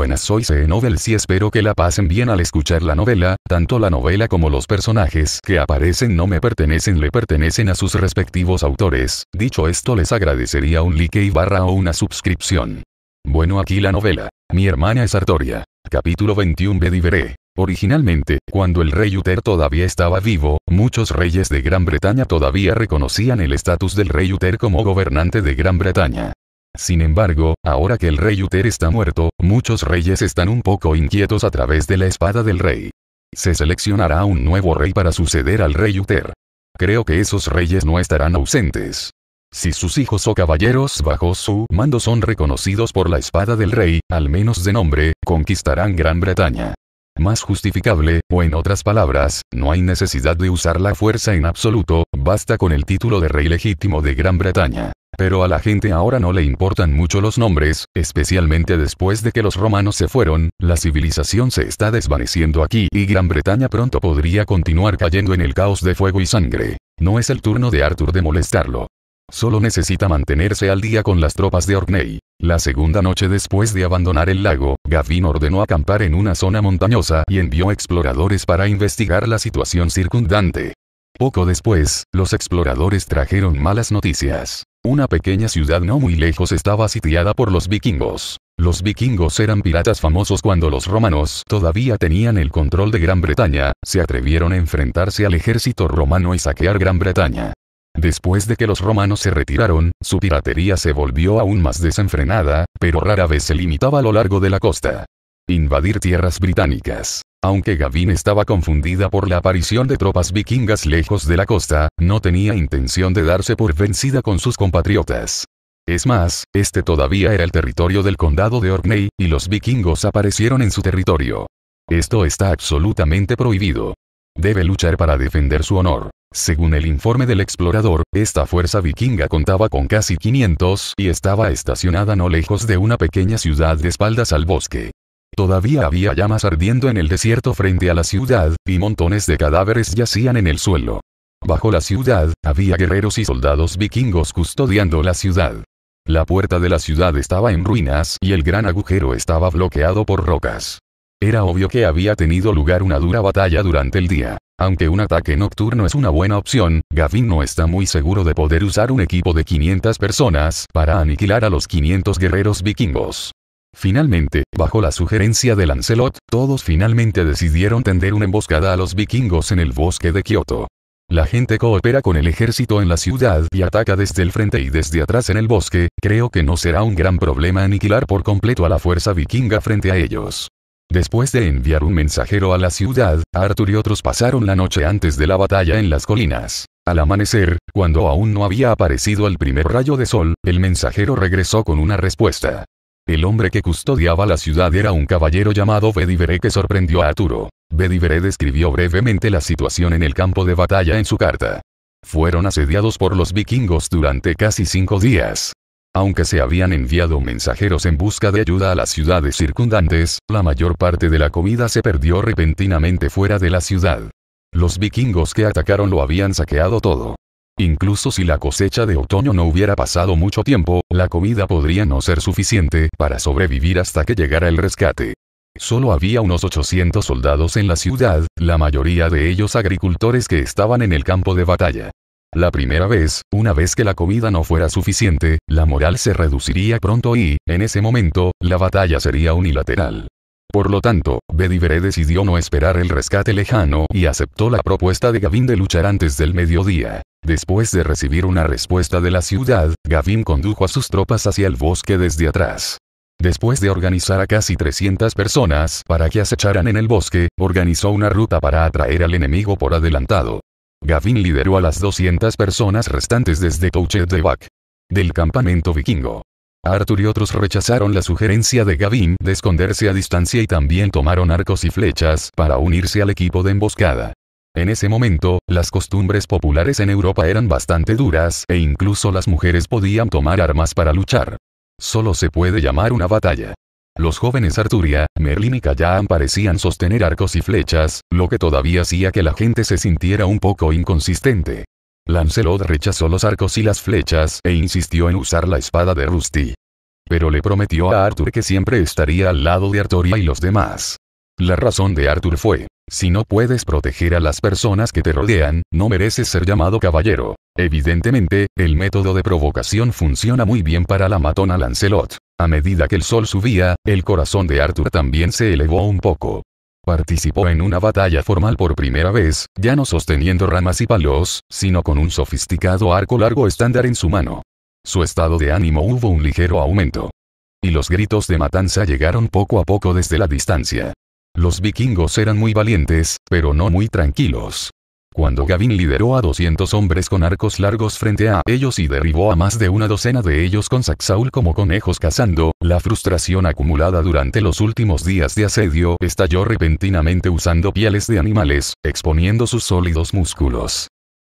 buenas soy c e Novels y espero que la pasen bien al escuchar la novela, tanto la novela como los personajes que aparecen no me pertenecen le pertenecen a sus respectivos autores, dicho esto les agradecería un like y barra o una suscripción. Bueno aquí la novela. Mi hermana es Artoria. Capítulo 21 Bediveré. Originalmente, cuando el rey Uther todavía estaba vivo, muchos reyes de Gran Bretaña todavía reconocían el estatus del rey Uther como gobernante de Gran Bretaña. Sin embargo, ahora que el rey Uther está muerto, muchos reyes están un poco inquietos a través de la espada del rey. Se seleccionará un nuevo rey para suceder al rey Uther. Creo que esos reyes no estarán ausentes. Si sus hijos o caballeros bajo su mando son reconocidos por la espada del rey, al menos de nombre, conquistarán Gran Bretaña más justificable, o en otras palabras, no hay necesidad de usar la fuerza en absoluto, basta con el título de rey legítimo de Gran Bretaña. Pero a la gente ahora no le importan mucho los nombres, especialmente después de que los romanos se fueron, la civilización se está desvaneciendo aquí y Gran Bretaña pronto podría continuar cayendo en el caos de fuego y sangre. No es el turno de Arthur de molestarlo. Solo necesita mantenerse al día con las tropas de Orkney. La segunda noche después de abandonar el lago, Gavin ordenó acampar en una zona montañosa y envió exploradores para investigar la situación circundante. Poco después, los exploradores trajeron malas noticias. Una pequeña ciudad no muy lejos estaba sitiada por los vikingos. Los vikingos eran piratas famosos cuando los romanos todavía tenían el control de Gran Bretaña, se atrevieron a enfrentarse al ejército romano y saquear Gran Bretaña. Después de que los romanos se retiraron, su piratería se volvió aún más desenfrenada, pero rara vez se limitaba a lo largo de la costa. Invadir tierras británicas. Aunque Gavin estaba confundida por la aparición de tropas vikingas lejos de la costa, no tenía intención de darse por vencida con sus compatriotas. Es más, este todavía era el territorio del condado de Orkney, y los vikingos aparecieron en su territorio. Esto está absolutamente prohibido. Debe luchar para defender su honor. Según el informe del explorador, esta fuerza vikinga contaba con casi 500 y estaba estacionada no lejos de una pequeña ciudad de espaldas al bosque. Todavía había llamas ardiendo en el desierto frente a la ciudad, y montones de cadáveres yacían en el suelo. Bajo la ciudad, había guerreros y soldados vikingos custodiando la ciudad. La puerta de la ciudad estaba en ruinas y el gran agujero estaba bloqueado por rocas. Era obvio que había tenido lugar una dura batalla durante el día. Aunque un ataque nocturno es una buena opción, Gavin no está muy seguro de poder usar un equipo de 500 personas para aniquilar a los 500 guerreros vikingos. Finalmente, bajo la sugerencia de Lancelot, todos finalmente decidieron tender una emboscada a los vikingos en el bosque de Kioto. La gente coopera con el ejército en la ciudad y ataca desde el frente y desde atrás en el bosque, creo que no será un gran problema aniquilar por completo a la fuerza vikinga frente a ellos. Después de enviar un mensajero a la ciudad, Arthur y otros pasaron la noche antes de la batalla en las colinas. Al amanecer, cuando aún no había aparecido el primer rayo de sol, el mensajero regresó con una respuesta. El hombre que custodiaba la ciudad era un caballero llamado Bedivere que sorprendió a Arturo. Bedivere describió brevemente la situación en el campo de batalla en su carta. Fueron asediados por los vikingos durante casi cinco días. Aunque se habían enviado mensajeros en busca de ayuda a las ciudades circundantes, la mayor parte de la comida se perdió repentinamente fuera de la ciudad. Los vikingos que atacaron lo habían saqueado todo. Incluso si la cosecha de otoño no hubiera pasado mucho tiempo, la comida podría no ser suficiente para sobrevivir hasta que llegara el rescate. Solo había unos 800 soldados en la ciudad, la mayoría de ellos agricultores que estaban en el campo de batalla. La primera vez, una vez que la comida no fuera suficiente, la moral se reduciría pronto y, en ese momento, la batalla sería unilateral. Por lo tanto, Bedivere decidió no esperar el rescate lejano y aceptó la propuesta de Gavin de luchar antes del mediodía. Después de recibir una respuesta de la ciudad, Gavin condujo a sus tropas hacia el bosque desde atrás. Después de organizar a casi 300 personas para que acecharan en el bosque, organizó una ruta para atraer al enemigo por adelantado. Gavin lideró a las 200 personas restantes desde Touchet de Back. Del campamento vikingo. Arthur y otros rechazaron la sugerencia de Gavin de esconderse a distancia y también tomaron arcos y flechas para unirse al equipo de emboscada. En ese momento, las costumbres populares en Europa eran bastante duras e incluso las mujeres podían tomar armas para luchar. Solo se puede llamar una batalla. Los jóvenes Arturia, Merlin y Callahan parecían sostener arcos y flechas, lo que todavía hacía que la gente se sintiera un poco inconsistente. Lancelot rechazó los arcos y las flechas e insistió en usar la espada de Rusty. Pero le prometió a Arthur que siempre estaría al lado de Arturia y los demás. La razón de Arthur fue, si no puedes proteger a las personas que te rodean, no mereces ser llamado caballero. Evidentemente, el método de provocación funciona muy bien para la matona Lancelot. A medida que el sol subía, el corazón de Arthur también se elevó un poco. Participó en una batalla formal por primera vez, ya no sosteniendo ramas y palos, sino con un sofisticado arco largo estándar en su mano. Su estado de ánimo hubo un ligero aumento. Y los gritos de matanza llegaron poco a poco desde la distancia. Los vikingos eran muy valientes, pero no muy tranquilos. Cuando Gavin lideró a 200 hombres con arcos largos frente a ellos y derribó a más de una docena de ellos con Saxaul como conejos cazando, la frustración acumulada durante los últimos días de asedio estalló repentinamente usando pieles de animales, exponiendo sus sólidos músculos.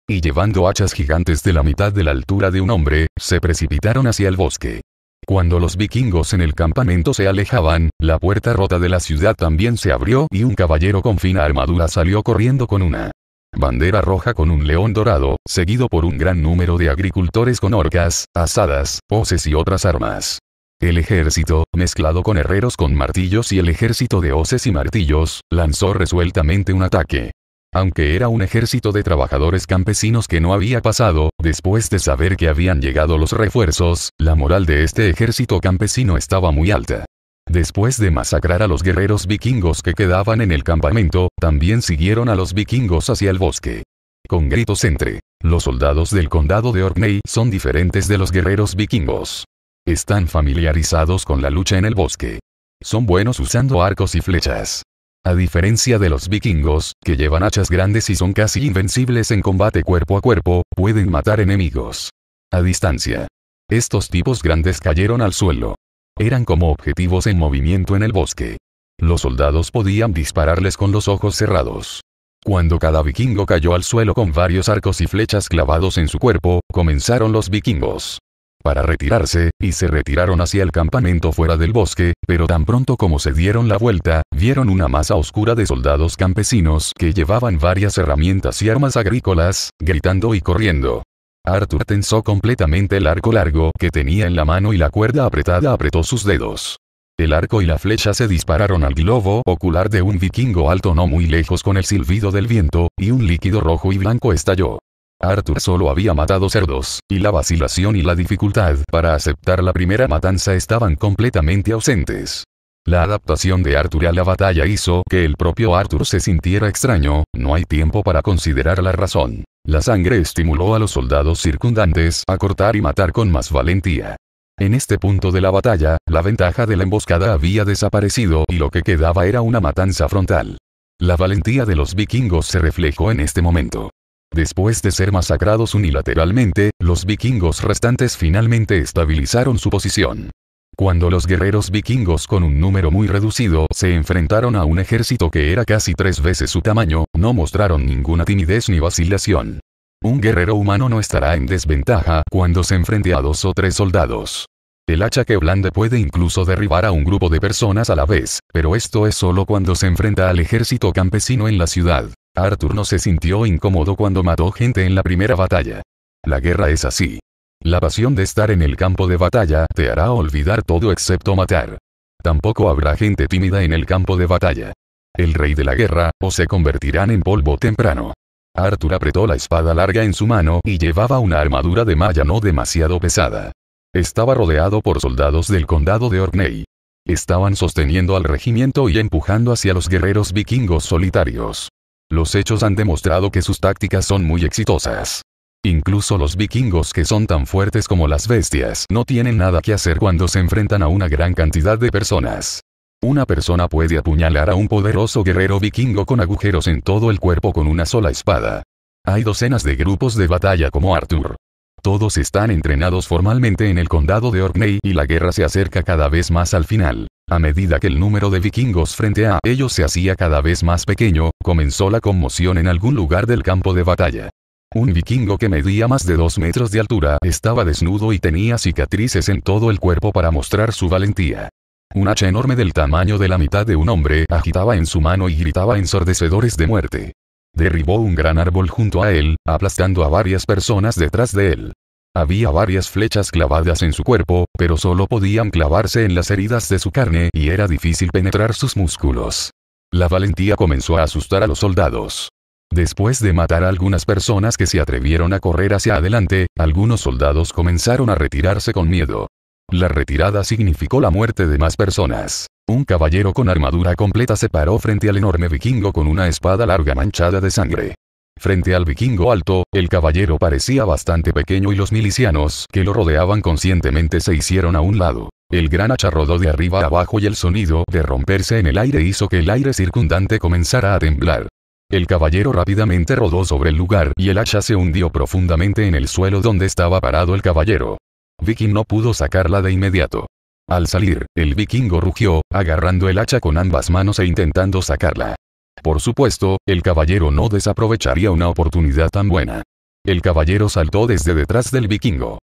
Y llevando hachas gigantes de la mitad de la altura de un hombre, se precipitaron hacia el bosque. Cuando los vikingos en el campamento se alejaban, la puerta rota de la ciudad también se abrió y un caballero con fina armadura salió corriendo con una bandera roja con un león dorado, seguido por un gran número de agricultores con orcas, asadas, hoces y otras armas. El ejército, mezclado con herreros con martillos y el ejército de hoces y martillos, lanzó resueltamente un ataque. Aunque era un ejército de trabajadores campesinos que no había pasado, después de saber que habían llegado los refuerzos, la moral de este ejército campesino estaba muy alta. Después de masacrar a los guerreros vikingos que quedaban en el campamento, también siguieron a los vikingos hacia el bosque. Con gritos entre, los soldados del condado de Orkney son diferentes de los guerreros vikingos. Están familiarizados con la lucha en el bosque. Son buenos usando arcos y flechas. A diferencia de los vikingos, que llevan hachas grandes y son casi invencibles en combate cuerpo a cuerpo, pueden matar enemigos. A distancia. Estos tipos grandes cayeron al suelo. Eran como objetivos en movimiento en el bosque. Los soldados podían dispararles con los ojos cerrados. Cuando cada vikingo cayó al suelo con varios arcos y flechas clavados en su cuerpo, comenzaron los vikingos para retirarse, y se retiraron hacia el campamento fuera del bosque, pero tan pronto como se dieron la vuelta, vieron una masa oscura de soldados campesinos que llevaban varias herramientas y armas agrícolas, gritando y corriendo. Arthur tensó completamente el arco largo que tenía en la mano y la cuerda apretada apretó sus dedos. El arco y la flecha se dispararon al globo ocular de un vikingo alto no muy lejos con el silbido del viento, y un líquido rojo y blanco estalló. Arthur solo había matado cerdos, y la vacilación y la dificultad para aceptar la primera matanza estaban completamente ausentes. La adaptación de Arthur a la batalla hizo que el propio Arthur se sintiera extraño, no hay tiempo para considerar la razón. La sangre estimuló a los soldados circundantes a cortar y matar con más valentía. En este punto de la batalla, la ventaja de la emboscada había desaparecido y lo que quedaba era una matanza frontal. La valentía de los vikingos se reflejó en este momento. Después de ser masacrados unilateralmente, los vikingos restantes finalmente estabilizaron su posición. Cuando los guerreros vikingos con un número muy reducido se enfrentaron a un ejército que era casi tres veces su tamaño, no mostraron ninguna timidez ni vacilación. Un guerrero humano no estará en desventaja cuando se enfrente a dos o tres soldados. El hacha que blande puede incluso derribar a un grupo de personas a la vez, pero esto es solo cuando se enfrenta al ejército campesino en la ciudad. Arthur no se sintió incómodo cuando mató gente en la primera batalla. La guerra es así. La pasión de estar en el campo de batalla te hará olvidar todo excepto matar. Tampoco habrá gente tímida en el campo de batalla. El rey de la guerra, o se convertirán en polvo temprano. Arthur apretó la espada larga en su mano y llevaba una armadura de malla no demasiado pesada. Estaba rodeado por soldados del condado de Orkney. Estaban sosteniendo al regimiento y empujando hacia los guerreros vikingos solitarios. Los hechos han demostrado que sus tácticas son muy exitosas. Incluso los vikingos que son tan fuertes como las bestias no tienen nada que hacer cuando se enfrentan a una gran cantidad de personas. Una persona puede apuñalar a un poderoso guerrero vikingo con agujeros en todo el cuerpo con una sola espada. Hay docenas de grupos de batalla como Arthur. Todos están entrenados formalmente en el condado de Orkney y la guerra se acerca cada vez más al final. A medida que el número de vikingos frente a ellos se hacía cada vez más pequeño, comenzó la conmoción en algún lugar del campo de batalla. Un vikingo que medía más de dos metros de altura estaba desnudo y tenía cicatrices en todo el cuerpo para mostrar su valentía. Un hacha enorme del tamaño de la mitad de un hombre agitaba en su mano y gritaba ensordecedores de muerte. Derribó un gran árbol junto a él, aplastando a varias personas detrás de él. Había varias flechas clavadas en su cuerpo, pero solo podían clavarse en las heridas de su carne y era difícil penetrar sus músculos. La valentía comenzó a asustar a los soldados. Después de matar a algunas personas que se atrevieron a correr hacia adelante, algunos soldados comenzaron a retirarse con miedo. La retirada significó la muerte de más personas. Un caballero con armadura completa se paró frente al enorme vikingo con una espada larga manchada de sangre. Frente al vikingo alto, el caballero parecía bastante pequeño y los milicianos que lo rodeaban conscientemente se hicieron a un lado. El gran hacha rodó de arriba a abajo y el sonido de romperse en el aire hizo que el aire circundante comenzara a temblar. El caballero rápidamente rodó sobre el lugar y el hacha se hundió profundamente en el suelo donde estaba parado el caballero. Viking no pudo sacarla de inmediato. Al salir, el vikingo rugió, agarrando el hacha con ambas manos e intentando sacarla. Por supuesto, el caballero no desaprovecharía una oportunidad tan buena. El caballero saltó desde detrás del vikingo.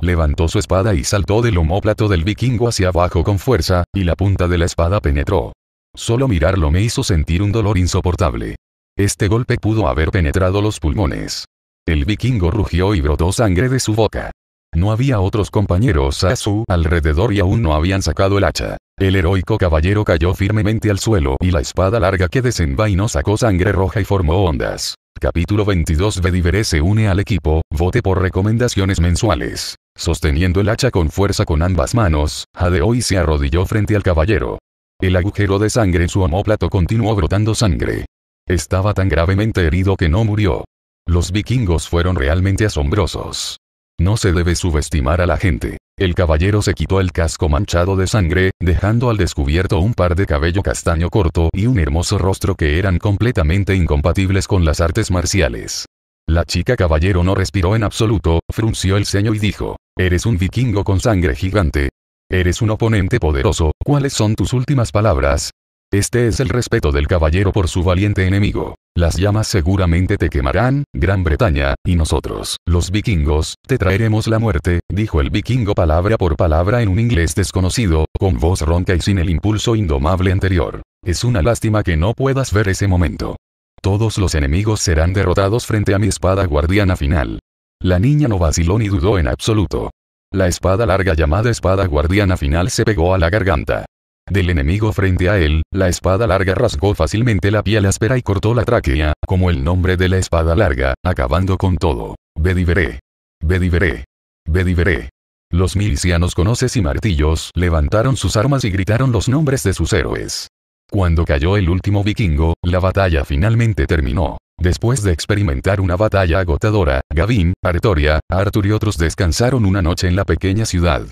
Levantó su espada y saltó del homóplato del vikingo hacia abajo con fuerza, y la punta de la espada penetró. Solo mirarlo me hizo sentir un dolor insoportable. Este golpe pudo haber penetrado los pulmones. El vikingo rugió y brotó sangre de su boca. No había otros compañeros a su alrededor y aún no habían sacado el hacha. El heroico caballero cayó firmemente al suelo y la espada larga que desenvainó sacó sangre roja y formó ondas. Capítulo 22 Bedivere se une al equipo, vote por recomendaciones mensuales. Sosteniendo el hacha con fuerza con ambas manos, y se arrodilló frente al caballero. El agujero de sangre en su homóplato continuó brotando sangre. Estaba tan gravemente herido que no murió. Los vikingos fueron realmente asombrosos. No se debe subestimar a la gente. El caballero se quitó el casco manchado de sangre, dejando al descubierto un par de cabello castaño corto y un hermoso rostro que eran completamente incompatibles con las artes marciales. La chica caballero no respiró en absoluto, frunció el ceño y dijo, Eres un vikingo con sangre gigante. Eres un oponente poderoso, ¿cuáles son tus últimas palabras? Este es el respeto del caballero por su valiente enemigo. Las llamas seguramente te quemarán, Gran Bretaña, y nosotros, los vikingos, te traeremos la muerte, dijo el vikingo palabra por palabra en un inglés desconocido, con voz ronca y sin el impulso indomable anterior. Es una lástima que no puedas ver ese momento. Todos los enemigos serán derrotados frente a mi espada guardiana final. La niña no vaciló ni dudó en absoluto. La espada larga llamada espada guardiana final se pegó a la garganta del enemigo frente a él, la espada larga rasgó fácilmente la piel áspera y cortó la tráquea, como el nombre de la espada larga, acabando con todo. Bediveré. Bediveré. Bediveré. Los milicianos con y martillos levantaron sus armas y gritaron los nombres de sus héroes. Cuando cayó el último vikingo, la batalla finalmente terminó. Después de experimentar una batalla agotadora, Gavin, Artoria, Arthur y otros descansaron una noche en la pequeña ciudad.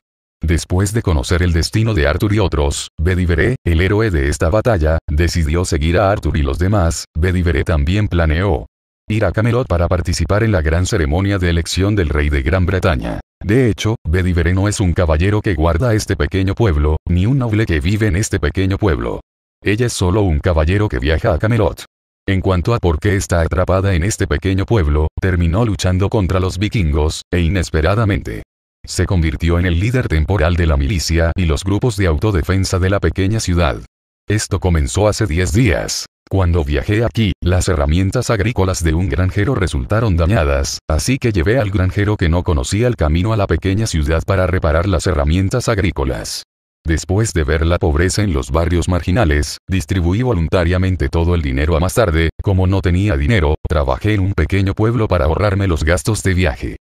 Después de conocer el destino de Arthur y otros, Bedivere, el héroe de esta batalla, decidió seguir a Arthur y los demás, Bedivere también planeó ir a Camelot para participar en la gran ceremonia de elección del rey de Gran Bretaña. De hecho, Bedivere no es un caballero que guarda este pequeño pueblo, ni un noble que vive en este pequeño pueblo. Ella es solo un caballero que viaja a Camelot. En cuanto a por qué está atrapada en este pequeño pueblo, terminó luchando contra los vikingos, e inesperadamente, se convirtió en el líder temporal de la milicia y los grupos de autodefensa de la pequeña ciudad. Esto comenzó hace 10 días. Cuando viajé aquí, las herramientas agrícolas de un granjero resultaron dañadas, así que llevé al granjero que no conocía el camino a la pequeña ciudad para reparar las herramientas agrícolas. Después de ver la pobreza en los barrios marginales, distribuí voluntariamente todo el dinero a más tarde, como no tenía dinero, trabajé en un pequeño pueblo para ahorrarme los gastos de viaje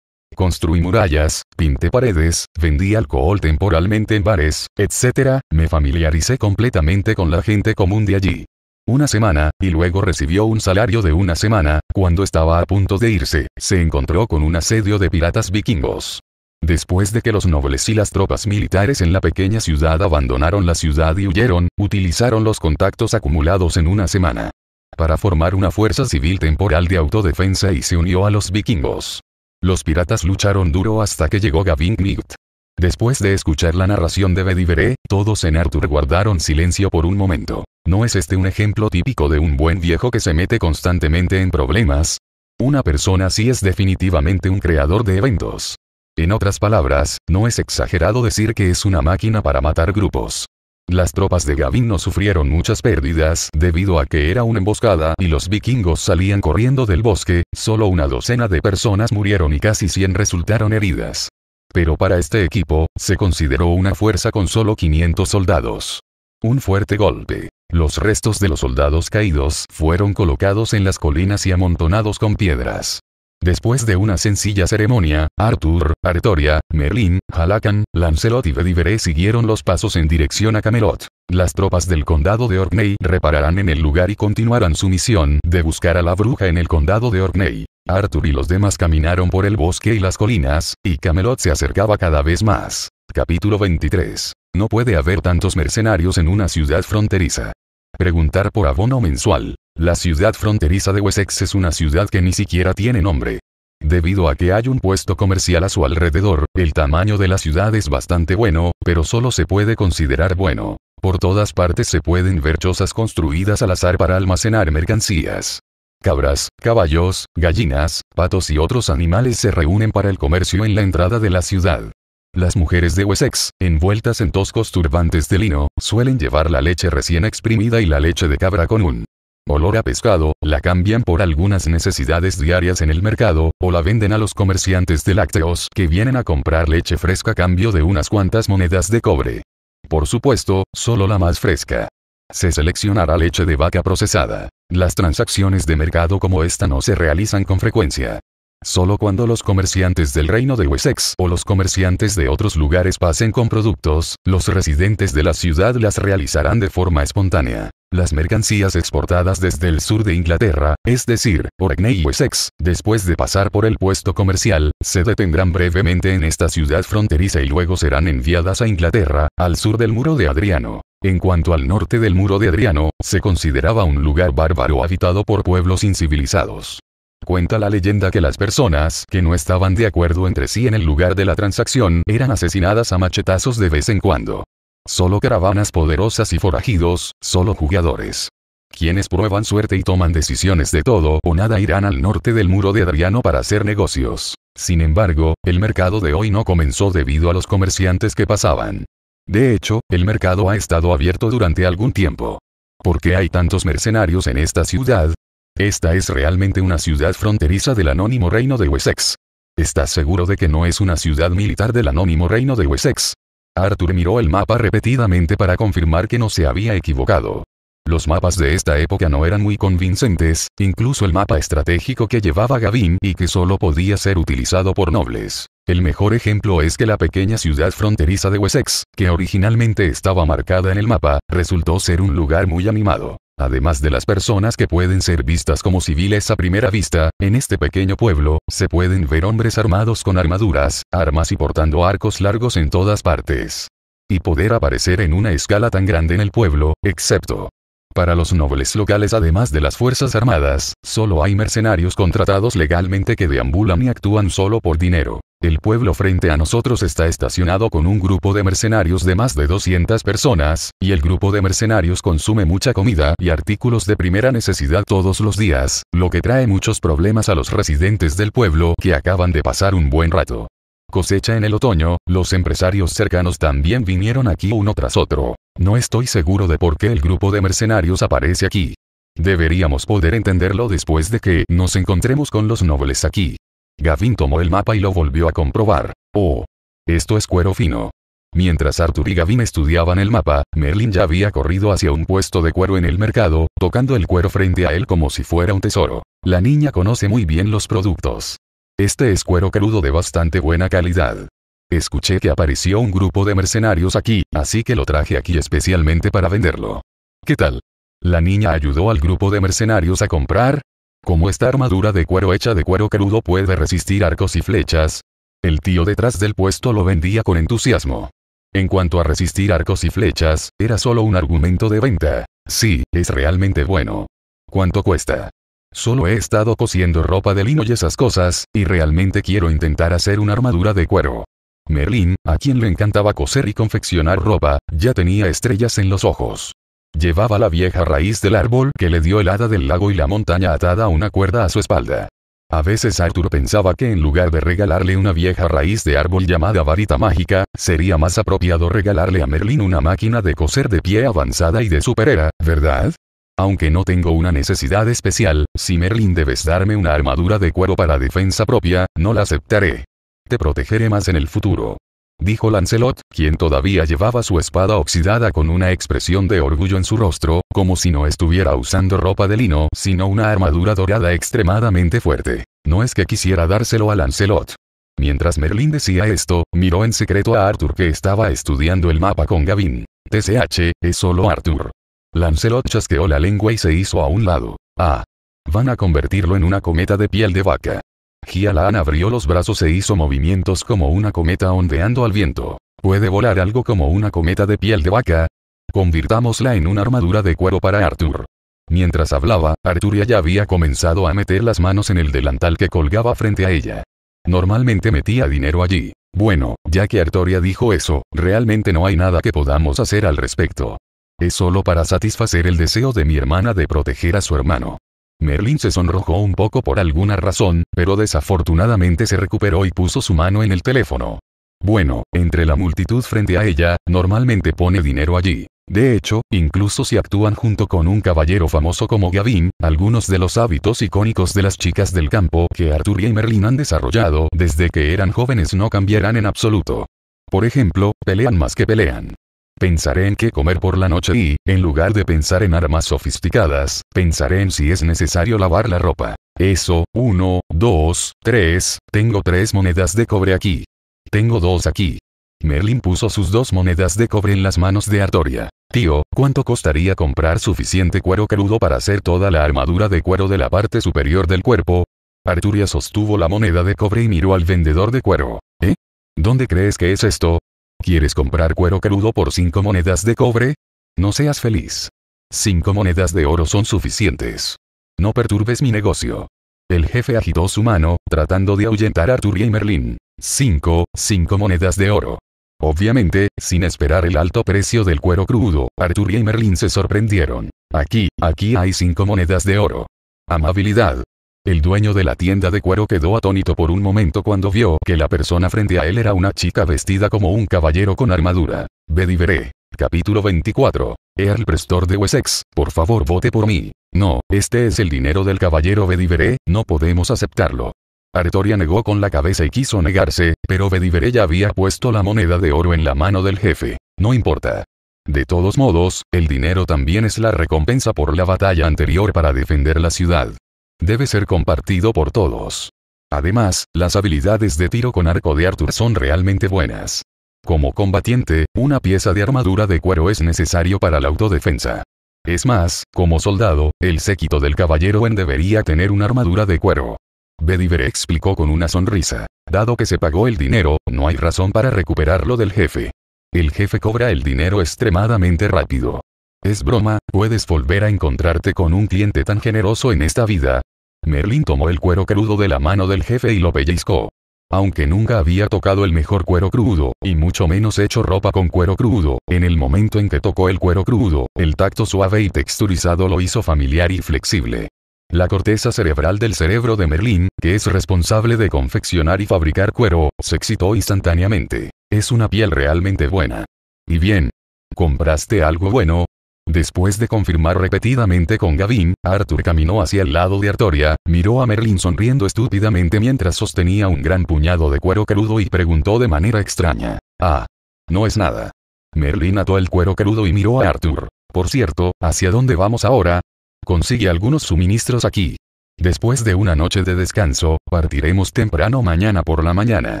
construí murallas, pinté paredes, vendí alcohol temporalmente en bares, etc., me familiaricé completamente con la gente común de allí. Una semana, y luego recibió un salario de una semana, cuando estaba a punto de irse, se encontró con un asedio de piratas vikingos. Después de que los nobles y las tropas militares en la pequeña ciudad abandonaron la ciudad y huyeron, utilizaron los contactos acumulados en una semana para formar una fuerza civil temporal de autodefensa y se unió a los vikingos. Los piratas lucharon duro hasta que llegó Gavin Migt. Después de escuchar la narración de Bedivere, todos en Arthur guardaron silencio por un momento. ¿No es este un ejemplo típico de un buen viejo que se mete constantemente en problemas? Una persona sí es definitivamente un creador de eventos. En otras palabras, no es exagerado decir que es una máquina para matar grupos. Las tropas de Gavin no sufrieron muchas pérdidas debido a que era una emboscada y los vikingos salían corriendo del bosque, solo una docena de personas murieron y casi 100 resultaron heridas. Pero para este equipo, se consideró una fuerza con solo 500 soldados. Un fuerte golpe. Los restos de los soldados caídos fueron colocados en las colinas y amontonados con piedras. Después de una sencilla ceremonia, Arthur, Artoria, Merlin, Halakan, Lancelot y Bedivere siguieron los pasos en dirección a Camelot. Las tropas del condado de Orkney repararán en el lugar y continuarán su misión de buscar a la bruja en el condado de Orkney. Arthur y los demás caminaron por el bosque y las colinas, y Camelot se acercaba cada vez más. Capítulo 23. No puede haber tantos mercenarios en una ciudad fronteriza. Preguntar por abono mensual. La ciudad fronteriza de Wessex es una ciudad que ni siquiera tiene nombre. Debido a que hay un puesto comercial a su alrededor, el tamaño de la ciudad es bastante bueno, pero solo se puede considerar bueno. Por todas partes se pueden ver chozas construidas al azar para almacenar mercancías. Cabras, caballos, gallinas, patos y otros animales se reúnen para el comercio en la entrada de la ciudad. Las mujeres de Wessex, envueltas en toscos turbantes de lino, suelen llevar la leche recién exprimida y la leche de cabra con un olor a pescado, la cambian por algunas necesidades diarias en el mercado, o la venden a los comerciantes de lácteos que vienen a comprar leche fresca a cambio de unas cuantas monedas de cobre. Por supuesto, solo la más fresca. Se seleccionará leche de vaca procesada. Las transacciones de mercado como esta no se realizan con frecuencia. Solo cuando los comerciantes del reino de Wessex o los comerciantes de otros lugares pasen con productos, los residentes de la ciudad las realizarán de forma espontánea. Las mercancías exportadas desde el sur de Inglaterra, es decir, Orkney y Wessex, después de pasar por el puesto comercial, se detendrán brevemente en esta ciudad fronteriza y luego serán enviadas a Inglaterra, al sur del muro de Adriano. En cuanto al norte del muro de Adriano, se consideraba un lugar bárbaro habitado por pueblos incivilizados. Cuenta la leyenda que las personas que no estaban de acuerdo entre sí en el lugar de la transacción eran asesinadas a machetazos de vez en cuando. Solo caravanas poderosas y forajidos, solo jugadores. Quienes prueban suerte y toman decisiones de todo o nada irán al norte del muro de Adriano para hacer negocios. Sin embargo, el mercado de hoy no comenzó debido a los comerciantes que pasaban. De hecho, el mercado ha estado abierto durante algún tiempo. ¿Por qué hay tantos mercenarios en esta ciudad? Esta es realmente una ciudad fronteriza del anónimo reino de Wessex. ¿Estás seguro de que no es una ciudad militar del anónimo reino de Wessex? Arthur miró el mapa repetidamente para confirmar que no se había equivocado. Los mapas de esta época no eran muy convincentes, incluso el mapa estratégico que llevaba Gavin y que solo podía ser utilizado por nobles. El mejor ejemplo es que la pequeña ciudad fronteriza de Wessex, que originalmente estaba marcada en el mapa, resultó ser un lugar muy animado. Además de las personas que pueden ser vistas como civiles a primera vista, en este pequeño pueblo, se pueden ver hombres armados con armaduras, armas y portando arcos largos en todas partes. Y poder aparecer en una escala tan grande en el pueblo, excepto para los nobles locales además de las Fuerzas Armadas, solo hay mercenarios contratados legalmente que deambulan y actúan solo por dinero. El pueblo frente a nosotros está estacionado con un grupo de mercenarios de más de 200 personas, y el grupo de mercenarios consume mucha comida y artículos de primera necesidad todos los días, lo que trae muchos problemas a los residentes del pueblo que acaban de pasar un buen rato cosecha en el otoño, los empresarios cercanos también vinieron aquí uno tras otro. No estoy seguro de por qué el grupo de mercenarios aparece aquí. Deberíamos poder entenderlo después de que nos encontremos con los nobles aquí. Gavin tomó el mapa y lo volvió a comprobar. Oh. Esto es cuero fino. Mientras Arthur y Gavin estudiaban el mapa, Merlin ya había corrido hacia un puesto de cuero en el mercado, tocando el cuero frente a él como si fuera un tesoro. La niña conoce muy bien los productos. Este es cuero crudo de bastante buena calidad. Escuché que apareció un grupo de mercenarios aquí, así que lo traje aquí especialmente para venderlo. ¿Qué tal? La niña ayudó al grupo de mercenarios a comprar. ¿Cómo esta armadura de cuero hecha de cuero crudo puede resistir arcos y flechas, el tío detrás del puesto lo vendía con entusiasmo. En cuanto a resistir arcos y flechas, era solo un argumento de venta. Sí, es realmente bueno. ¿Cuánto cuesta? Solo he estado cosiendo ropa de lino y esas cosas, y realmente quiero intentar hacer una armadura de cuero. Merlín, a quien le encantaba coser y confeccionar ropa, ya tenía estrellas en los ojos. Llevaba la vieja raíz del árbol que le dio el hada del lago y la montaña atada a una cuerda a su espalda. A veces Arthur pensaba que en lugar de regalarle una vieja raíz de árbol llamada varita mágica, sería más apropiado regalarle a Merlín una máquina de coser de pie avanzada y de superera, ¿verdad? Aunque no tengo una necesidad especial, si Merlin debes darme una armadura de cuero para defensa propia, no la aceptaré te protegeré más en el futuro. Dijo Lancelot, quien todavía llevaba su espada oxidada con una expresión de orgullo en su rostro, como si no estuviera usando ropa de lino, sino una armadura dorada extremadamente fuerte. No es que quisiera dárselo a Lancelot. Mientras Merlín decía esto, miró en secreto a Arthur que estaba estudiando el mapa con Gavin. TCH, es solo Arthur. Lancelot chasqueó la lengua y se hizo a un lado. Ah. Van a convertirlo en una cometa de piel de vaca. Gialan abrió los brazos e hizo movimientos como una cometa ondeando al viento. ¿Puede volar algo como una cometa de piel de vaca? Convirtámosla en una armadura de cuero para Arthur. Mientras hablaba, Arturia ya había comenzado a meter las manos en el delantal que colgaba frente a ella. Normalmente metía dinero allí. Bueno, ya que Arturia dijo eso, realmente no hay nada que podamos hacer al respecto. Es solo para satisfacer el deseo de mi hermana de proteger a su hermano. Merlin se sonrojó un poco por alguna razón, pero desafortunadamente se recuperó y puso su mano en el teléfono. Bueno, entre la multitud frente a ella, normalmente pone dinero allí. De hecho, incluso si actúan junto con un caballero famoso como Gavin, algunos de los hábitos icónicos de las chicas del campo que Arthur y Merlin han desarrollado desde que eran jóvenes no cambiarán en absoluto. Por ejemplo, pelean más que pelean pensaré en qué comer por la noche y, en lugar de pensar en armas sofisticadas, pensaré en si es necesario lavar la ropa. Eso, uno, dos, tres, tengo tres monedas de cobre aquí. Tengo dos aquí. Merlin puso sus dos monedas de cobre en las manos de Arturia. Tío, ¿cuánto costaría comprar suficiente cuero crudo para hacer toda la armadura de cuero de la parte superior del cuerpo? Arturia sostuvo la moneda de cobre y miró al vendedor de cuero. ¿Eh? ¿Dónde crees que es esto? ¿Quieres comprar cuero crudo por cinco monedas de cobre? No seas feliz. Cinco monedas de oro son suficientes. No perturbes mi negocio. El jefe agitó su mano, tratando de ahuyentar a Arthur y Merlin. Cinco, cinco monedas de oro. Obviamente, sin esperar el alto precio del cuero crudo, Arthur y Merlin se sorprendieron. Aquí, aquí hay cinco monedas de oro. Amabilidad, el dueño de la tienda de cuero quedó atónito por un momento cuando vio que la persona frente a él era una chica vestida como un caballero con armadura. Bediveré. Capítulo 24. Earl Prestor de Wessex, por favor vote por mí. No, este es el dinero del caballero Bediveré, no podemos aceptarlo. Artoria negó con la cabeza y quiso negarse, pero Bediveré ya había puesto la moneda de oro en la mano del jefe. No importa. De todos modos, el dinero también es la recompensa por la batalla anterior para defender la ciudad. Debe ser compartido por todos. Además, las habilidades de tiro con arco de Arthur son realmente buenas. Como combatiente, una pieza de armadura de cuero es necesario para la autodefensa. Es más, como soldado, el séquito del caballero en debería tener una armadura de cuero. Bediver explicó con una sonrisa. Dado que se pagó el dinero, no hay razón para recuperarlo del jefe. El jefe cobra el dinero extremadamente rápido. Es broma, puedes volver a encontrarte con un cliente tan generoso en esta vida, Merlín tomó el cuero crudo de la mano del jefe y lo pellizcó. Aunque nunca había tocado el mejor cuero crudo, y mucho menos hecho ropa con cuero crudo, en el momento en que tocó el cuero crudo, el tacto suave y texturizado lo hizo familiar y flexible. La corteza cerebral del cerebro de Merlín, que es responsable de confeccionar y fabricar cuero, se excitó instantáneamente. Es una piel realmente buena. Y bien. ¿Compraste algo bueno? Después de confirmar repetidamente con Gavin, Arthur caminó hacia el lado de Artoria, miró a Merlin sonriendo estúpidamente mientras sostenía un gran puñado de cuero crudo y preguntó de manera extraña. Ah. No es nada. Merlin ató el cuero crudo y miró a Arthur. Por cierto, ¿hacia dónde vamos ahora? Consigue algunos suministros aquí. Después de una noche de descanso, partiremos temprano mañana por la mañana.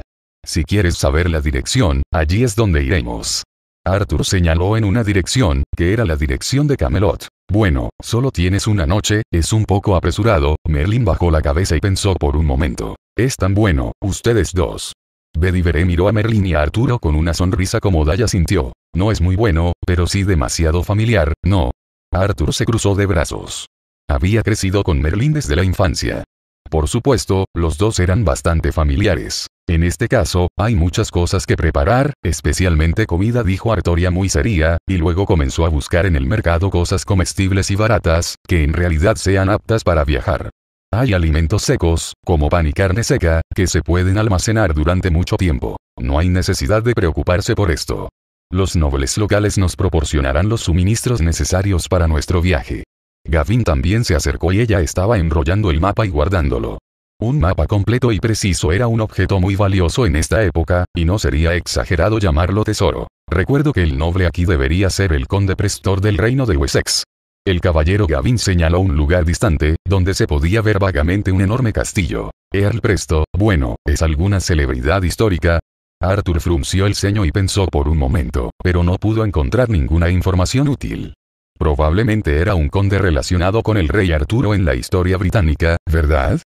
Si quieres saber la dirección, allí es donde iremos. Arthur señaló en una dirección, que era la dirección de Camelot. Bueno, solo tienes una noche, es un poco apresurado, Merlin bajó la cabeza y pensó por un momento. Es tan bueno, ustedes dos. Bedivere miró a Merlin y a Arturo con una sonrisa como Daya sintió. No es muy bueno, pero sí demasiado familiar, no. Arthur se cruzó de brazos. Había crecido con Merlin desde la infancia. Por supuesto, los dos eran bastante familiares. En este caso, hay muchas cosas que preparar, especialmente comida dijo Artoria muy seria, y luego comenzó a buscar en el mercado cosas comestibles y baratas, que en realidad sean aptas para viajar. Hay alimentos secos, como pan y carne seca, que se pueden almacenar durante mucho tiempo. No hay necesidad de preocuparse por esto. Los nobles locales nos proporcionarán los suministros necesarios para nuestro viaje. Gavin también se acercó y ella estaba enrollando el mapa y guardándolo. Un mapa completo y preciso era un objeto muy valioso en esta época, y no sería exagerado llamarlo tesoro. Recuerdo que el noble aquí debería ser el conde prestor del reino de Wessex. El caballero Gavin señaló un lugar distante, donde se podía ver vagamente un enorme castillo. Earl Presto, bueno, ¿es alguna celebridad histórica? Arthur frunció el ceño y pensó por un momento, pero no pudo encontrar ninguna información útil. Probablemente era un conde relacionado con el rey Arturo en la historia británica, ¿verdad?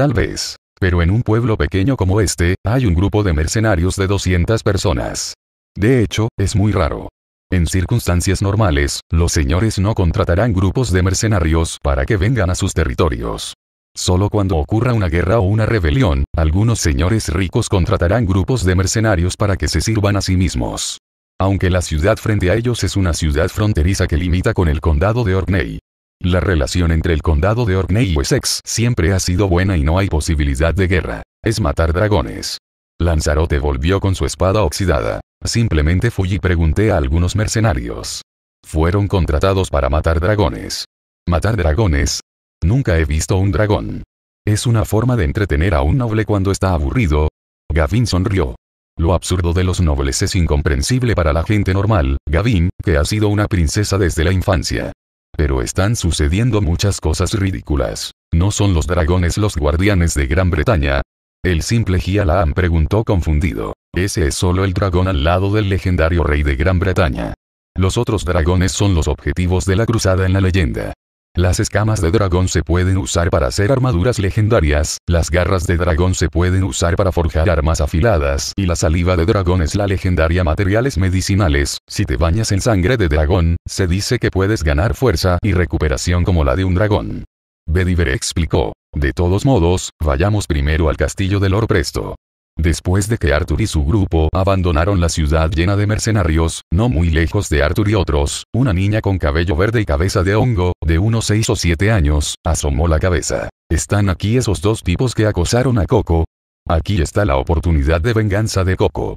Tal vez. Pero en un pueblo pequeño como este, hay un grupo de mercenarios de 200 personas. De hecho, es muy raro. En circunstancias normales, los señores no contratarán grupos de mercenarios para que vengan a sus territorios. Solo cuando ocurra una guerra o una rebelión, algunos señores ricos contratarán grupos de mercenarios para que se sirvan a sí mismos. Aunque la ciudad frente a ellos es una ciudad fronteriza que limita con el condado de Orkney, la relación entre el condado de Orkney y Wessex siempre ha sido buena y no hay posibilidad de guerra. Es matar dragones. Lanzarote volvió con su espada oxidada. Simplemente fui y pregunté a algunos mercenarios. Fueron contratados para matar dragones. ¿Matar dragones? Nunca he visto un dragón. Es una forma de entretener a un noble cuando está aburrido. Gavin sonrió. Lo absurdo de los nobles es incomprensible para la gente normal, Gavin, que ha sido una princesa desde la infancia. Pero están sucediendo muchas cosas ridículas. ¿No son los dragones los guardianes de Gran Bretaña? El simple Gialaam preguntó confundido. Ese es solo el dragón al lado del legendario rey de Gran Bretaña. Los otros dragones son los objetivos de la cruzada en la leyenda. Las escamas de dragón se pueden usar para hacer armaduras legendarias, las garras de dragón se pueden usar para forjar armas afiladas y la saliva de dragón es la legendaria materiales medicinales. Si te bañas en sangre de dragón, se dice que puedes ganar fuerza y recuperación como la de un dragón. Bediver explicó. De todos modos, vayamos primero al castillo de Lord Presto. Después de que Arthur y su grupo abandonaron la ciudad llena de mercenarios, no muy lejos de Arthur y otros, una niña con cabello verde y cabeza de hongo, de unos 6 o 7 años, asomó la cabeza. ¿Están aquí esos dos tipos que acosaron a Coco? Aquí está la oportunidad de venganza de Coco.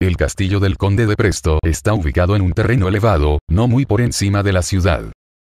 El castillo del conde de Presto está ubicado en un terreno elevado, no muy por encima de la ciudad.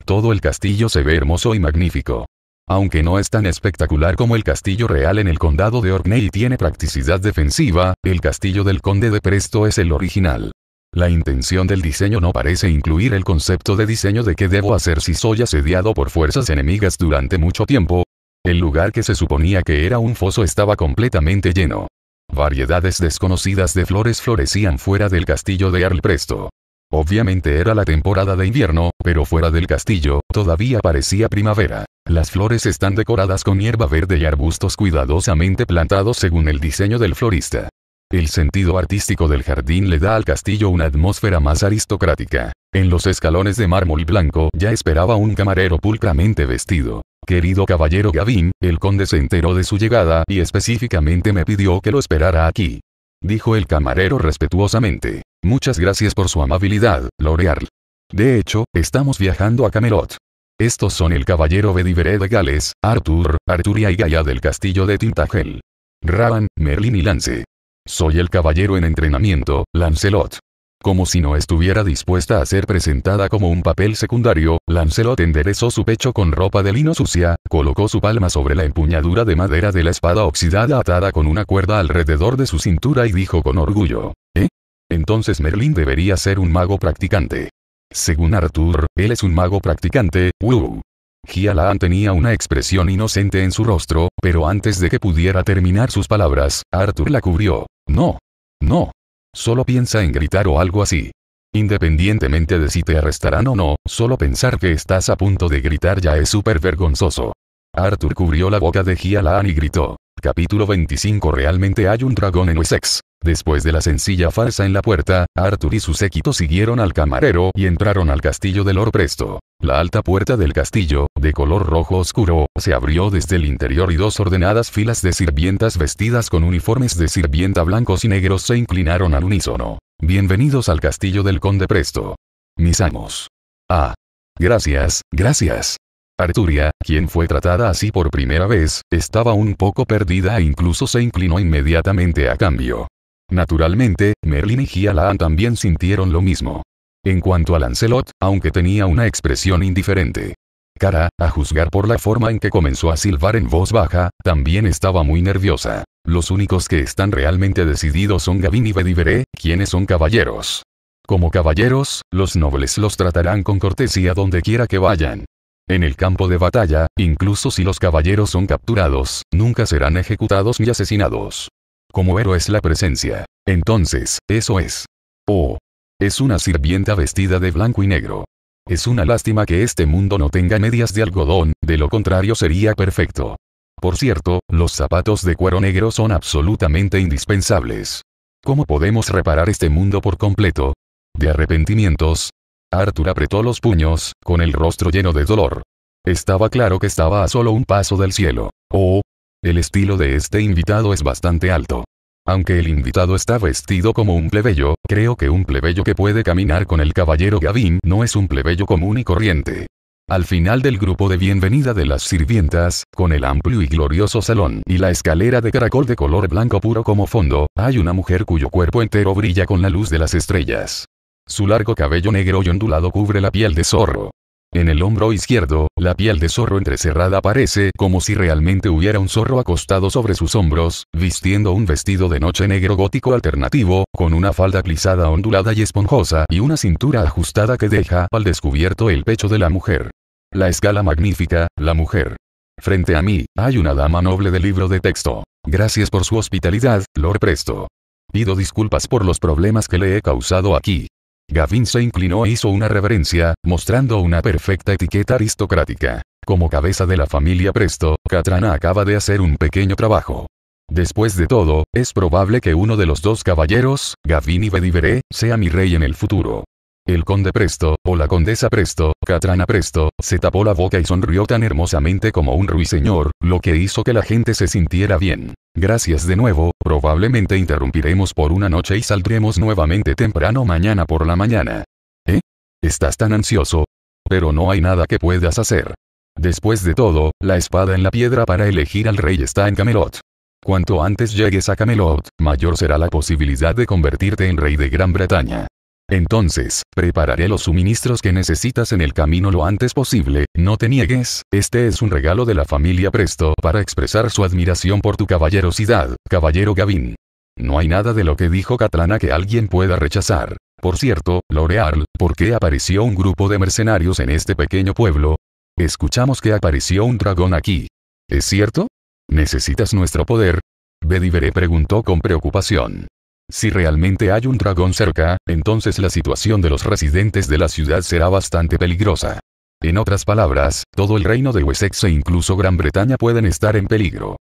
Todo el castillo se ve hermoso y magnífico. Aunque no es tan espectacular como el castillo real en el condado de Orkney y tiene practicidad defensiva, el castillo del conde de Presto es el original. La intención del diseño no parece incluir el concepto de diseño de qué debo hacer si soy asediado por fuerzas enemigas durante mucho tiempo. El lugar que se suponía que era un foso estaba completamente lleno. Variedades desconocidas de flores florecían fuera del castillo de Arl Presto. Obviamente era la temporada de invierno, pero fuera del castillo, todavía parecía primavera. Las flores están decoradas con hierba verde y arbustos cuidadosamente plantados según el diseño del florista. El sentido artístico del jardín le da al castillo una atmósfera más aristocrática. En los escalones de mármol blanco ya esperaba un camarero pulcramente vestido. Querido caballero Gavín, el conde se enteró de su llegada y específicamente me pidió que lo esperara aquí. Dijo el camarero respetuosamente. Muchas gracias por su amabilidad, L'Oreal. De hecho, estamos viajando a Camelot. Estos son el caballero Bedivere de Gales, Arthur, Arturia y Gaia del castillo de Tintagel. Raban, Merlin y Lance. Soy el caballero en entrenamiento, Lancelot. Como si no estuviera dispuesta a ser presentada como un papel secundario, Lancelot enderezó su pecho con ropa de lino sucia, colocó su palma sobre la empuñadura de madera de la espada oxidada atada con una cuerda alrededor de su cintura y dijo con orgullo, ¿Eh? Entonces Merlin debería ser un mago practicante. Según Arthur, él es un mago practicante, wow. Gialan tenía una expresión inocente en su rostro, pero antes de que pudiera terminar sus palabras, Arthur la cubrió. No. No. Solo piensa en gritar o algo así. Independientemente de si te arrestarán o no, solo pensar que estás a punto de gritar ya es súper vergonzoso. Arthur cubrió la boca de Gialan y gritó. Capítulo 25 Realmente hay un dragón en Wessex. Después de la sencilla farsa en la puerta, Arthur y su séquito siguieron al camarero y entraron al castillo de Lord Presto. La alta puerta del castillo, de color rojo oscuro, se abrió desde el interior y dos ordenadas filas de sirvientas vestidas con uniformes de sirvienta blancos y negros se inclinaron al unísono. Bienvenidos al castillo del conde Presto. Mis amos. Ah. Gracias, gracias. Arturia, quien fue tratada así por primera vez, estaba un poco perdida e incluso se inclinó inmediatamente a cambio. Naturalmente, Merlin y Gialaan también sintieron lo mismo. En cuanto a Lancelot, aunque tenía una expresión indiferente, cara, a juzgar por la forma en que comenzó a silbar en voz baja, también estaba muy nerviosa. Los únicos que están realmente decididos son Gavin y Bediveré, quienes son caballeros. Como caballeros, los nobles los tratarán con cortesía donde quiera que vayan. En el campo de batalla, incluso si los caballeros son capturados, nunca serán ejecutados ni asesinados. Como héroe es la presencia. Entonces, eso es. Oh. Es una sirvienta vestida de blanco y negro. Es una lástima que este mundo no tenga medias de algodón, de lo contrario sería perfecto. Por cierto, los zapatos de cuero negro son absolutamente indispensables. ¿Cómo podemos reparar este mundo por completo? ¿De arrepentimientos? Arthur apretó los puños, con el rostro lleno de dolor. Estaba claro que estaba a solo un paso del cielo. Oh, el estilo de este invitado es bastante alto. Aunque el invitado está vestido como un plebeyo, creo que un plebeyo que puede caminar con el caballero Gavin no es un plebeyo común y corriente. Al final del grupo de bienvenida de las sirvientas, con el amplio y glorioso salón y la escalera de caracol de color blanco puro como fondo, hay una mujer cuyo cuerpo entero brilla con la luz de las estrellas. Su largo cabello negro y ondulado cubre la piel de zorro. En el hombro izquierdo, la piel de zorro entrecerrada parece como si realmente hubiera un zorro acostado sobre sus hombros, vistiendo un vestido de noche negro gótico alternativo, con una falda plisada ondulada y esponjosa y una cintura ajustada que deja al descubierto el pecho de la mujer. La escala magnífica, la mujer. Frente a mí, hay una dama noble de libro de texto. Gracias por su hospitalidad, Lord Presto. Pido disculpas por los problemas que le he causado aquí. Gavin se inclinó e hizo una reverencia, mostrando una perfecta etiqueta aristocrática. Como cabeza de la familia Presto, Katrana acaba de hacer un pequeño trabajo. Después de todo, es probable que uno de los dos caballeros, Gavin y Bedivere, sea mi rey en el futuro. El conde Presto, o la condesa Presto, Catrana Presto, se tapó la boca y sonrió tan hermosamente como un ruiseñor, lo que hizo que la gente se sintiera bien. Gracias de nuevo, probablemente interrumpiremos por una noche y saldremos nuevamente temprano mañana por la mañana. ¿Eh? ¿Estás tan ansioso? Pero no hay nada que puedas hacer. Después de todo, la espada en la piedra para elegir al rey está en Camelot. Cuanto antes llegues a Camelot, mayor será la posibilidad de convertirte en rey de Gran Bretaña. Entonces, prepararé los suministros que necesitas en el camino lo antes posible, no te niegues, este es un regalo de la familia Presto para expresar su admiración por tu caballerosidad, caballero Gavin. No hay nada de lo que dijo Catlana que alguien pueda rechazar. Por cierto, L'Oreal, ¿por qué apareció un grupo de mercenarios en este pequeño pueblo? Escuchamos que apareció un dragón aquí. ¿Es cierto? ¿Necesitas nuestro poder? Bedivere preguntó con preocupación. Si realmente hay un dragón cerca, entonces la situación de los residentes de la ciudad será bastante peligrosa. En otras palabras, todo el reino de Wessex e incluso Gran Bretaña pueden estar en peligro.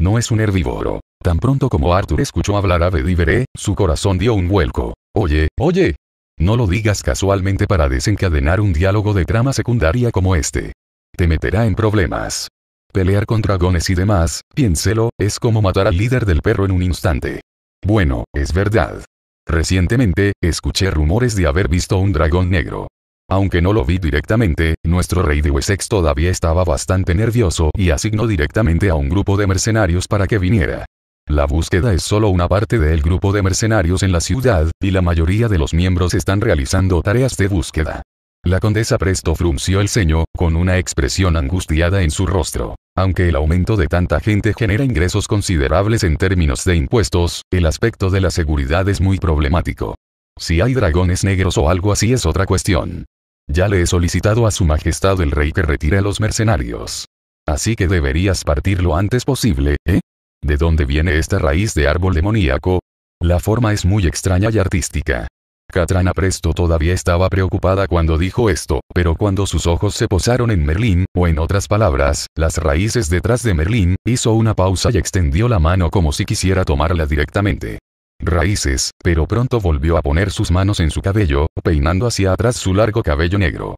No es un herbívoro. Tan pronto como Arthur escuchó hablar a Bedivere, su corazón dio un vuelco. Oye, oye. No lo digas casualmente para desencadenar un diálogo de trama secundaria como este. Te meterá en problemas. Pelear con dragones y demás, piénselo, es como matar al líder del perro en un instante. Bueno, es verdad. Recientemente, escuché rumores de haber visto un dragón negro. Aunque no lo vi directamente, nuestro rey de Wessex todavía estaba bastante nervioso y asignó directamente a un grupo de mercenarios para que viniera. La búsqueda es solo una parte del grupo de mercenarios en la ciudad, y la mayoría de los miembros están realizando tareas de búsqueda. La condesa presto frunció el ceño, con una expresión angustiada en su rostro. Aunque el aumento de tanta gente genera ingresos considerables en términos de impuestos, el aspecto de la seguridad es muy problemático. Si hay dragones negros o algo así es otra cuestión. Ya le he solicitado a su majestad el rey que retire a los mercenarios. Así que deberías partir lo antes posible, ¿eh? ¿De dónde viene esta raíz de árbol demoníaco? La forma es muy extraña y artística. Catrana Presto todavía estaba preocupada cuando dijo esto, pero cuando sus ojos se posaron en Merlín, o en otras palabras, las raíces detrás de Merlín, hizo una pausa y extendió la mano como si quisiera tomarla directamente. Raíces, pero pronto volvió a poner sus manos en su cabello, peinando hacia atrás su largo cabello negro.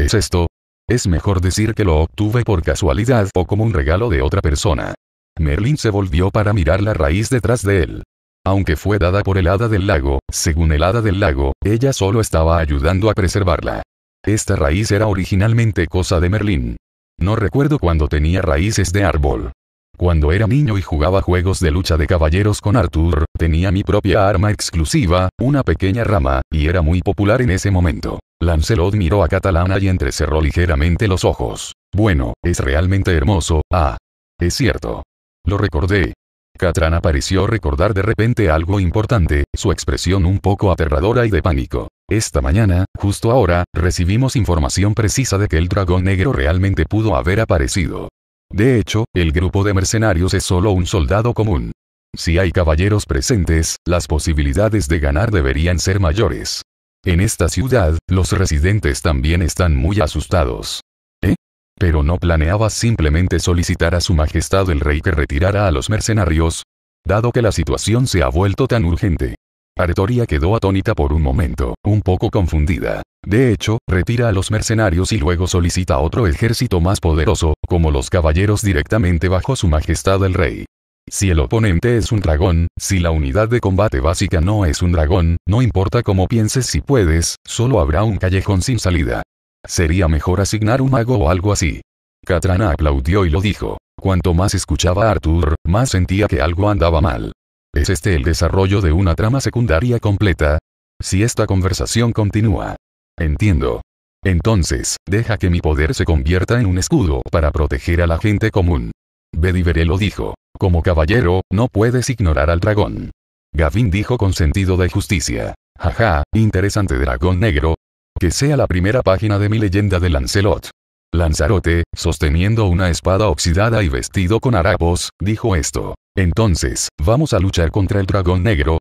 ¿Es esto? Es mejor decir que lo obtuve por casualidad o como un regalo de otra persona. Merlín se volvió para mirar la raíz detrás de él. Aunque fue dada por el hada del lago, según el hada del lago, ella solo estaba ayudando a preservarla. Esta raíz era originalmente cosa de Merlín. No recuerdo cuando tenía raíces de árbol. Cuando era niño y jugaba juegos de lucha de caballeros con Arthur, tenía mi propia arma exclusiva, una pequeña rama, y era muy popular en ese momento. Lancelot miró a Catalana y entrecerró ligeramente los ojos. Bueno, es realmente hermoso, ah. Es cierto. Lo recordé, Katran apareció recordar de repente algo importante, su expresión un poco aterradora y de pánico. Esta mañana, justo ahora, recibimos información precisa de que el dragón negro realmente pudo haber aparecido. De hecho, el grupo de mercenarios es solo un soldado común. Si hay caballeros presentes, las posibilidades de ganar deberían ser mayores. En esta ciudad, los residentes también están muy asustados pero no planeaba simplemente solicitar a su Majestad el Rey que retirara a los mercenarios, dado que la situación se ha vuelto tan urgente. Aretoria quedó atónita por un momento, un poco confundida. De hecho, retira a los mercenarios y luego solicita otro ejército más poderoso, como los caballeros directamente bajo su Majestad el Rey. Si el oponente es un dragón, si la unidad de combate básica no es un dragón, no importa cómo pienses si puedes, solo habrá un callejón sin salida. Sería mejor asignar un mago o algo así. Katrana aplaudió y lo dijo. Cuanto más escuchaba a Arthur, más sentía que algo andaba mal. ¿Es este el desarrollo de una trama secundaria completa? Si esta conversación continúa. Entiendo. Entonces, deja que mi poder se convierta en un escudo para proteger a la gente común. Bedivere lo dijo. Como caballero, no puedes ignorar al dragón. Gavin dijo con sentido de justicia. Jaja, interesante dragón negro, que sea la primera página de mi leyenda de Lancelot. Lanzarote, sosteniendo una espada oxidada y vestido con harapos, dijo esto. Entonces, vamos a luchar contra el dragón negro.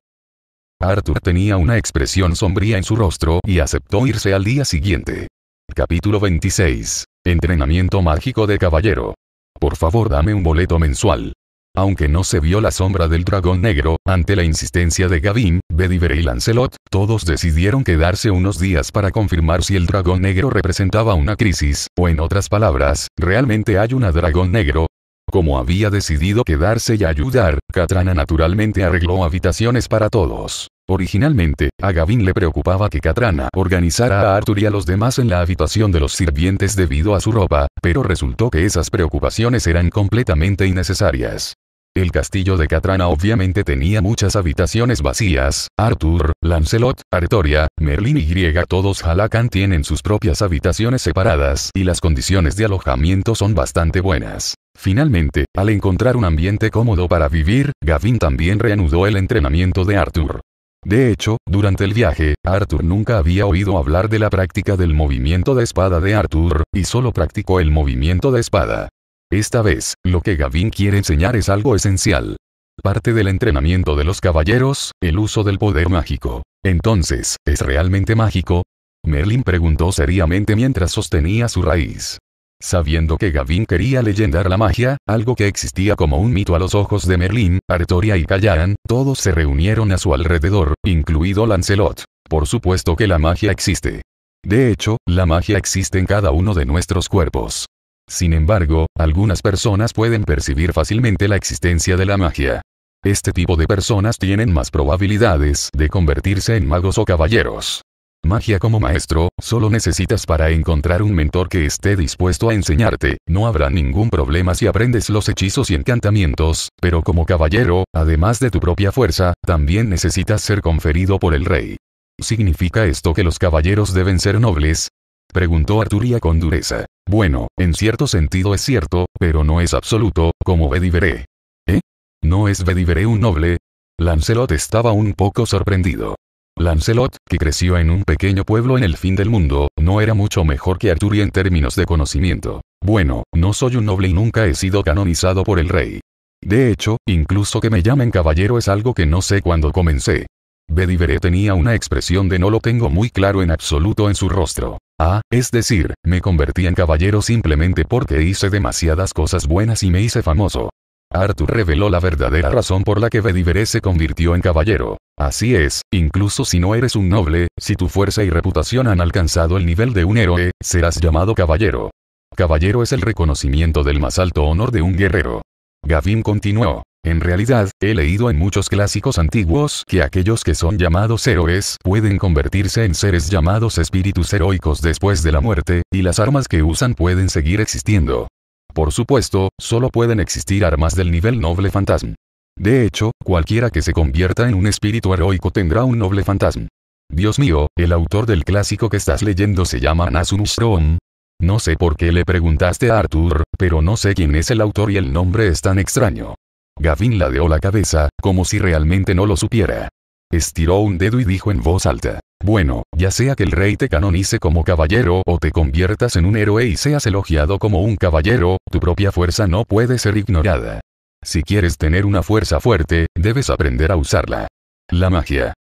Arthur tenía una expresión sombría en su rostro y aceptó irse al día siguiente. Capítulo 26. Entrenamiento mágico de caballero. Por favor dame un boleto mensual. Aunque no se vio la sombra del dragón negro, ante la insistencia de Gavin, Bedivere y Lancelot, todos decidieron quedarse unos días para confirmar si el dragón negro representaba una crisis, o en otras palabras, ¿realmente hay una dragón negro? Como había decidido quedarse y ayudar, Katrana naturalmente arregló habitaciones para todos. Originalmente, a Gavin le preocupaba que Katrana organizara a Arthur y a los demás en la habitación de los sirvientes debido a su ropa, pero resultó que esas preocupaciones eran completamente innecesarias. El castillo de Catrana obviamente tenía muchas habitaciones vacías, Arthur, Lancelot, Artoria, Merlin y Griega todos Halakan tienen sus propias habitaciones separadas y las condiciones de alojamiento son bastante buenas. Finalmente, al encontrar un ambiente cómodo para vivir, Gavin también reanudó el entrenamiento de Arthur. De hecho, durante el viaje, Arthur nunca había oído hablar de la práctica del movimiento de espada de Arthur, y solo practicó el movimiento de espada. Esta vez, lo que Gavin quiere enseñar es algo esencial. Parte del entrenamiento de los caballeros, el uso del poder mágico. Entonces, ¿es realmente mágico? Merlin preguntó seriamente mientras sostenía su raíz. Sabiendo que Gavin quería leyendar la magia, algo que existía como un mito a los ojos de Merlin, Artoria y Callahan, todos se reunieron a su alrededor, incluido Lancelot. Por supuesto que la magia existe. De hecho, la magia existe en cada uno de nuestros cuerpos. Sin embargo, algunas personas pueden percibir fácilmente la existencia de la magia. Este tipo de personas tienen más probabilidades de convertirse en magos o caballeros. Magia como maestro, solo necesitas para encontrar un mentor que esté dispuesto a enseñarte, no habrá ningún problema si aprendes los hechizos y encantamientos, pero como caballero, además de tu propia fuerza, también necesitas ser conferido por el rey. ¿Significa esto que los caballeros deben ser nobles? Preguntó Arturia con dureza. Bueno, en cierto sentido es cierto, pero no es absoluto, como Bediveré. ¿Eh? ¿No es Bediveré un noble? Lancelot estaba un poco sorprendido. Lancelot, que creció en un pequeño pueblo en el fin del mundo, no era mucho mejor que Arturia en términos de conocimiento. Bueno, no soy un noble y nunca he sido canonizado por el rey. De hecho, incluso que me llamen caballero es algo que no sé cuándo comencé. Bedivere tenía una expresión de no lo tengo muy claro en absoluto en su rostro. Ah, es decir, me convertí en caballero simplemente porque hice demasiadas cosas buenas y me hice famoso. Arthur reveló la verdadera razón por la que Bedivere se convirtió en caballero. Así es, incluso si no eres un noble, si tu fuerza y reputación han alcanzado el nivel de un héroe, serás llamado caballero. Caballero es el reconocimiento del más alto honor de un guerrero. Gavin continuó. En realidad, he leído en muchos clásicos antiguos que aquellos que son llamados héroes pueden convertirse en seres llamados espíritus heroicos después de la muerte, y las armas que usan pueden seguir existiendo. Por supuesto, solo pueden existir armas del nivel noble fantasma. De hecho, cualquiera que se convierta en un espíritu heroico tendrá un noble fantasma. Dios mío, el autor del clásico que estás leyendo se llama Strom. No sé por qué le preguntaste a Arthur, pero no sé quién es el autor y el nombre es tan extraño. Gavin ladeó la cabeza, como si realmente no lo supiera. Estiró un dedo y dijo en voz alta. Bueno, ya sea que el rey te canonice como caballero o te conviertas en un héroe y seas elogiado como un caballero, tu propia fuerza no puede ser ignorada. Si quieres tener una fuerza fuerte, debes aprender a usarla. La magia.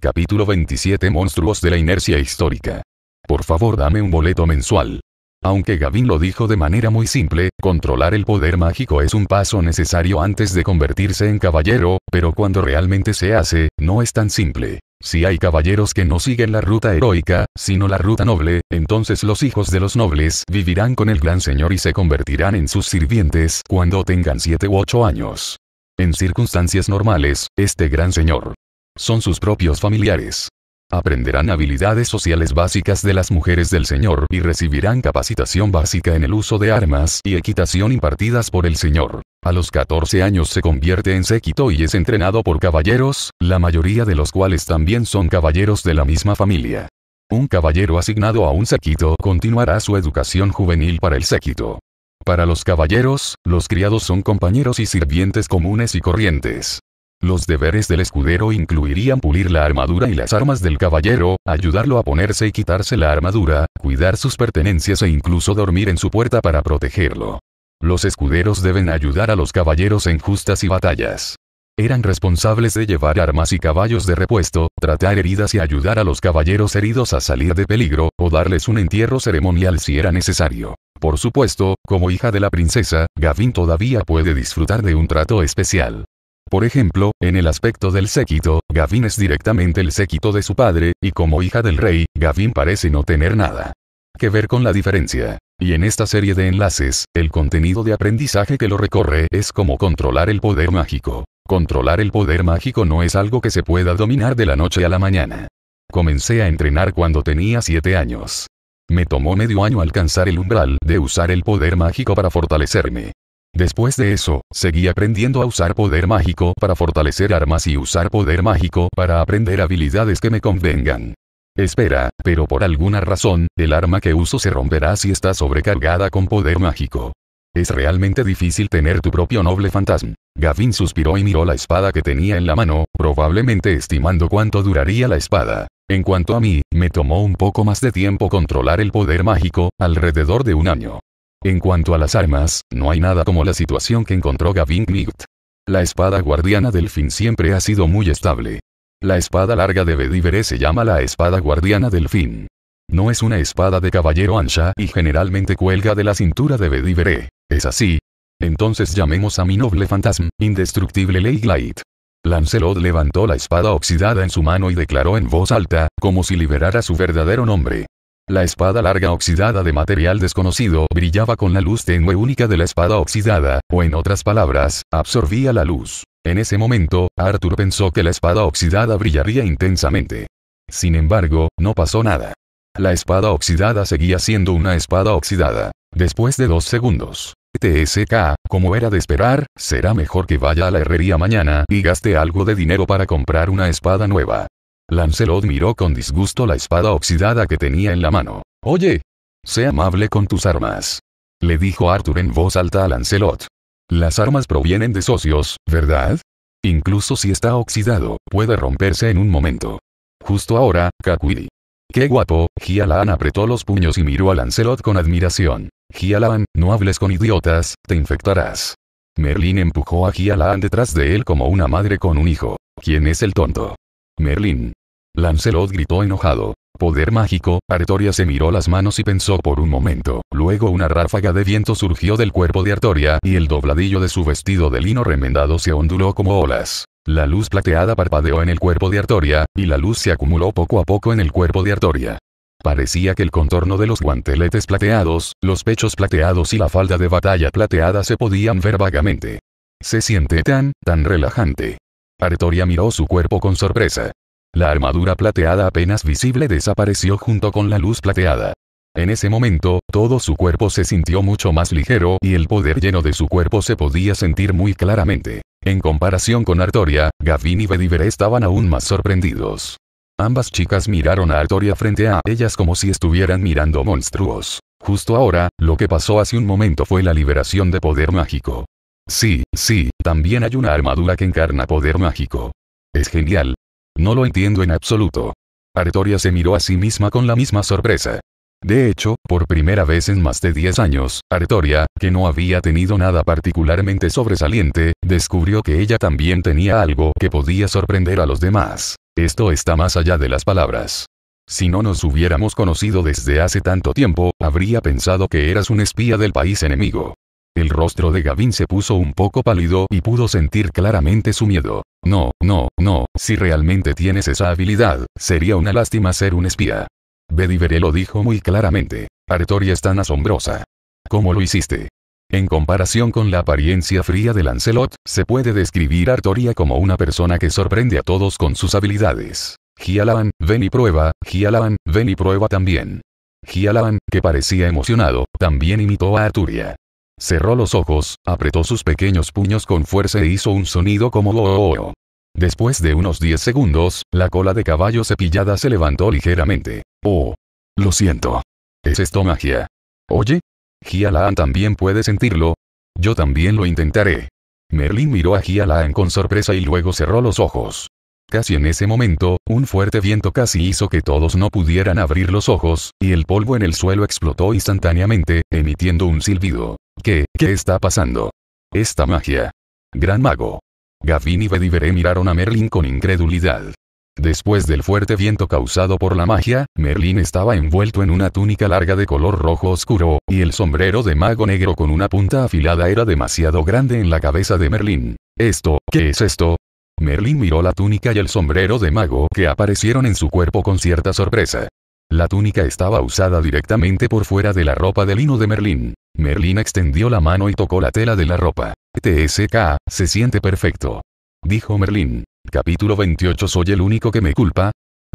Capítulo 27 Monstruos de la Inercia Histórica. Por favor dame un boleto mensual. Aunque Gavin lo dijo de manera muy simple, controlar el poder mágico es un paso necesario antes de convertirse en caballero, pero cuando realmente se hace, no es tan simple. Si hay caballeros que no siguen la ruta heroica, sino la ruta noble, entonces los hijos de los nobles vivirán con el gran señor y se convertirán en sus sirvientes cuando tengan 7 u 8 años. En circunstancias normales, este gran señor son sus propios familiares. Aprenderán habilidades sociales básicas de las mujeres del Señor y recibirán capacitación básica en el uso de armas y equitación impartidas por el Señor. A los 14 años se convierte en séquito y es entrenado por caballeros, la mayoría de los cuales también son caballeros de la misma familia. Un caballero asignado a un séquito continuará su educación juvenil para el séquito. Para los caballeros, los criados son compañeros y sirvientes comunes y corrientes. Los deberes del escudero incluirían pulir la armadura y las armas del caballero, ayudarlo a ponerse y quitarse la armadura, cuidar sus pertenencias e incluso dormir en su puerta para protegerlo. Los escuderos deben ayudar a los caballeros en justas y batallas. Eran responsables de llevar armas y caballos de repuesto, tratar heridas y ayudar a los caballeros heridos a salir de peligro, o darles un entierro ceremonial si era necesario. Por supuesto, como hija de la princesa, Gavin todavía puede disfrutar de un trato especial. Por ejemplo, en el aspecto del séquito, Gavin es directamente el séquito de su padre, y como hija del rey, Gavin parece no tener nada que ver con la diferencia. Y en esta serie de enlaces, el contenido de aprendizaje que lo recorre es como controlar el poder mágico. Controlar el poder mágico no es algo que se pueda dominar de la noche a la mañana. Comencé a entrenar cuando tenía 7 años. Me tomó medio año alcanzar el umbral de usar el poder mágico para fortalecerme. Después de eso, seguí aprendiendo a usar poder mágico para fortalecer armas y usar poder mágico para aprender habilidades que me convengan. Espera, pero por alguna razón, el arma que uso se romperá si está sobrecargada con poder mágico. Es realmente difícil tener tu propio noble fantasma. Gavin suspiró y miró la espada que tenía en la mano, probablemente estimando cuánto duraría la espada. En cuanto a mí, me tomó un poco más de tiempo controlar el poder mágico, alrededor de un año. En cuanto a las armas, no hay nada como la situación que encontró Gavin Knight. La espada guardiana del fin siempre ha sido muy estable. La espada larga de Bedivere se llama la espada guardiana del fin. No es una espada de caballero ancha y generalmente cuelga de la cintura de Bedivere. ¿Es así? Entonces llamemos a mi noble fantasma, indestructible Lady Light. Lancelot levantó la espada oxidada en su mano y declaró en voz alta, como si liberara su verdadero nombre. La espada larga oxidada de material desconocido brillaba con la luz tenue única de la espada oxidada, o en otras palabras, absorbía la luz. En ese momento, Arthur pensó que la espada oxidada brillaría intensamente. Sin embargo, no pasó nada. La espada oxidada seguía siendo una espada oxidada. Después de dos segundos, TSK, como era de esperar, será mejor que vaya a la herrería mañana y gaste algo de dinero para comprar una espada nueva. Lancelot miró con disgusto la espada oxidada que tenía en la mano. Oye. Sé amable con tus armas. Le dijo Arthur en voz alta a Lancelot. Las armas provienen de socios, ¿verdad? Incluso si está oxidado, puede romperse en un momento. Justo ahora, Kakuiri. ¡Qué guapo! Gialan apretó los puños y miró a Lancelot con admiración. Gialan, no hables con idiotas, te infectarás. Merlin empujó a Gialan detrás de él como una madre con un hijo. ¿Quién es el tonto? Merlín. Lancelot gritó enojado. Poder mágico, Artoria se miró las manos y pensó por un momento. Luego una ráfaga de viento surgió del cuerpo de Artoria y el dobladillo de su vestido de lino remendado se onduló como olas. La luz plateada parpadeó en el cuerpo de Artoria, y la luz se acumuló poco a poco en el cuerpo de Artoria. Parecía que el contorno de los guanteletes plateados, los pechos plateados y la falda de batalla plateada se podían ver vagamente. Se siente tan, tan relajante. Artoria miró su cuerpo con sorpresa. La armadura plateada apenas visible desapareció junto con la luz plateada. En ese momento, todo su cuerpo se sintió mucho más ligero y el poder lleno de su cuerpo se podía sentir muy claramente. En comparación con Artoria, Gavin y Bedivere estaban aún más sorprendidos. Ambas chicas miraron a Artoria frente a ellas como si estuvieran mirando monstruos. Justo ahora, lo que pasó hace un momento fue la liberación de poder mágico. Sí, sí, también hay una armadura que encarna poder mágico. Es genial. No lo entiendo en absoluto. Artoria se miró a sí misma con la misma sorpresa. De hecho, por primera vez en más de 10 años, Artoria, que no había tenido nada particularmente sobresaliente, descubrió que ella también tenía algo que podía sorprender a los demás. Esto está más allá de las palabras. Si no nos hubiéramos conocido desde hace tanto tiempo, habría pensado que eras un espía del país enemigo. El rostro de Gavin se puso un poco pálido y pudo sentir claramente su miedo. No, no, no, si realmente tienes esa habilidad, sería una lástima ser un espía. Bedivere lo dijo muy claramente. Artoria es tan asombrosa. ¿Cómo lo hiciste? En comparación con la apariencia fría de Lancelot, se puede describir a Artoria como una persona que sorprende a todos con sus habilidades. Gialan ven y prueba, Gialan ven y prueba también. Gialan, que parecía emocionado, también imitó a Arturia. Cerró los ojos, apretó sus pequeños puños con fuerza e hizo un sonido como oh. oh, oh". Después de unos 10 segundos, la cola de caballo cepillada se levantó ligeramente. Oh. Lo siento. ¿Es esto magia? Oye. Gialan también puede sentirlo. Yo también lo intentaré. Merlin miró a Gialaan con sorpresa y luego cerró los ojos. Casi en ese momento, un fuerte viento casi hizo que todos no pudieran abrir los ojos, y el polvo en el suelo explotó instantáneamente, emitiendo un silbido. ¿Qué, qué está pasando? Esta magia. Gran mago. Gavin y Bedivere miraron a Merlin con incredulidad. Después del fuerte viento causado por la magia, Merlin estaba envuelto en una túnica larga de color rojo oscuro, y el sombrero de mago negro con una punta afilada era demasiado grande en la cabeza de Merlin. ¿Esto, qué es esto? Merlín miró la túnica y el sombrero de mago que aparecieron en su cuerpo con cierta sorpresa. La túnica estaba usada directamente por fuera de la ropa de lino de Merlín. Merlín extendió la mano y tocó la tela de la ropa. TSK, se siente perfecto. Dijo Merlín. Capítulo 28 Soy el único que me culpa.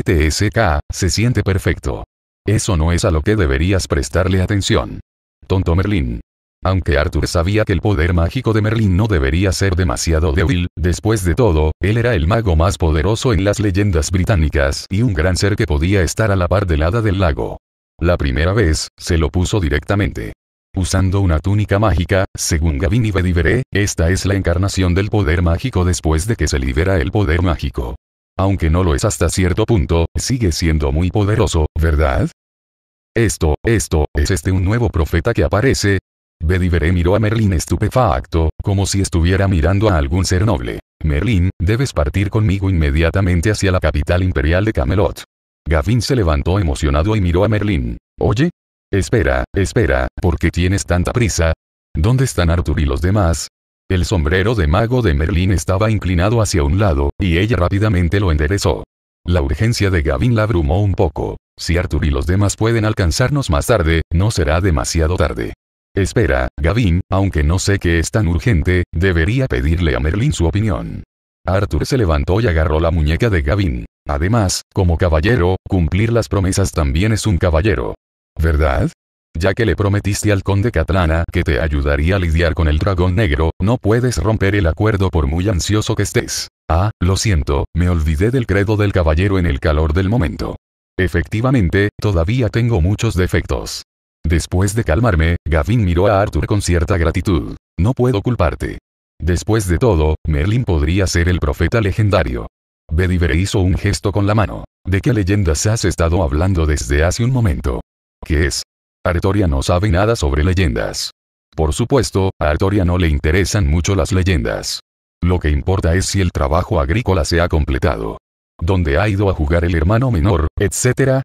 TSK, se siente perfecto. Eso no es a lo que deberías prestarle atención. Tonto Merlín. Aunque Arthur sabía que el poder mágico de Merlin no debería ser demasiado débil, después de todo, él era el mago más poderoso en las leyendas británicas y un gran ser que podía estar a la par del hada del lago. La primera vez, se lo puso directamente. Usando una túnica mágica, según Gavin y Bediveré, esta es la encarnación del poder mágico después de que se libera el poder mágico. Aunque no lo es hasta cierto punto, sigue siendo muy poderoso, ¿verdad? Esto, esto, es este un nuevo profeta que aparece, Bedivere miró a Merlín estupefacto, como si estuviera mirando a algún ser noble. Merlín, debes partir conmigo inmediatamente hacia la capital imperial de Camelot. Gavin se levantó emocionado y miró a Merlín. Oye. Espera, espera, ¿por qué tienes tanta prisa? ¿Dónde están Arthur y los demás? El sombrero de mago de Merlín estaba inclinado hacia un lado, y ella rápidamente lo enderezó. La urgencia de Gavin la abrumó un poco. Si Arthur y los demás pueden alcanzarnos más tarde, no será demasiado tarde. Espera, Gavin, aunque no sé qué es tan urgente, debería pedirle a Merlin su opinión. Arthur se levantó y agarró la muñeca de Gavin. Además, como caballero, cumplir las promesas también es un caballero. ¿Verdad? Ya que le prometiste al conde Catlana que te ayudaría a lidiar con el dragón negro, no puedes romper el acuerdo por muy ansioso que estés. Ah, lo siento, me olvidé del credo del caballero en el calor del momento. Efectivamente, todavía tengo muchos defectos. Después de calmarme, Gavin miró a Arthur con cierta gratitud. No puedo culparte. Después de todo, Merlin podría ser el profeta legendario. Bedivere hizo un gesto con la mano. ¿De qué leyendas has estado hablando desde hace un momento? ¿Qué es? Artoria no sabe nada sobre leyendas. Por supuesto, a Artoria no le interesan mucho las leyendas. Lo que importa es si el trabajo agrícola se ha completado. ¿Dónde ha ido a jugar el hermano menor, etcétera?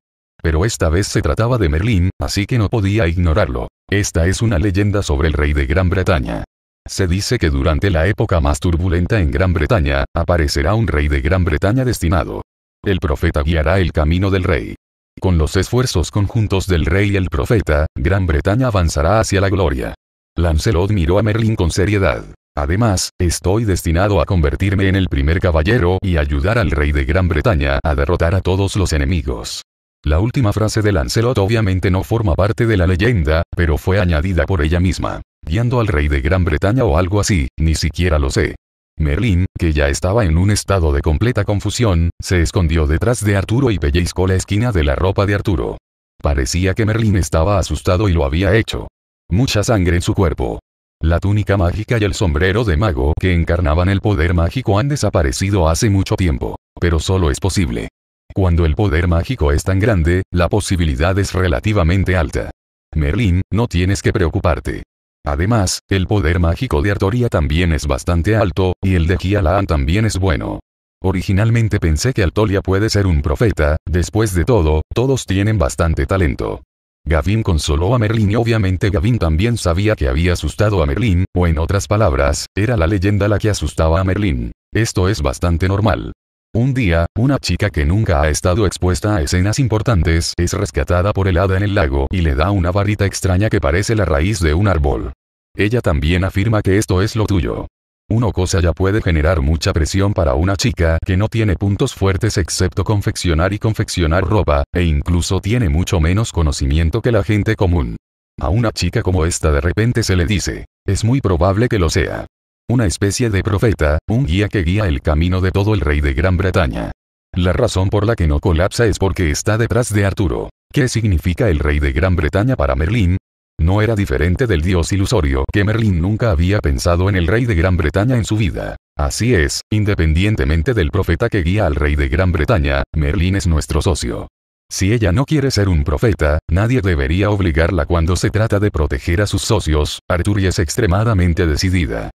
pero esta vez se trataba de Merlín, así que no podía ignorarlo. Esta es una leyenda sobre el rey de Gran Bretaña. Se dice que durante la época más turbulenta en Gran Bretaña, aparecerá un rey de Gran Bretaña destinado. El profeta guiará el camino del rey. Con los esfuerzos conjuntos del rey y el profeta, Gran Bretaña avanzará hacia la gloria. Lancelot miró a Merlín con seriedad. Además, estoy destinado a convertirme en el primer caballero y ayudar al rey de Gran Bretaña a derrotar a todos los enemigos. La última frase de Lancelot obviamente no forma parte de la leyenda, pero fue añadida por ella misma. Guiando al rey de Gran Bretaña o algo así, ni siquiera lo sé. Merlín, que ya estaba en un estado de completa confusión, se escondió detrás de Arturo y pellizcó la esquina de la ropa de Arturo. Parecía que Merlín estaba asustado y lo había hecho. Mucha sangre en su cuerpo. La túnica mágica y el sombrero de mago que encarnaban el poder mágico han desaparecido hace mucho tiempo, pero solo es posible cuando el poder mágico es tan grande, la posibilidad es relativamente alta. Merlin, no tienes que preocuparte. Además, el poder mágico de Artoria también es bastante alto, y el de Kialaan también es bueno. Originalmente pensé que Altolia puede ser un profeta, después de todo, todos tienen bastante talento. Gavin consoló a Merlín y obviamente Gavin también sabía que había asustado a Merlín, o en otras palabras, era la leyenda la que asustaba a Merlín. Esto es bastante normal. Un día, una chica que nunca ha estado expuesta a escenas importantes es rescatada por el hada en el lago y le da una varita extraña que parece la raíz de un árbol. Ella también afirma que esto es lo tuyo. Una cosa ya puede generar mucha presión para una chica que no tiene puntos fuertes excepto confeccionar y confeccionar ropa, e incluso tiene mucho menos conocimiento que la gente común. A una chica como esta de repente se le dice, es muy probable que lo sea. Una especie de profeta, un guía que guía el camino de todo el rey de Gran Bretaña. La razón por la que no colapsa es porque está detrás de Arturo. ¿Qué significa el rey de Gran Bretaña para Merlín? No era diferente del dios ilusorio que Merlín nunca había pensado en el rey de Gran Bretaña en su vida. Así es, independientemente del profeta que guía al rey de Gran Bretaña, Merlín es nuestro socio. Si ella no quiere ser un profeta, nadie debería obligarla cuando se trata de proteger a sus socios, Artur es extremadamente decidida.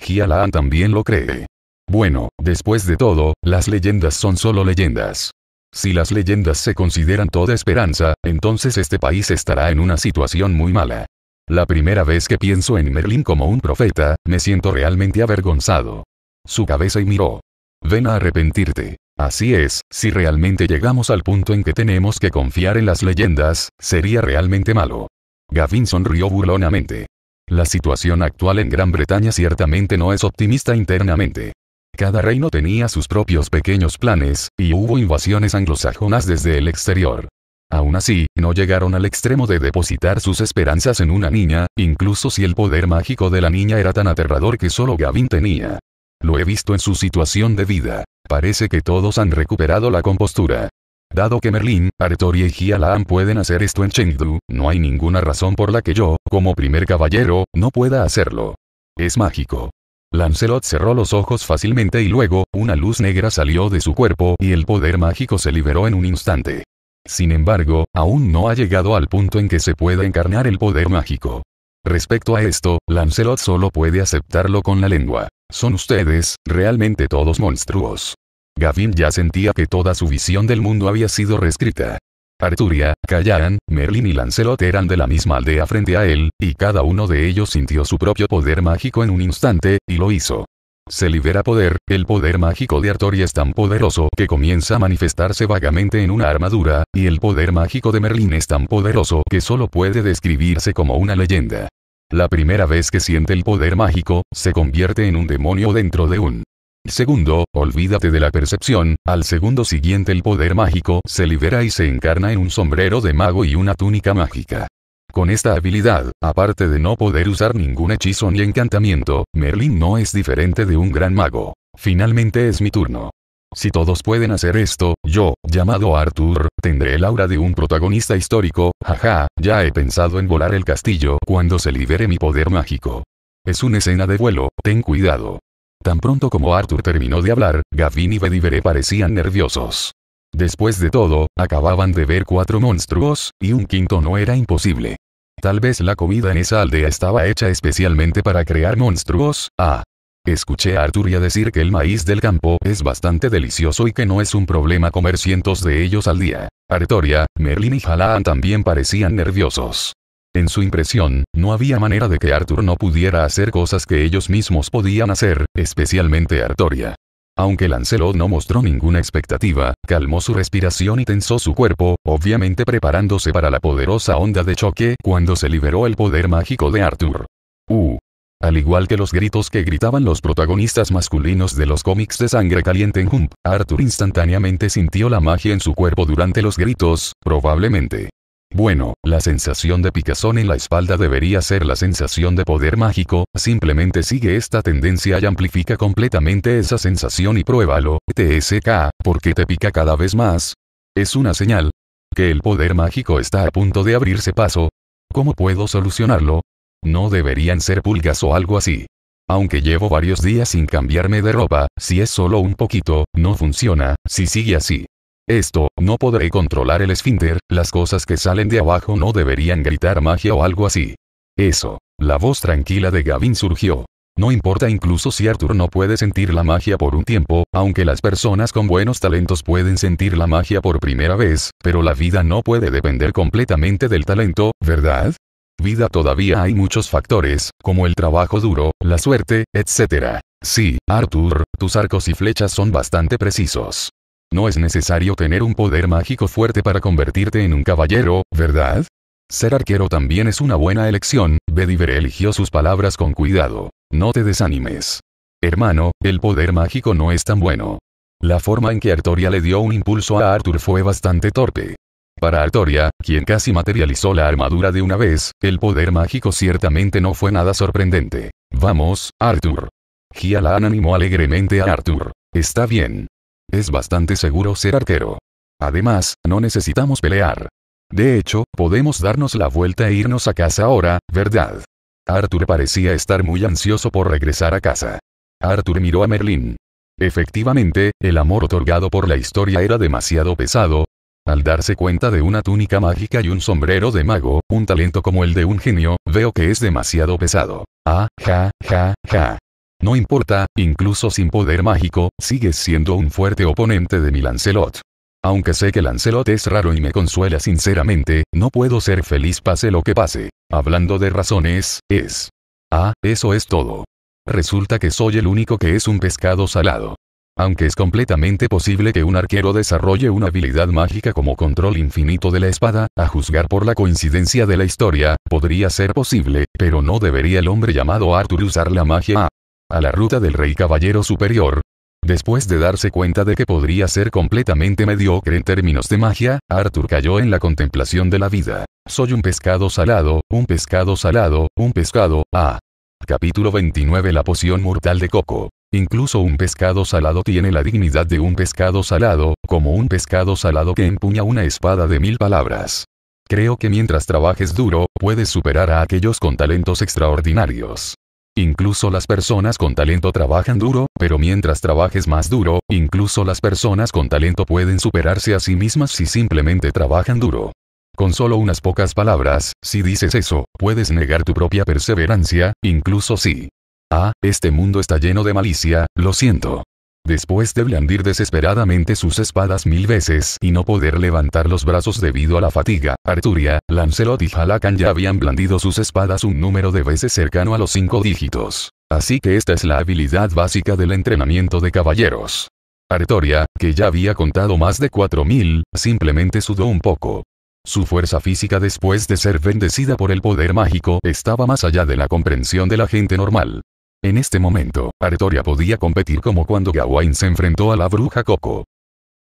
Gialan también lo cree. Bueno, después de todo, las leyendas son solo leyendas. Si las leyendas se consideran toda esperanza, entonces este país estará en una situación muy mala. La primera vez que pienso en Merlín como un profeta, me siento realmente avergonzado. Su cabeza y miró. Ven a arrepentirte. Así es, si realmente llegamos al punto en que tenemos que confiar en las leyendas, sería realmente malo. Gavin sonrió burlonamente. La situación actual en Gran Bretaña ciertamente no es optimista internamente. Cada reino tenía sus propios pequeños planes, y hubo invasiones anglosajonas desde el exterior. Aún así, no llegaron al extremo de depositar sus esperanzas en una niña, incluso si el poder mágico de la niña era tan aterrador que solo Gavin tenía. Lo he visto en su situación de vida. Parece que todos han recuperado la compostura. Dado que Merlin, Artoria y Gialan pueden hacer esto en Chengdu, no hay ninguna razón por la que yo, como primer caballero, no pueda hacerlo. Es mágico. Lancelot cerró los ojos fácilmente y luego, una luz negra salió de su cuerpo y el poder mágico se liberó en un instante. Sin embargo, aún no ha llegado al punto en que se pueda encarnar el poder mágico. Respecto a esto, Lancelot solo puede aceptarlo con la lengua. Son ustedes, realmente todos monstruos. Gavin ya sentía que toda su visión del mundo había sido reescrita. Arturia, Callahan, Merlin y Lancelot eran de la misma aldea frente a él, y cada uno de ellos sintió su propio poder mágico en un instante, y lo hizo. Se libera poder, el poder mágico de Arturia es tan poderoso que comienza a manifestarse vagamente en una armadura, y el poder mágico de Merlín es tan poderoso que solo puede describirse como una leyenda. La primera vez que siente el poder mágico, se convierte en un demonio dentro de un Segundo, olvídate de la percepción, al segundo siguiente el poder mágico se libera y se encarna en un sombrero de mago y una túnica mágica. Con esta habilidad, aparte de no poder usar ningún hechizo ni encantamiento, Merlin no es diferente de un gran mago. Finalmente es mi turno. Si todos pueden hacer esto, yo, llamado Arthur, tendré el aura de un protagonista histórico, jaja, ya he pensado en volar el castillo cuando se libere mi poder mágico. Es una escena de vuelo, ten cuidado. Tan pronto como Arthur terminó de hablar, Gavin y Bedivere parecían nerviosos. Después de todo, acababan de ver cuatro monstruos, y un quinto no era imposible. Tal vez la comida en esa aldea estaba hecha especialmente para crear monstruos, ah. Escuché a Arturia decir que el maíz del campo es bastante delicioso y que no es un problema comer cientos de ellos al día. Artoria, Merlin y Halaan también parecían nerviosos. En su impresión, no había manera de que Arthur no pudiera hacer cosas que ellos mismos podían hacer, especialmente Artoria. Aunque Lancelot no mostró ninguna expectativa, calmó su respiración y tensó su cuerpo, obviamente preparándose para la poderosa onda de choque cuando se liberó el poder mágico de Arthur. Uh. Al igual que los gritos que gritaban los protagonistas masculinos de los cómics de sangre caliente en Hump, Arthur instantáneamente sintió la magia en su cuerpo durante los gritos, probablemente. Bueno, la sensación de picazón en la espalda debería ser la sensación de poder mágico, simplemente sigue esta tendencia y amplifica completamente esa sensación y pruébalo, TSK, porque te pica cada vez más. Es una señal. Que el poder mágico está a punto de abrirse paso. ¿Cómo puedo solucionarlo? No deberían ser pulgas o algo así. Aunque llevo varios días sin cambiarme de ropa, si es solo un poquito, no funciona, si sigue así. Esto, no podré controlar el esfínter, las cosas que salen de abajo no deberían gritar magia o algo así. Eso. La voz tranquila de Gavin surgió. No importa incluso si Arthur no puede sentir la magia por un tiempo, aunque las personas con buenos talentos pueden sentir la magia por primera vez, pero la vida no puede depender completamente del talento, ¿verdad? Vida todavía hay muchos factores, como el trabajo duro, la suerte, etc. Sí, Arthur, tus arcos y flechas son bastante precisos. No es necesario tener un poder mágico fuerte para convertirte en un caballero, ¿verdad? Ser arquero también es una buena elección, Bedivere eligió sus palabras con cuidado. No te desanimes. Hermano, el poder mágico no es tan bueno. La forma en que Artoria le dio un impulso a Arthur fue bastante torpe. Para Artoria, quien casi materializó la armadura de una vez, el poder mágico ciertamente no fue nada sorprendente. Vamos, Arthur. Gialan animó alegremente a Arthur. Está bien. Es bastante seguro ser arquero. Además, no necesitamos pelear. De hecho, podemos darnos la vuelta e irnos a casa ahora, ¿verdad? Arthur parecía estar muy ansioso por regresar a casa. Arthur miró a Merlín. Efectivamente, el amor otorgado por la historia era demasiado pesado. Al darse cuenta de una túnica mágica y un sombrero de mago, un talento como el de un genio, veo que es demasiado pesado. Ah, ja, ja, ja. No importa, incluso sin poder mágico, sigues siendo un fuerte oponente de mi Lancelot. Aunque sé que Lancelot es raro y me consuela sinceramente, no puedo ser feliz pase lo que pase. Hablando de razones, es. Ah, eso es todo. Resulta que soy el único que es un pescado salado. Aunque es completamente posible que un arquero desarrolle una habilidad mágica como control infinito de la espada, a juzgar por la coincidencia de la historia, podría ser posible, pero no debería el hombre llamado Arthur usar la magia a la ruta del rey caballero superior. Después de darse cuenta de que podría ser completamente mediocre en términos de magia, Arthur cayó en la contemplación de la vida. Soy un pescado salado, un pescado salado, un pescado, ah. Capítulo 29 La poción mortal de coco. Incluso un pescado salado tiene la dignidad de un pescado salado, como un pescado salado que empuña una espada de mil palabras. Creo que mientras trabajes duro, puedes superar a aquellos con talentos extraordinarios. Incluso las personas con talento trabajan duro, pero mientras trabajes más duro, incluso las personas con talento pueden superarse a sí mismas si simplemente trabajan duro. Con solo unas pocas palabras, si dices eso, puedes negar tu propia perseverancia, incluso si... Ah, este mundo está lleno de malicia, lo siento. Después de blandir desesperadamente sus espadas mil veces y no poder levantar los brazos debido a la fatiga, Arturia, Lancelot y Halakan ya habían blandido sus espadas un número de veces cercano a los cinco dígitos. Así que esta es la habilidad básica del entrenamiento de caballeros. Arturia, que ya había contado más de 4.000, simplemente sudó un poco. Su fuerza física después de ser bendecida por el poder mágico estaba más allá de la comprensión de la gente normal. En este momento, Aretoria podía competir como cuando Gawain se enfrentó a la bruja Coco.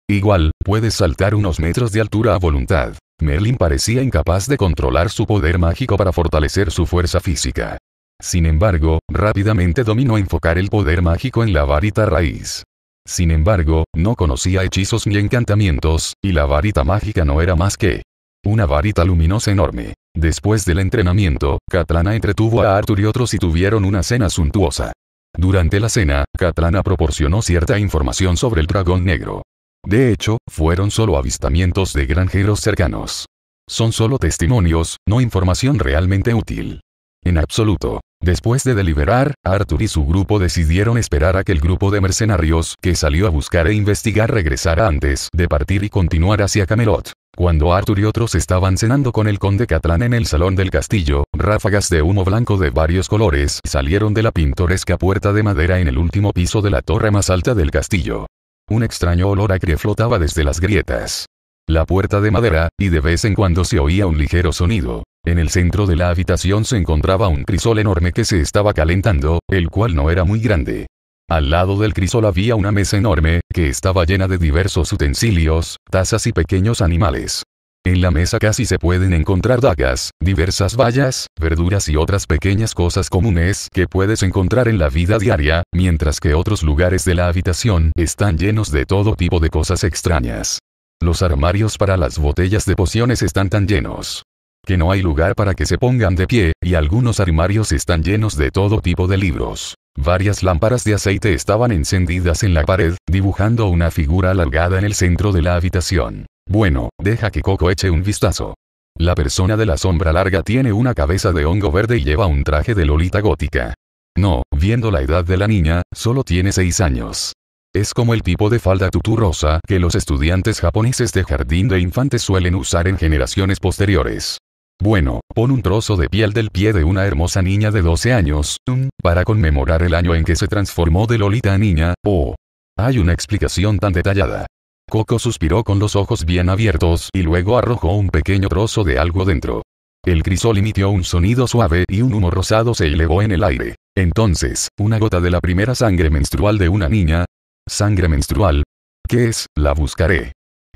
Igual, puede saltar unos metros de altura a voluntad. Merlin parecía incapaz de controlar su poder mágico para fortalecer su fuerza física. Sin embargo, rápidamente dominó enfocar el poder mágico en la varita raíz. Sin embargo, no conocía hechizos ni encantamientos, y la varita mágica no era más que una varita luminosa enorme. Después del entrenamiento, Catlana entretuvo a Arthur y otros y tuvieron una cena suntuosa. Durante la cena, Catlana proporcionó cierta información sobre el dragón negro. De hecho, fueron solo avistamientos de granjeros cercanos. Son solo testimonios, no información realmente útil. En absoluto. Después de deliberar, Arthur y su grupo decidieron esperar a que el grupo de mercenarios que salió a buscar e investigar regresara antes de partir y continuar hacia Camelot. Cuando Arthur y otros estaban cenando con el conde Catlán en el salón del castillo, ráfagas de humo blanco de varios colores salieron de la pintoresca puerta de madera en el último piso de la torre más alta del castillo. Un extraño olor acre flotaba desde las grietas. La puerta de madera, y de vez en cuando se oía un ligero sonido, en el centro de la habitación se encontraba un crisol enorme que se estaba calentando, el cual no era muy grande. Al lado del crisol había una mesa enorme, que estaba llena de diversos utensilios, tazas y pequeños animales. En la mesa casi se pueden encontrar dagas, diversas bayas, verduras y otras pequeñas cosas comunes que puedes encontrar en la vida diaria, mientras que otros lugares de la habitación están llenos de todo tipo de cosas extrañas. Los armarios para las botellas de pociones están tan llenos que no hay lugar para que se pongan de pie, y algunos armarios están llenos de todo tipo de libros. Varias lámparas de aceite estaban encendidas en la pared, dibujando una figura alargada en el centro de la habitación. Bueno, deja que Coco eche un vistazo. La persona de la sombra larga tiene una cabeza de hongo verde y lleva un traje de lolita gótica. No, viendo la edad de la niña, solo tiene seis años. Es como el tipo de falda rosa que los estudiantes japoneses de jardín de infantes suelen usar en generaciones posteriores. Bueno, pon un trozo de piel del pie de una hermosa niña de 12 años, um, para conmemorar el año en que se transformó de Lolita a niña, o... Oh. Hay una explicación tan detallada. Coco suspiró con los ojos bien abiertos y luego arrojó un pequeño trozo de algo dentro. El crisol emitió un sonido suave y un humo rosado se elevó en el aire. Entonces, una gota de la primera sangre menstrual de una niña. Sangre menstrual. ¿Qué es? La buscaré.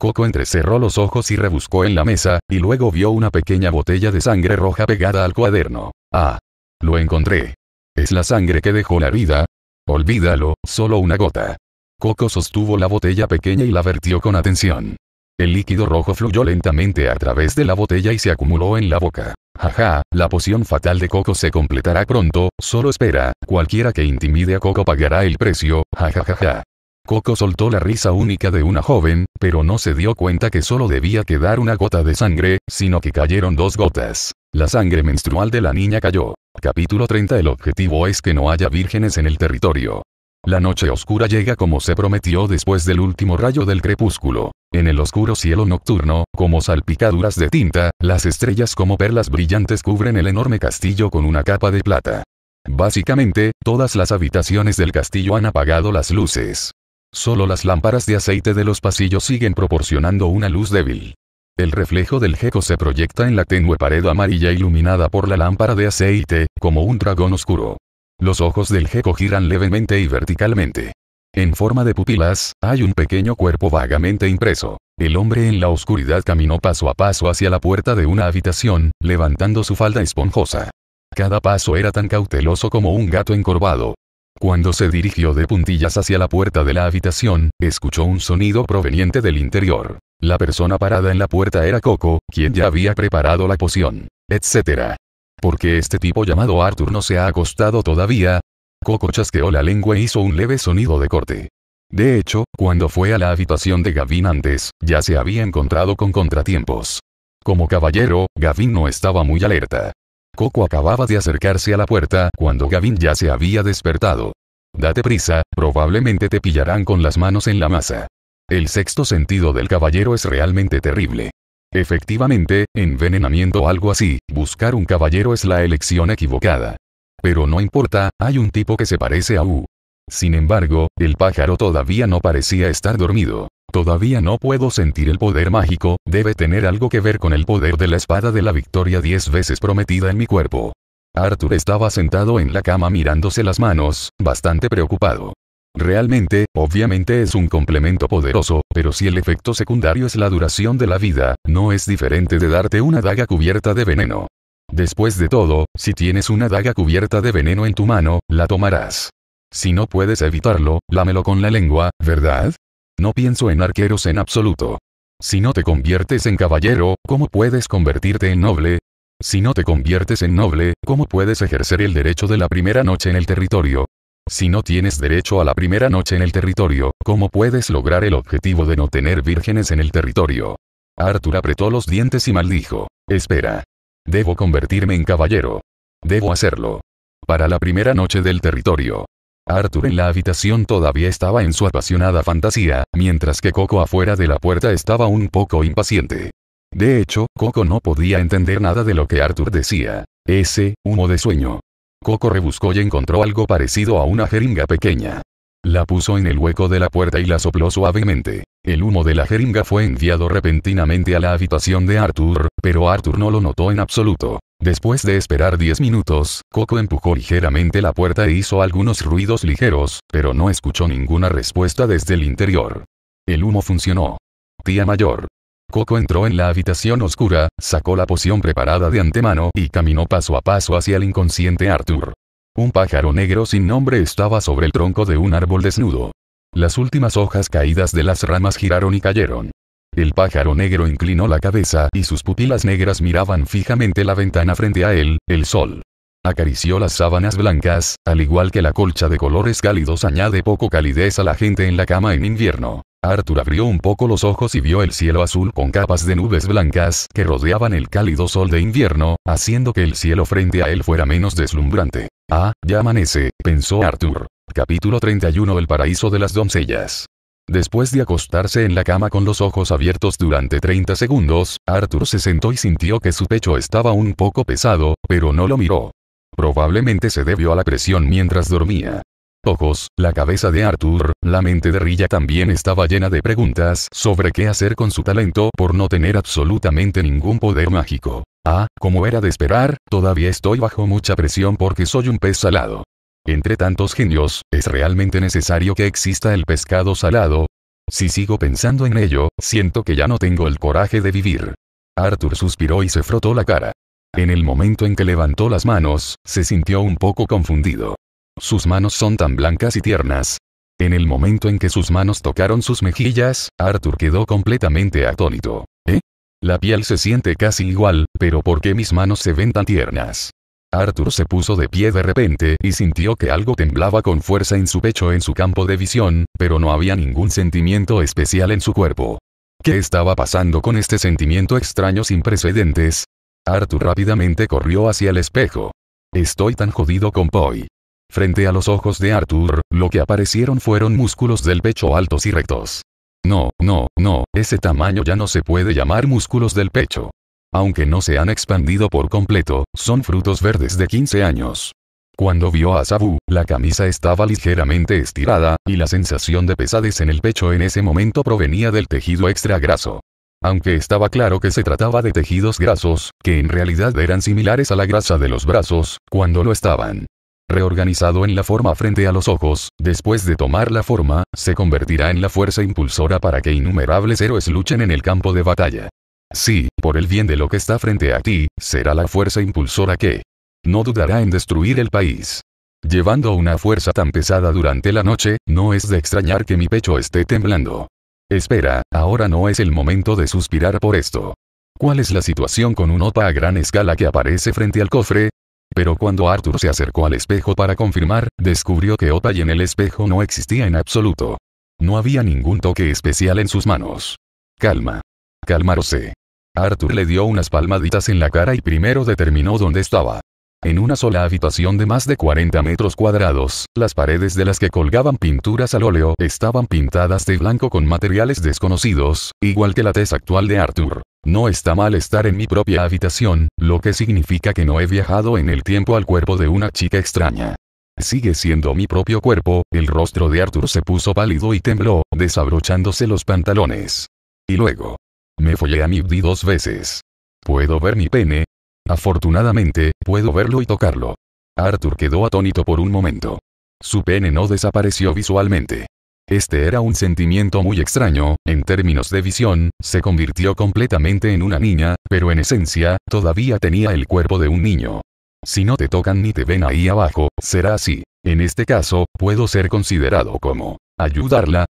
Coco entrecerró los ojos y rebuscó en la mesa, y luego vio una pequeña botella de sangre roja pegada al cuaderno. Ah. Lo encontré. Es la sangre que dejó la vida. Olvídalo, solo una gota. Coco sostuvo la botella pequeña y la vertió con atención. El líquido rojo fluyó lentamente a través de la botella y se acumuló en la boca. Jaja, la poción fatal de Coco se completará pronto, solo espera, cualquiera que intimide a Coco pagará el precio, jajajaja. Coco soltó la risa única de una joven, pero no se dio cuenta que solo debía quedar una gota de sangre, sino que cayeron dos gotas. La sangre menstrual de la niña cayó. Capítulo 30 El objetivo es que no haya vírgenes en el territorio. La noche oscura llega como se prometió después del último rayo del crepúsculo. En el oscuro cielo nocturno, como salpicaduras de tinta, las estrellas como perlas brillantes cubren el enorme castillo con una capa de plata. Básicamente, todas las habitaciones del castillo han apagado las luces. Solo las lámparas de aceite de los pasillos siguen proporcionando una luz débil. El reflejo del geco se proyecta en la tenue pared amarilla iluminada por la lámpara de aceite, como un dragón oscuro. Los ojos del geco giran levemente y verticalmente. En forma de pupilas, hay un pequeño cuerpo vagamente impreso. El hombre en la oscuridad caminó paso a paso hacia la puerta de una habitación, levantando su falda esponjosa. Cada paso era tan cauteloso como un gato encorvado, cuando se dirigió de puntillas hacia la puerta de la habitación, escuchó un sonido proveniente del interior. La persona parada en la puerta era Coco, quien ya había preparado la poción, etc. Porque este tipo llamado Arthur no se ha acostado todavía? Coco chasqueó la lengua e hizo un leve sonido de corte. De hecho, cuando fue a la habitación de Gavin antes, ya se había encontrado con contratiempos. Como caballero, Gavin no estaba muy alerta. Coco acababa de acercarse a la puerta cuando Gavin ya se había despertado. Date prisa, probablemente te pillarán con las manos en la masa. El sexto sentido del caballero es realmente terrible. Efectivamente, envenenamiento o algo así, buscar un caballero es la elección equivocada. Pero no importa, hay un tipo que se parece a U. Sin embargo, el pájaro todavía no parecía estar dormido. Todavía no puedo sentir el poder mágico, debe tener algo que ver con el poder de la espada de la victoria diez veces prometida en mi cuerpo. Arthur estaba sentado en la cama mirándose las manos, bastante preocupado. Realmente, obviamente es un complemento poderoso, pero si el efecto secundario es la duración de la vida, no es diferente de darte una daga cubierta de veneno. Después de todo, si tienes una daga cubierta de veneno en tu mano, la tomarás. Si no puedes evitarlo, lámelo con la lengua, ¿verdad? No pienso en arqueros en absoluto. Si no te conviertes en caballero, ¿cómo puedes convertirte en noble? Si no te conviertes en noble, ¿cómo puedes ejercer el derecho de la primera noche en el territorio? Si no tienes derecho a la primera noche en el territorio, ¿cómo puedes lograr el objetivo de no tener vírgenes en el territorio? Arthur apretó los dientes y maldijo. Espera. Debo convertirme en caballero. Debo hacerlo. Para la primera noche del territorio. Arthur en la habitación todavía estaba en su apasionada fantasía, mientras que Coco afuera de la puerta estaba un poco impaciente. De hecho, Coco no podía entender nada de lo que Arthur decía. Ese, humo de sueño. Coco rebuscó y encontró algo parecido a una jeringa pequeña. La puso en el hueco de la puerta y la sopló suavemente. El humo de la jeringa fue enviado repentinamente a la habitación de Arthur, pero Arthur no lo notó en absoluto. Después de esperar 10 minutos, Coco empujó ligeramente la puerta e hizo algunos ruidos ligeros, pero no escuchó ninguna respuesta desde el interior. El humo funcionó. Tía mayor. Coco entró en la habitación oscura, sacó la poción preparada de antemano y caminó paso a paso hacia el inconsciente Arthur. Un pájaro negro sin nombre estaba sobre el tronco de un árbol desnudo. Las últimas hojas caídas de las ramas giraron y cayeron. El pájaro negro inclinó la cabeza y sus pupilas negras miraban fijamente la ventana frente a él, el sol. Acarició las sábanas blancas, al igual que la colcha de colores cálidos añade poco calidez a la gente en la cama en invierno. Arthur abrió un poco los ojos y vio el cielo azul con capas de nubes blancas que rodeaban el cálido sol de invierno, haciendo que el cielo frente a él fuera menos deslumbrante. Ah, ya amanece, pensó Arthur. Capítulo 31 El paraíso de las doncellas. Después de acostarse en la cama con los ojos abiertos durante 30 segundos, Arthur se sentó y sintió que su pecho estaba un poco pesado, pero no lo miró. Probablemente se debió a la presión mientras dormía. Ojos, la cabeza de Arthur, la mente de Rilla también estaba llena de preguntas sobre qué hacer con su talento por no tener absolutamente ningún poder mágico. Ah, como era de esperar, todavía estoy bajo mucha presión porque soy un pez salado. Entre tantos genios, ¿es realmente necesario que exista el pescado salado? Si sigo pensando en ello, siento que ya no tengo el coraje de vivir. Arthur suspiró y se frotó la cara. En el momento en que levantó las manos, se sintió un poco confundido. Sus manos son tan blancas y tiernas. En el momento en que sus manos tocaron sus mejillas, Arthur quedó completamente atónito. ¿Eh? La piel se siente casi igual, pero ¿por qué mis manos se ven tan tiernas? Arthur se puso de pie de repente y sintió que algo temblaba con fuerza en su pecho en su campo de visión, pero no había ningún sentimiento especial en su cuerpo. ¿Qué estaba pasando con este sentimiento extraño sin precedentes? Arthur rápidamente corrió hacia el espejo. Estoy tan jodido con Poi. Frente a los ojos de Arthur, lo que aparecieron fueron músculos del pecho altos y rectos. No, no, no, ese tamaño ya no se puede llamar músculos del pecho aunque no se han expandido por completo, son frutos verdes de 15 años. Cuando vio a Sabu, la camisa estaba ligeramente estirada, y la sensación de pesades en el pecho en ese momento provenía del tejido extra graso. Aunque estaba claro que se trataba de tejidos grasos, que en realidad eran similares a la grasa de los brazos, cuando lo estaban. Reorganizado en la forma frente a los ojos, después de tomar la forma, se convertirá en la fuerza impulsora para que innumerables héroes luchen en el campo de batalla. Sí, por el bien de lo que está frente a ti, será la fuerza impulsora que no dudará en destruir el país. Llevando una fuerza tan pesada durante la noche, no es de extrañar que mi pecho esté temblando. Espera, ahora no es el momento de suspirar por esto. ¿Cuál es la situación con un OPA a gran escala que aparece frente al cofre? Pero cuando Arthur se acercó al espejo para confirmar, descubrió que OPA y en el espejo no existía en absoluto. No había ningún toque especial en sus manos. Calma calmarse. Arthur le dio unas palmaditas en la cara y primero determinó dónde estaba. En una sola habitación de más de 40 metros cuadrados, las paredes de las que colgaban pinturas al óleo estaban pintadas de blanco con materiales desconocidos, igual que la tez actual de Arthur. No está mal estar en mi propia habitación, lo que significa que no he viajado en el tiempo al cuerpo de una chica extraña. Sigue siendo mi propio cuerpo, el rostro de Arthur se puso pálido y tembló, desabrochándose los pantalones. Y luego, me follé a di dos veces. ¿Puedo ver mi pene? Afortunadamente, puedo verlo y tocarlo. Arthur quedó atónito por un momento. Su pene no desapareció visualmente. Este era un sentimiento muy extraño, en términos de visión, se convirtió completamente en una niña, pero en esencia, todavía tenía el cuerpo de un niño. Si no te tocan ni te ven ahí abajo, será así. En este caso, puedo ser considerado como ayudarla,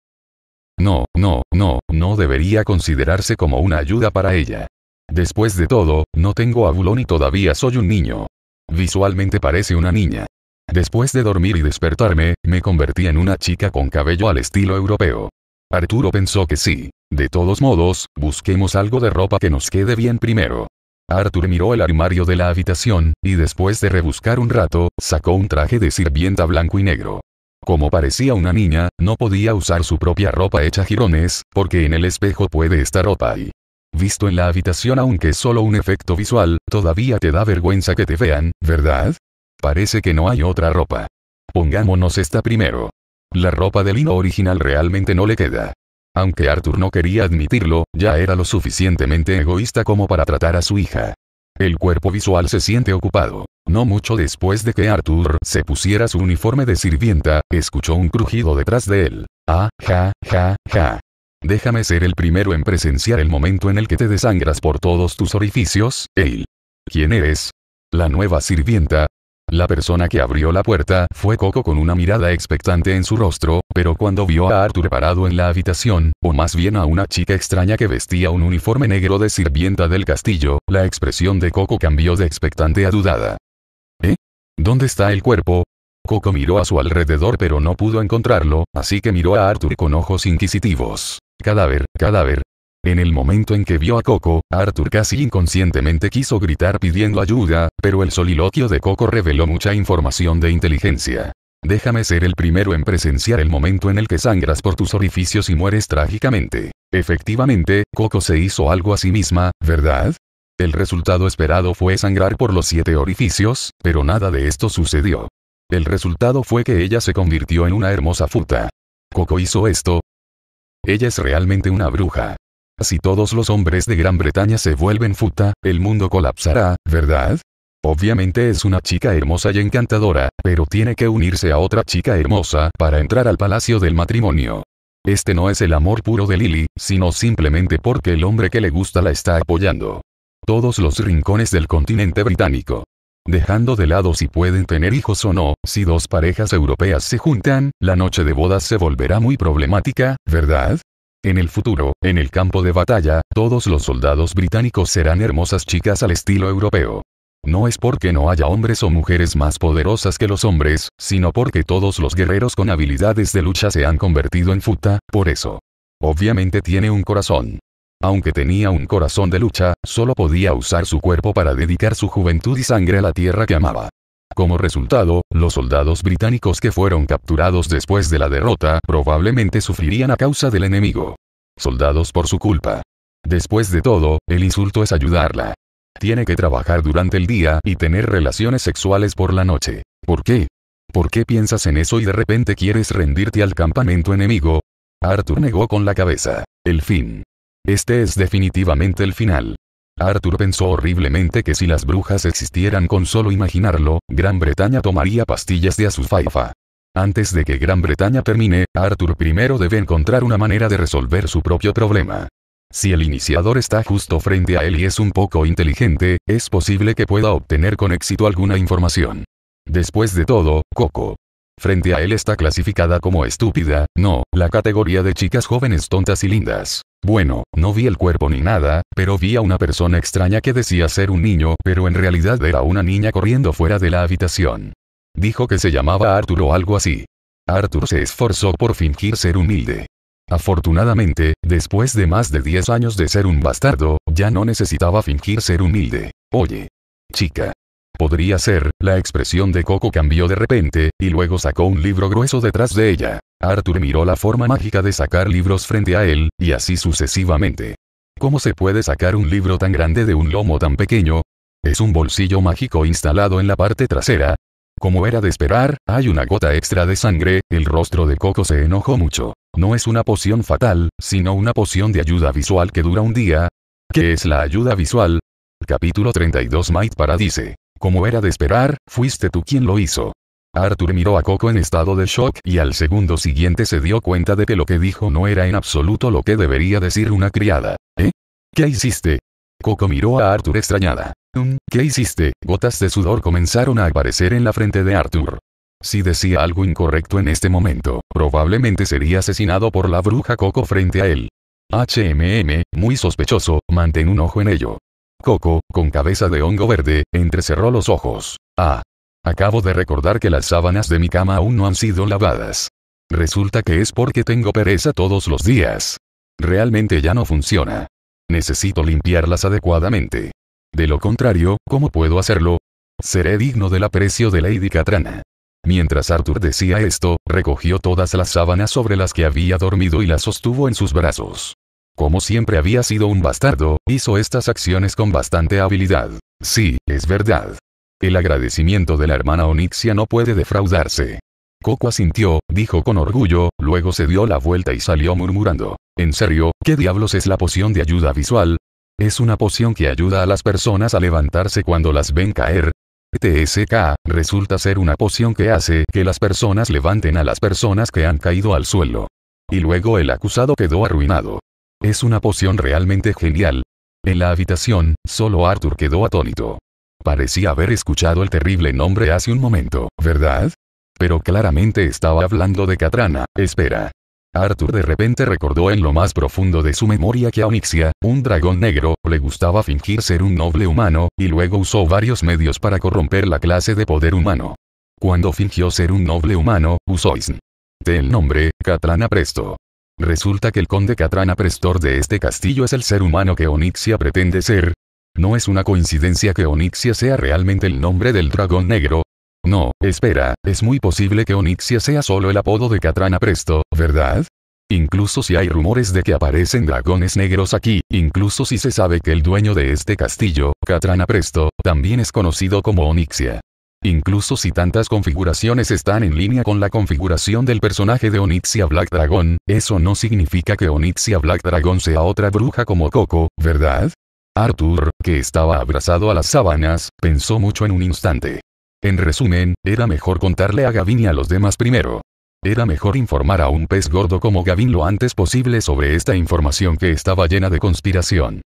no, no, no, no debería considerarse como una ayuda para ella. Después de todo, no tengo abulón y todavía soy un niño. Visualmente parece una niña. Después de dormir y despertarme, me convertí en una chica con cabello al estilo europeo. Arturo pensó que sí. De todos modos, busquemos algo de ropa que nos quede bien primero. Arturo miró el armario de la habitación, y después de rebuscar un rato, sacó un traje de sirvienta blanco y negro. Como parecía una niña, no podía usar su propia ropa hecha jirones, porque en el espejo puede estar y Visto en la habitación aunque es solo un efecto visual, todavía te da vergüenza que te vean, ¿verdad? Parece que no hay otra ropa. Pongámonos esta primero. La ropa de lino original realmente no le queda. Aunque Arthur no quería admitirlo, ya era lo suficientemente egoísta como para tratar a su hija. El cuerpo visual se siente ocupado. No mucho después de que Arthur se pusiera su uniforme de sirvienta, escuchó un crujido detrás de él. Ah, ja, ja, ja. Déjame ser el primero en presenciar el momento en el que te desangras por todos tus orificios, Eil. ¿Quién eres? La nueva sirvienta, la persona que abrió la puerta fue Coco con una mirada expectante en su rostro, pero cuando vio a Arthur parado en la habitación, o más bien a una chica extraña que vestía un uniforme negro de sirvienta del castillo, la expresión de Coco cambió de expectante a dudada. ¿Eh? ¿Dónde está el cuerpo? Coco miró a su alrededor pero no pudo encontrarlo, así que miró a Arthur con ojos inquisitivos. Cadáver, cadáver, en el momento en que vio a Coco, Arthur casi inconscientemente quiso gritar pidiendo ayuda, pero el soliloquio de Coco reveló mucha información de inteligencia. Déjame ser el primero en presenciar el momento en el que sangras por tus orificios y mueres trágicamente. Efectivamente, Coco se hizo algo a sí misma, ¿verdad? El resultado esperado fue sangrar por los siete orificios, pero nada de esto sucedió. El resultado fue que ella se convirtió en una hermosa futa. Coco hizo esto. Ella es realmente una bruja. Si todos los hombres de Gran Bretaña se vuelven futa, el mundo colapsará, ¿verdad? Obviamente es una chica hermosa y encantadora, pero tiene que unirse a otra chica hermosa para entrar al palacio del matrimonio. Este no es el amor puro de Lily, sino simplemente porque el hombre que le gusta la está apoyando. Todos los rincones del continente británico. Dejando de lado si pueden tener hijos o no, si dos parejas europeas se juntan, la noche de bodas se volverá muy problemática, ¿verdad? En el futuro, en el campo de batalla, todos los soldados británicos serán hermosas chicas al estilo europeo. No es porque no haya hombres o mujeres más poderosas que los hombres, sino porque todos los guerreros con habilidades de lucha se han convertido en futa, por eso. Obviamente tiene un corazón. Aunque tenía un corazón de lucha, solo podía usar su cuerpo para dedicar su juventud y sangre a la tierra que amaba. Como resultado, los soldados británicos que fueron capturados después de la derrota probablemente sufrirían a causa del enemigo. Soldados por su culpa. Después de todo, el insulto es ayudarla. Tiene que trabajar durante el día y tener relaciones sexuales por la noche. ¿Por qué? ¿Por qué piensas en eso y de repente quieres rendirte al campamento enemigo? Arthur negó con la cabeza. El fin. Este es definitivamente el final. Arthur pensó horriblemente que si las brujas existieran con solo imaginarlo, Gran Bretaña tomaría pastillas de azufaifa. Antes de que Gran Bretaña termine, Arthur primero debe encontrar una manera de resolver su propio problema. Si el iniciador está justo frente a él y es un poco inteligente, es posible que pueda obtener con éxito alguna información. Después de todo, Coco, Frente a él está clasificada como estúpida, no, la categoría de chicas jóvenes tontas y lindas. Bueno, no vi el cuerpo ni nada, pero vi a una persona extraña que decía ser un niño, pero en realidad era una niña corriendo fuera de la habitación. Dijo que se llamaba Arthur o algo así. Arthur se esforzó por fingir ser humilde. Afortunadamente, después de más de 10 años de ser un bastardo, ya no necesitaba fingir ser humilde. Oye. Chica, Podría ser, la expresión de Coco cambió de repente, y luego sacó un libro grueso detrás de ella. Arthur miró la forma mágica de sacar libros frente a él, y así sucesivamente. ¿Cómo se puede sacar un libro tan grande de un lomo tan pequeño? Es un bolsillo mágico instalado en la parte trasera. Como era de esperar, hay una gota extra de sangre, el rostro de Coco se enojó mucho. No es una poción fatal, sino una poción de ayuda visual que dura un día. ¿Qué es la ayuda visual? Capítulo 32 Might dice. Como era de esperar, fuiste tú quien lo hizo. Arthur miró a Coco en estado de shock y al segundo siguiente se dio cuenta de que lo que dijo no era en absoluto lo que debería decir una criada. ¿Eh? ¿Qué hiciste? Coco miró a Arthur extrañada. Mm, ¿Qué hiciste? Gotas de sudor comenzaron a aparecer en la frente de Arthur. Si decía algo incorrecto en este momento, probablemente sería asesinado por la bruja Coco frente a él. HMM, muy sospechoso, mantén un ojo en ello. Coco, con cabeza de hongo verde, entrecerró los ojos. Ah. Acabo de recordar que las sábanas de mi cama aún no han sido lavadas. Resulta que es porque tengo pereza todos los días. Realmente ya no funciona. Necesito limpiarlas adecuadamente. De lo contrario, ¿cómo puedo hacerlo? Seré digno del aprecio de Lady Catrana. Mientras Arthur decía esto, recogió todas las sábanas sobre las que había dormido y las sostuvo en sus brazos. Como siempre había sido un bastardo, hizo estas acciones con bastante habilidad. Sí, es verdad. El agradecimiento de la hermana Onixia no puede defraudarse. Coco asintió, dijo con orgullo, luego se dio la vuelta y salió murmurando. ¿En serio, qué diablos es la poción de ayuda visual? Es una poción que ayuda a las personas a levantarse cuando las ven caer. TSK, resulta ser una poción que hace que las personas levanten a las personas que han caído al suelo. Y luego el acusado quedó arruinado. Es una poción realmente genial. En la habitación, solo Arthur quedó atónito. Parecía haber escuchado el terrible nombre hace un momento, ¿verdad? Pero claramente estaba hablando de Catrana, espera. Arthur de repente recordó en lo más profundo de su memoria que a Onyxia, un dragón negro, le gustaba fingir ser un noble humano, y luego usó varios medios para corromper la clase de poder humano. Cuando fingió ser un noble humano, usó Isn. Del nombre, Catrana Presto. Resulta que el conde Catrana Prestor de este castillo es el ser humano que Onixia pretende ser. No es una coincidencia que Onixia sea realmente el nombre del dragón negro. No, espera, es muy posible que Onixia sea solo el apodo de Catrana Presto, ¿verdad? Incluso si hay rumores de que aparecen dragones negros aquí, incluso si se sabe que el dueño de este castillo, Catrana Presto, también es conocido como Onixia. Incluso si tantas configuraciones están en línea con la configuración del personaje de Onyxia Black Dragon, eso no significa que Onyxia Black Dragon sea otra bruja como Coco, ¿verdad? Arthur, que estaba abrazado a las sábanas, pensó mucho en un instante. En resumen, era mejor contarle a Gavin y a los demás primero. Era mejor informar a un pez gordo como Gavin lo antes posible sobre esta información que estaba llena de conspiración.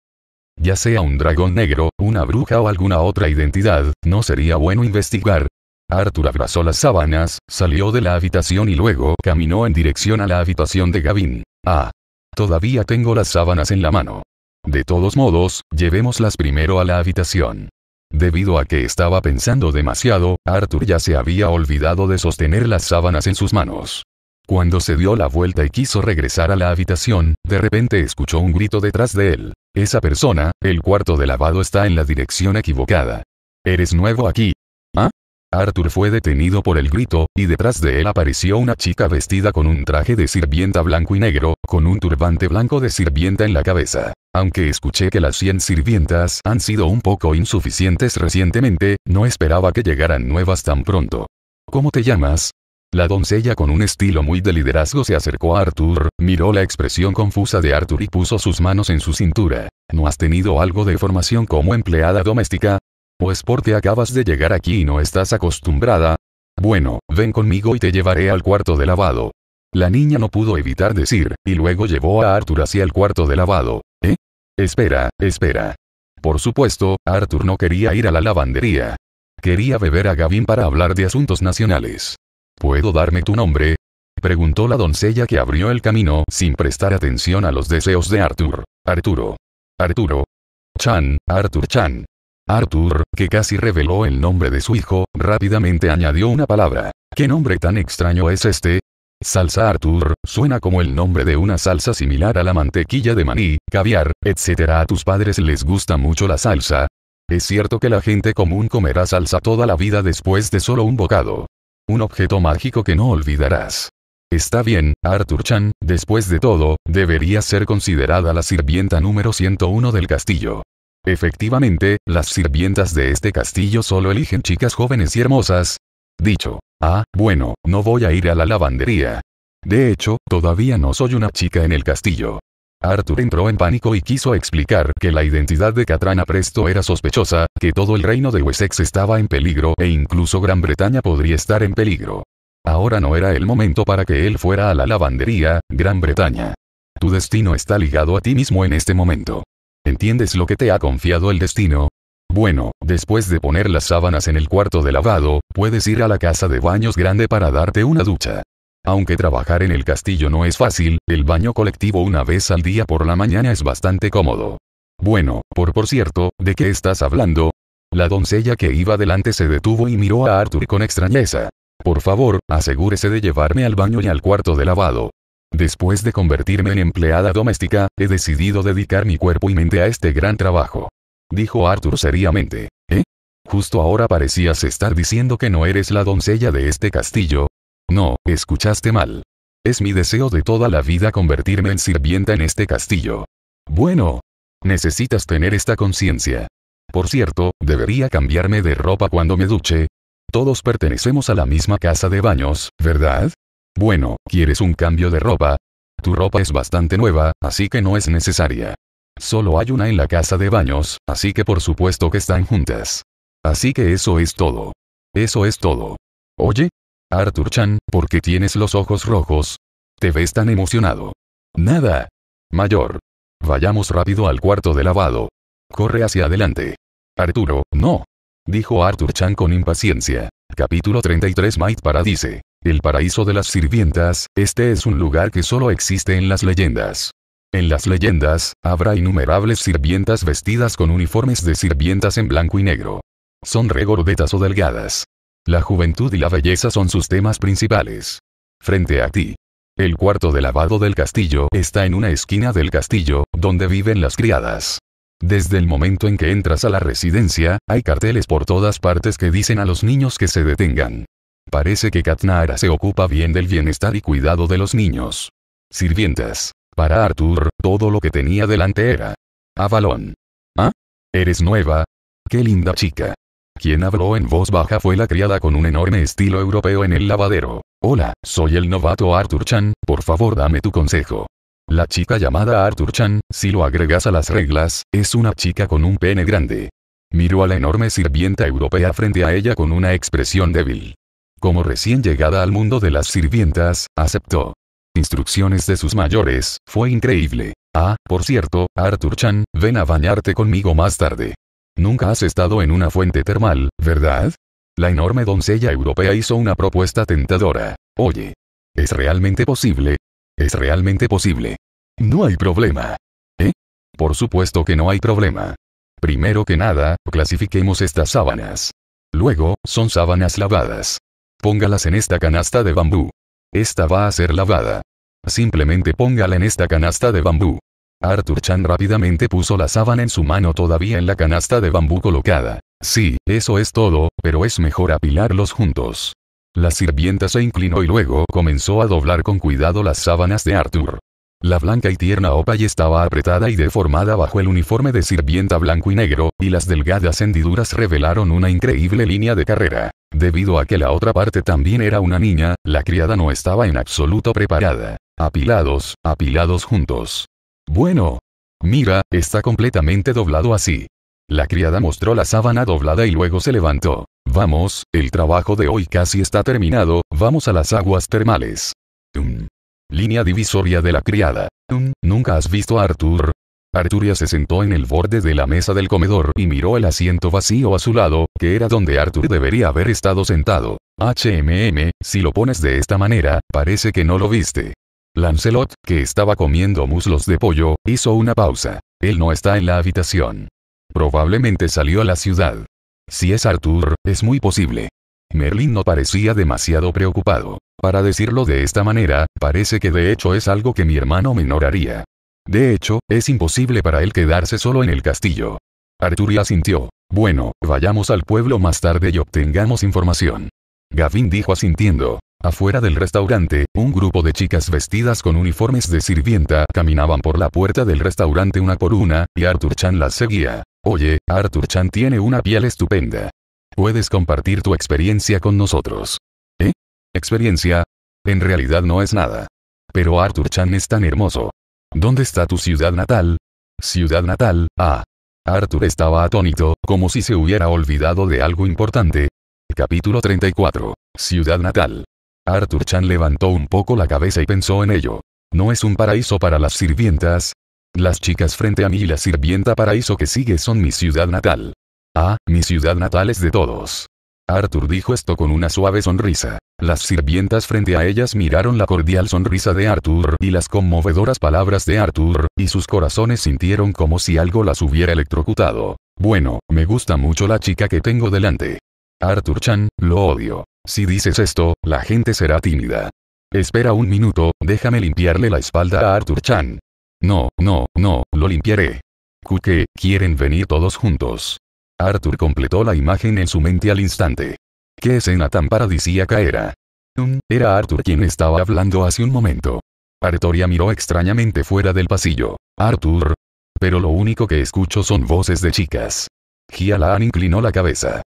Ya sea un dragón negro, una bruja o alguna otra identidad, no sería bueno investigar. Arthur abrazó las sábanas, salió de la habitación y luego caminó en dirección a la habitación de Gavin. Ah. Todavía tengo las sábanas en la mano. De todos modos, llevémoslas primero a la habitación. Debido a que estaba pensando demasiado, Arthur ya se había olvidado de sostener las sábanas en sus manos. Cuando se dio la vuelta y quiso regresar a la habitación, de repente escuchó un grito detrás de él. Esa persona, el cuarto de lavado está en la dirección equivocada. ¿Eres nuevo aquí? ¿Ah? Arthur fue detenido por el grito, y detrás de él apareció una chica vestida con un traje de sirvienta blanco y negro, con un turbante blanco de sirvienta en la cabeza. Aunque escuché que las 100 sirvientas han sido un poco insuficientes recientemente, no esperaba que llegaran nuevas tan pronto. ¿Cómo te llamas? La doncella con un estilo muy de liderazgo se acercó a Arthur, miró la expresión confusa de Arthur y puso sus manos en su cintura. ¿No has tenido algo de formación como empleada doméstica? Pues porque acabas de llegar aquí y no estás acostumbrada. Bueno, ven conmigo y te llevaré al cuarto de lavado. La niña no pudo evitar decir, y luego llevó a Arthur hacia el cuarto de lavado. ¿Eh? Espera, espera. Por supuesto, Arthur no quería ir a la lavandería. Quería beber a Gavin para hablar de asuntos nacionales. ¿Puedo darme tu nombre? preguntó la doncella que abrió el camino sin prestar atención a los deseos de Arthur. Arturo. Arturo. Chan, Arthur Chan. Arthur, que casi reveló el nombre de su hijo, rápidamente añadió una palabra. ¿Qué nombre tan extraño es este? Salsa Arthur, suena como el nombre de una salsa similar a la mantequilla de maní, caviar, etc. A tus padres les gusta mucho la salsa. Es cierto que la gente común comerá salsa toda la vida después de solo un bocado, un objeto mágico que no olvidarás. Está bien, Arthur Chan, después de todo, debería ser considerada la sirvienta número 101 del castillo. Efectivamente, las sirvientas de este castillo solo eligen chicas jóvenes y hermosas. Dicho. Ah, bueno, no voy a ir a la lavandería. De hecho, todavía no soy una chica en el castillo. Arthur entró en pánico y quiso explicar que la identidad de Catrana Presto era sospechosa, que todo el reino de Wessex estaba en peligro e incluso Gran Bretaña podría estar en peligro. Ahora no era el momento para que él fuera a la lavandería, Gran Bretaña. Tu destino está ligado a ti mismo en este momento. ¿Entiendes lo que te ha confiado el destino? Bueno, después de poner las sábanas en el cuarto de lavado, puedes ir a la casa de baños grande para darte una ducha. Aunque trabajar en el castillo no es fácil, el baño colectivo una vez al día por la mañana es bastante cómodo. Bueno, por por cierto, ¿de qué estás hablando? La doncella que iba delante se detuvo y miró a Arthur con extrañeza. Por favor, asegúrese de llevarme al baño y al cuarto de lavado. Después de convertirme en empleada doméstica, he decidido dedicar mi cuerpo y mente a este gran trabajo. Dijo Arthur seriamente. ¿Eh? Justo ahora parecías estar diciendo que no eres la doncella de este castillo, no, escuchaste mal. Es mi deseo de toda la vida convertirme en sirvienta en este castillo. Bueno. Necesitas tener esta conciencia. Por cierto, debería cambiarme de ropa cuando me duche. Todos pertenecemos a la misma casa de baños, ¿verdad? Bueno, ¿quieres un cambio de ropa? Tu ropa es bastante nueva, así que no es necesaria. Solo hay una en la casa de baños, así que por supuesto que están juntas. Así que eso es todo. Eso es todo. Oye, Arthur-chan, ¿por qué tienes los ojos rojos? Te ves tan emocionado. Nada. Mayor. Vayamos rápido al cuarto de lavado. Corre hacia adelante. Arturo, no. Dijo Arthur-chan con impaciencia. Capítulo 33 Might Paradise. El paraíso de las sirvientas, este es un lugar que solo existe en las leyendas. En las leyendas, habrá innumerables sirvientas vestidas con uniformes de sirvientas en blanco y negro. Son regordetas o delgadas, la juventud y la belleza son sus temas principales. Frente a ti. El cuarto de lavado del castillo está en una esquina del castillo, donde viven las criadas. Desde el momento en que entras a la residencia, hay carteles por todas partes que dicen a los niños que se detengan. Parece que Katnara se ocupa bien del bienestar y cuidado de los niños. Sirvientas. Para Arthur, todo lo que tenía delante era. Avalón. ¿Ah? ¿Eres nueva? Qué linda chica. Quien habló en voz baja fue la criada con un enorme estilo europeo en el lavadero. Hola, soy el novato Arthur Chan, por favor dame tu consejo. La chica llamada Arthur Chan, si lo agregas a las reglas, es una chica con un pene grande. Miró a la enorme sirvienta europea frente a ella con una expresión débil. Como recién llegada al mundo de las sirvientas, aceptó. Instrucciones de sus mayores, fue increíble. Ah, por cierto, Arthur Chan, ven a bañarte conmigo más tarde. Nunca has estado en una fuente termal, ¿verdad? La enorme doncella europea hizo una propuesta tentadora. Oye. ¿Es realmente posible? ¿Es realmente posible? No hay problema. ¿Eh? Por supuesto que no hay problema. Primero que nada, clasifiquemos estas sábanas. Luego, son sábanas lavadas. Póngalas en esta canasta de bambú. Esta va a ser lavada. Simplemente póngala en esta canasta de bambú. Arthur Chan rápidamente puso la sábana en su mano todavía en la canasta de bambú colocada. Sí, eso es todo, pero es mejor apilarlos juntos. La sirvienta se inclinó y luego comenzó a doblar con cuidado las sábanas de Arthur. La blanca y tierna ya estaba apretada y deformada bajo el uniforme de sirvienta blanco y negro, y las delgadas hendiduras revelaron una increíble línea de carrera. Debido a que la otra parte también era una niña, la criada no estaba en absoluto preparada. Apilados, apilados juntos. Bueno. Mira, está completamente doblado así. La criada mostró la sábana doblada y luego se levantó. Vamos, el trabajo de hoy casi está terminado, vamos a las aguas termales. Línea divisoria de la criada. ¿Nunca has visto a Arthur? Arturia se sentó en el borde de la mesa del comedor y miró el asiento vacío a su lado, que era donde Arthur debería haber estado sentado. HMM, si lo pones de esta manera, parece que no lo viste. Lancelot, que estaba comiendo muslos de pollo, hizo una pausa. Él no está en la habitación. Probablemente salió a la ciudad. Si es Arthur, es muy posible. Merlin no parecía demasiado preocupado. Para decirlo de esta manera, parece que de hecho es algo que mi hermano menor haría. De hecho, es imposible para él quedarse solo en el castillo. Arthur ya sintió. Bueno, vayamos al pueblo más tarde y obtengamos información. Gavin dijo asintiendo. Afuera del restaurante, un grupo de chicas vestidas con uniformes de sirvienta caminaban por la puerta del restaurante una por una, y Arthur Chan las seguía. Oye, Arthur Chan tiene una piel estupenda. Puedes compartir tu experiencia con nosotros. ¿Eh? ¿Experiencia? En realidad no es nada. Pero Arthur Chan es tan hermoso. ¿Dónde está tu ciudad natal? Ciudad natal, ah. Arthur estaba atónito, como si se hubiera olvidado de algo importante. Capítulo 34. Ciudad natal. Arthur Chan levantó un poco la cabeza y pensó en ello. ¿No es un paraíso para las sirvientas? Las chicas frente a mí y la sirvienta paraíso que sigue son mi ciudad natal. Ah, mi ciudad natal es de todos. Arthur dijo esto con una suave sonrisa. Las sirvientas frente a ellas miraron la cordial sonrisa de Arthur y las conmovedoras palabras de Arthur, y sus corazones sintieron como si algo las hubiera electrocutado. Bueno, me gusta mucho la chica que tengo delante. Arthur Chan, lo odio. Si dices esto, la gente será tímida. Espera un minuto, déjame limpiarle la espalda a Arthur Chan. No, no, no, lo limpiaré. ¿Qué? quieren venir todos juntos. Arthur completó la imagen en su mente al instante. ¿Qué escena tan paradisíaca era? Mm, era Arthur quien estaba hablando hace un momento. Artoria miró extrañamente fuera del pasillo. Arthur. Pero lo único que escucho son voces de chicas. Gialan inclinó la cabeza.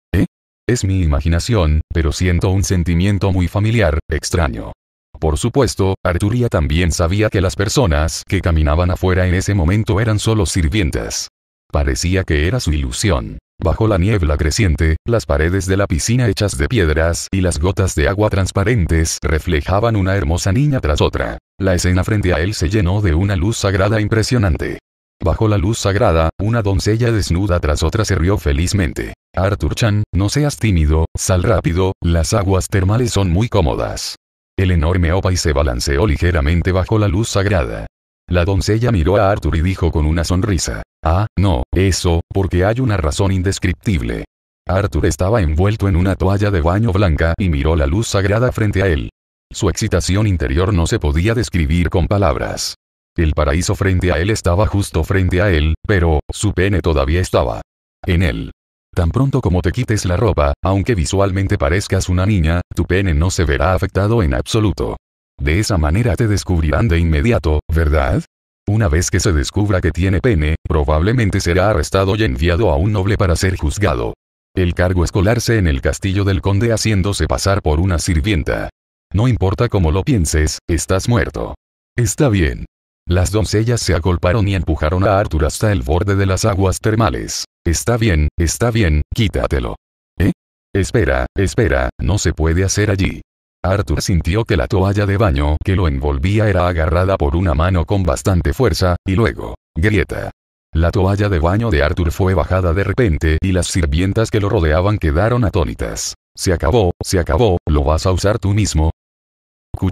Es mi imaginación, pero siento un sentimiento muy familiar, extraño. Por supuesto, Arturia también sabía que las personas que caminaban afuera en ese momento eran solo sirvientas. Parecía que era su ilusión. Bajo la niebla creciente, las paredes de la piscina hechas de piedras y las gotas de agua transparentes reflejaban una hermosa niña tras otra. La escena frente a él se llenó de una luz sagrada impresionante. Bajo la luz sagrada, una doncella desnuda tras otra se rió felizmente. Arthur-chan, no seas tímido, sal rápido, las aguas termales son muy cómodas. El enorme Opai se balanceó ligeramente bajo la luz sagrada. La doncella miró a Arthur y dijo con una sonrisa. Ah, no, eso, porque hay una razón indescriptible. Arthur estaba envuelto en una toalla de baño blanca y miró la luz sagrada frente a él. Su excitación interior no se podía describir con palabras. El paraíso frente a él estaba justo frente a él, pero, su pene todavía estaba. En él. Tan pronto como te quites la ropa, aunque visualmente parezcas una niña, tu pene no se verá afectado en absoluto. De esa manera te descubrirán de inmediato, ¿verdad? Una vez que se descubra que tiene pene, probablemente será arrestado y enviado a un noble para ser juzgado. El cargo es colarse en el castillo del conde haciéndose pasar por una sirvienta. No importa cómo lo pienses, estás muerto. Está bien. Las doncellas se agolparon y empujaron a Arthur hasta el borde de las aguas termales. Está bien, está bien, quítatelo. ¿Eh? Espera, espera, no se puede hacer allí. Arthur sintió que la toalla de baño que lo envolvía era agarrada por una mano con bastante fuerza, y luego, grieta. La toalla de baño de Arthur fue bajada de repente y las sirvientas que lo rodeaban quedaron atónitas. Se acabó, se acabó, ¿lo vas a usar tú mismo?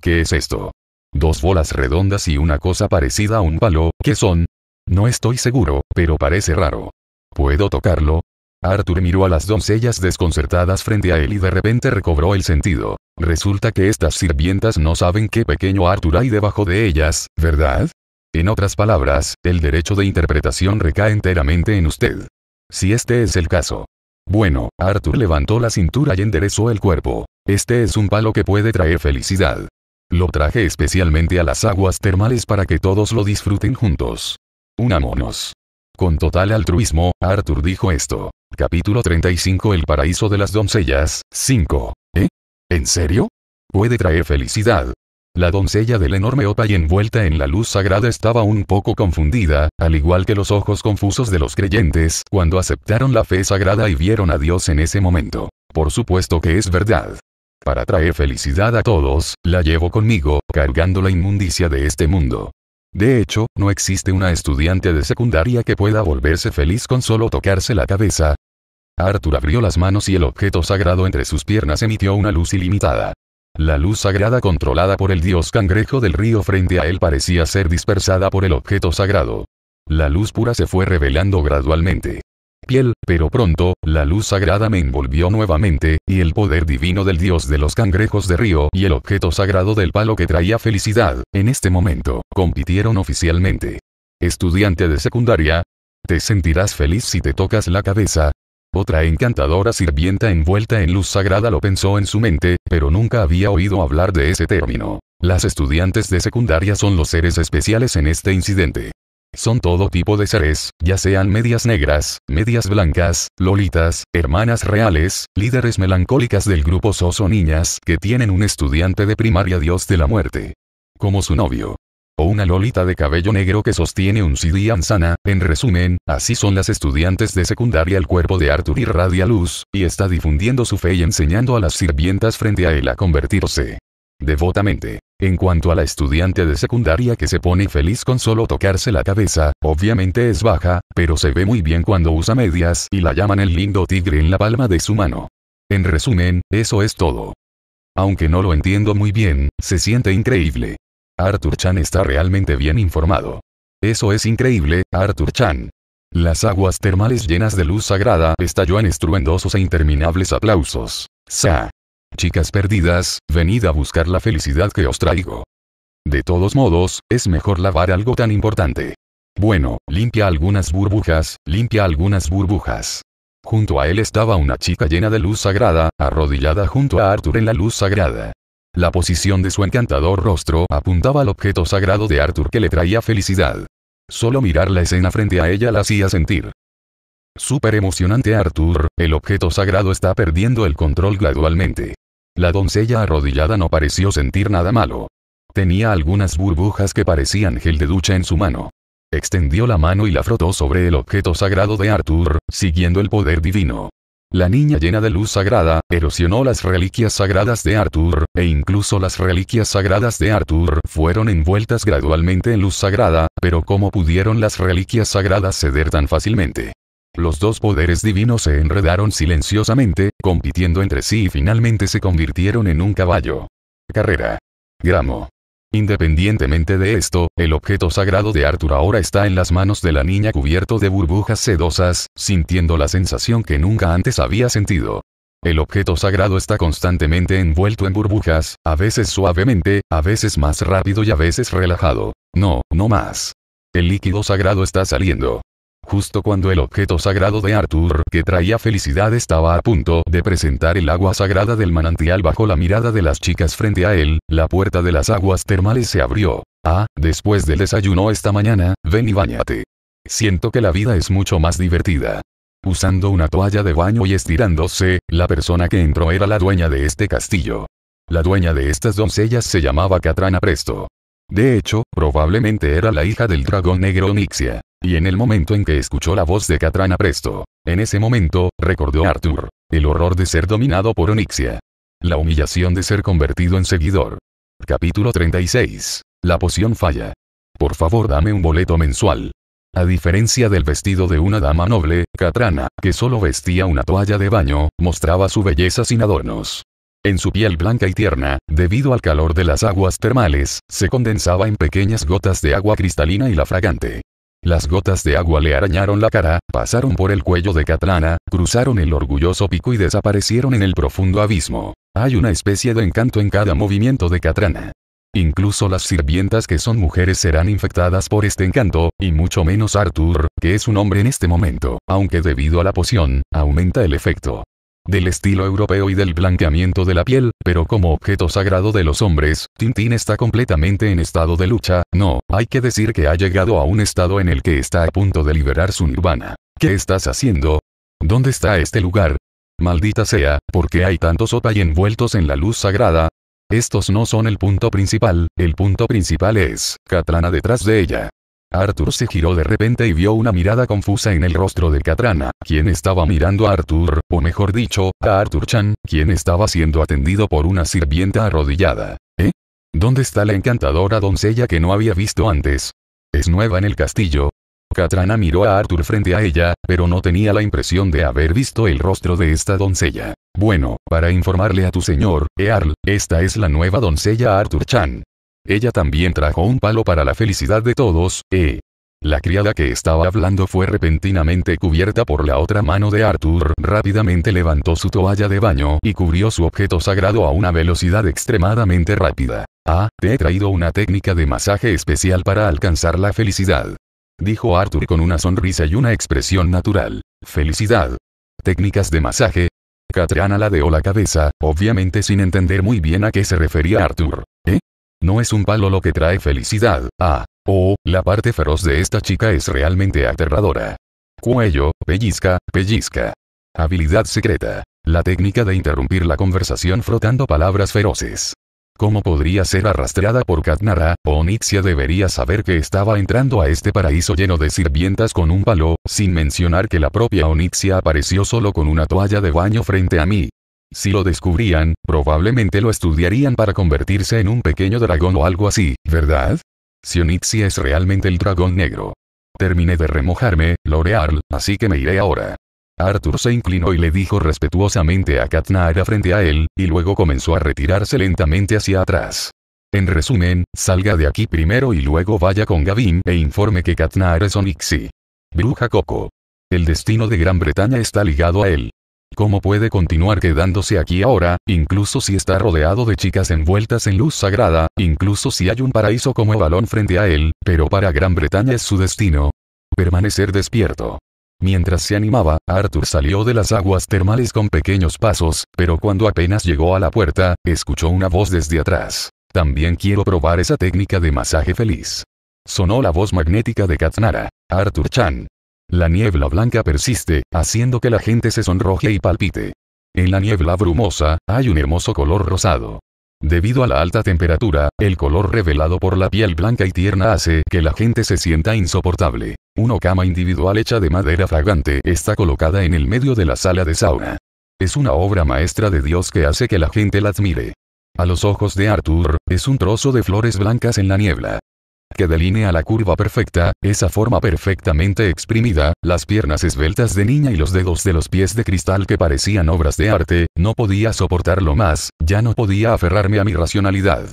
¿Qué es esto? Dos bolas redondas y una cosa parecida a un palo, ¿qué son? No estoy seguro, pero parece raro. ¿Puedo tocarlo? Arthur miró a las doncellas desconcertadas frente a él y de repente recobró el sentido. Resulta que estas sirvientas no saben qué pequeño Arthur hay debajo de ellas, ¿verdad? En otras palabras, el derecho de interpretación recae enteramente en usted. Si este es el caso. Bueno, Arthur levantó la cintura y enderezó el cuerpo. Este es un palo que puede traer felicidad. Lo traje especialmente a las aguas termales para que todos lo disfruten juntos. Unámonos. Con total altruismo, Arthur dijo esto. Capítulo 35 El paraíso de las doncellas, 5. ¿Eh? ¿En serio? Puede traer felicidad. La doncella del enorme opa y envuelta en la luz sagrada estaba un poco confundida, al igual que los ojos confusos de los creyentes cuando aceptaron la fe sagrada y vieron a Dios en ese momento. Por supuesto que es verdad. Para traer felicidad a todos, la llevo conmigo, cargando la inmundicia de este mundo. De hecho, no existe una estudiante de secundaria que pueda volverse feliz con solo tocarse la cabeza. Arthur abrió las manos y el objeto sagrado entre sus piernas emitió una luz ilimitada. La luz sagrada controlada por el dios cangrejo del río frente a él parecía ser dispersada por el objeto sagrado. La luz pura se fue revelando gradualmente piel, pero pronto, la luz sagrada me envolvió nuevamente, y el poder divino del dios de los cangrejos de río y el objeto sagrado del palo que traía felicidad, en este momento, compitieron oficialmente. Estudiante de secundaria, te sentirás feliz si te tocas la cabeza. Otra encantadora sirvienta envuelta en luz sagrada lo pensó en su mente, pero nunca había oído hablar de ese término. Las estudiantes de secundaria son los seres especiales en este incidente. Son todo tipo de seres, ya sean medias negras, medias blancas, lolitas, hermanas reales, líderes melancólicas del grupo soso niñas que tienen un estudiante de primaria dios de la muerte. Como su novio. O una lolita de cabello negro que sostiene un CD Ansana, en resumen, así son las estudiantes de secundaria el cuerpo de Arthur irradia luz, y está difundiendo su fe y enseñando a las sirvientas frente a él a convertirse. Devotamente. En cuanto a la estudiante de secundaria que se pone feliz con solo tocarse la cabeza, obviamente es baja, pero se ve muy bien cuando usa medias y la llaman el lindo tigre en la palma de su mano. En resumen, eso es todo. Aunque no lo entiendo muy bien, se siente increíble. Arthur Chan está realmente bien informado. Eso es increíble, Arthur Chan. Las aguas termales llenas de luz sagrada estalló en estruendosos e interminables aplausos. Sa. Chicas perdidas, venid a buscar la felicidad que os traigo. De todos modos, es mejor lavar algo tan importante. Bueno, limpia algunas burbujas, limpia algunas burbujas. Junto a él estaba una chica llena de luz sagrada, arrodillada junto a Arthur en la luz sagrada. La posición de su encantador rostro apuntaba al objeto sagrado de Arthur que le traía felicidad. Solo mirar la escena frente a ella la hacía sentir. Súper emocionante Arthur, el objeto sagrado está perdiendo el control gradualmente. La doncella arrodillada no pareció sentir nada malo. Tenía algunas burbujas que parecían gel de ducha en su mano. Extendió la mano y la frotó sobre el objeto sagrado de Arthur, siguiendo el poder divino. La niña llena de luz sagrada, erosionó las reliquias sagradas de Arthur, e incluso las reliquias sagradas de Arthur fueron envueltas gradualmente en luz sagrada, pero ¿cómo pudieron las reliquias sagradas ceder tan fácilmente? Los dos poderes divinos se enredaron silenciosamente, compitiendo entre sí y finalmente se convirtieron en un caballo. Carrera. Gramo. Independientemente de esto, el objeto sagrado de Arthur ahora está en las manos de la niña cubierto de burbujas sedosas, sintiendo la sensación que nunca antes había sentido. El objeto sagrado está constantemente envuelto en burbujas, a veces suavemente, a veces más rápido y a veces relajado. No, no más. El líquido sagrado está saliendo. Justo cuando el objeto sagrado de Arthur que traía felicidad estaba a punto de presentar el agua sagrada del manantial bajo la mirada de las chicas frente a él, la puerta de las aguas termales se abrió. Ah, después del desayuno esta mañana, ven y bañate. Siento que la vida es mucho más divertida. Usando una toalla de baño y estirándose, la persona que entró era la dueña de este castillo. La dueña de estas doncellas se llamaba Catrana Presto. De hecho, probablemente era la hija del dragón negro Nixia. Y en el momento en que escuchó la voz de Catrana Presto, en ese momento, recordó Arthur, el horror de ser dominado por Onixia. La humillación de ser convertido en seguidor. Capítulo 36. La poción falla. Por favor dame un boleto mensual. A diferencia del vestido de una dama noble, Catrana, que solo vestía una toalla de baño, mostraba su belleza sin adornos. En su piel blanca y tierna, debido al calor de las aguas termales, se condensaba en pequeñas gotas de agua cristalina y la fragante. Las gotas de agua le arañaron la cara, pasaron por el cuello de Catrana, cruzaron el orgulloso pico y desaparecieron en el profundo abismo. Hay una especie de encanto en cada movimiento de Catrana. Incluso las sirvientas que son mujeres serán infectadas por este encanto, y mucho menos Arthur, que es un hombre en este momento, aunque debido a la poción, aumenta el efecto del estilo europeo y del blanqueamiento de la piel, pero como objeto sagrado de los hombres, Tintín está completamente en estado de lucha, no, hay que decir que ha llegado a un estado en el que está a punto de liberar su nirvana. ¿Qué estás haciendo? ¿Dónde está este lugar? Maldita sea, ¿por qué hay tantos y envueltos en la luz sagrada? Estos no son el punto principal, el punto principal es, Katrana detrás de ella. Arthur se giró de repente y vio una mirada confusa en el rostro de Katrana, quien estaba mirando a Arthur, o mejor dicho, a Arthur Chan, quien estaba siendo atendido por una sirvienta arrodillada. ¿Eh? ¿Dónde está la encantadora doncella que no había visto antes? ¿Es nueva en el castillo? Katrana miró a Arthur frente a ella, pero no tenía la impresión de haber visto el rostro de esta doncella. Bueno, para informarle a tu señor, Earl, esta es la nueva doncella Arthur Chan. Ella también trajo un palo para la felicidad de todos, eh. La criada que estaba hablando fue repentinamente cubierta por la otra mano de Arthur, rápidamente levantó su toalla de baño y cubrió su objeto sagrado a una velocidad extremadamente rápida. Ah, te he traído una técnica de masaje especial para alcanzar la felicidad. Dijo Arthur con una sonrisa y una expresión natural. Felicidad. Técnicas de masaje. Catriana ladeó la cabeza, obviamente sin entender muy bien a qué se refería Arthur. ¿Eh? No es un palo lo que trae felicidad, ah. Oh, la parte feroz de esta chica es realmente aterradora. Cuello, pellizca, pellizca. Habilidad secreta. La técnica de interrumpir la conversación frotando palabras feroces. ¿Cómo podría ser arrastrada por Katnara? Onixia debería saber que estaba entrando a este paraíso lleno de sirvientas con un palo, sin mencionar que la propia Onixia apareció solo con una toalla de baño frente a mí. Si lo descubrían, probablemente lo estudiarían para convertirse en un pequeño dragón o algo así, ¿verdad? Si Sionitsi es realmente el dragón negro. Terminé de remojarme, L'Oreal, así que me iré ahora. Arthur se inclinó y le dijo respetuosamente a Katnara frente a él, y luego comenzó a retirarse lentamente hacia atrás. En resumen, salga de aquí primero y luego vaya con Gavin e informe que Katnara es Onixi. Bruja Coco. El destino de Gran Bretaña está ligado a él. ¿Cómo puede continuar quedándose aquí ahora, incluso si está rodeado de chicas envueltas en luz sagrada, incluso si hay un paraíso como balón frente a él, pero para Gran Bretaña es su destino? Permanecer despierto. Mientras se animaba, Arthur salió de las aguas termales con pequeños pasos, pero cuando apenas llegó a la puerta, escuchó una voz desde atrás. También quiero probar esa técnica de masaje feliz. Sonó la voz magnética de Katnara. Arthur Chan, la niebla blanca persiste, haciendo que la gente se sonroje y palpite. En la niebla brumosa, hay un hermoso color rosado. Debido a la alta temperatura, el color revelado por la piel blanca y tierna hace que la gente se sienta insoportable. Una cama individual hecha de madera fragante está colocada en el medio de la sala de sauna. Es una obra maestra de Dios que hace que la gente la admire. A los ojos de Arthur, es un trozo de flores blancas en la niebla que delinea la curva perfecta, esa forma perfectamente exprimida, las piernas esbeltas de niña y los dedos de los pies de cristal que parecían obras de arte, no podía soportarlo más, ya no podía aferrarme a mi racionalidad.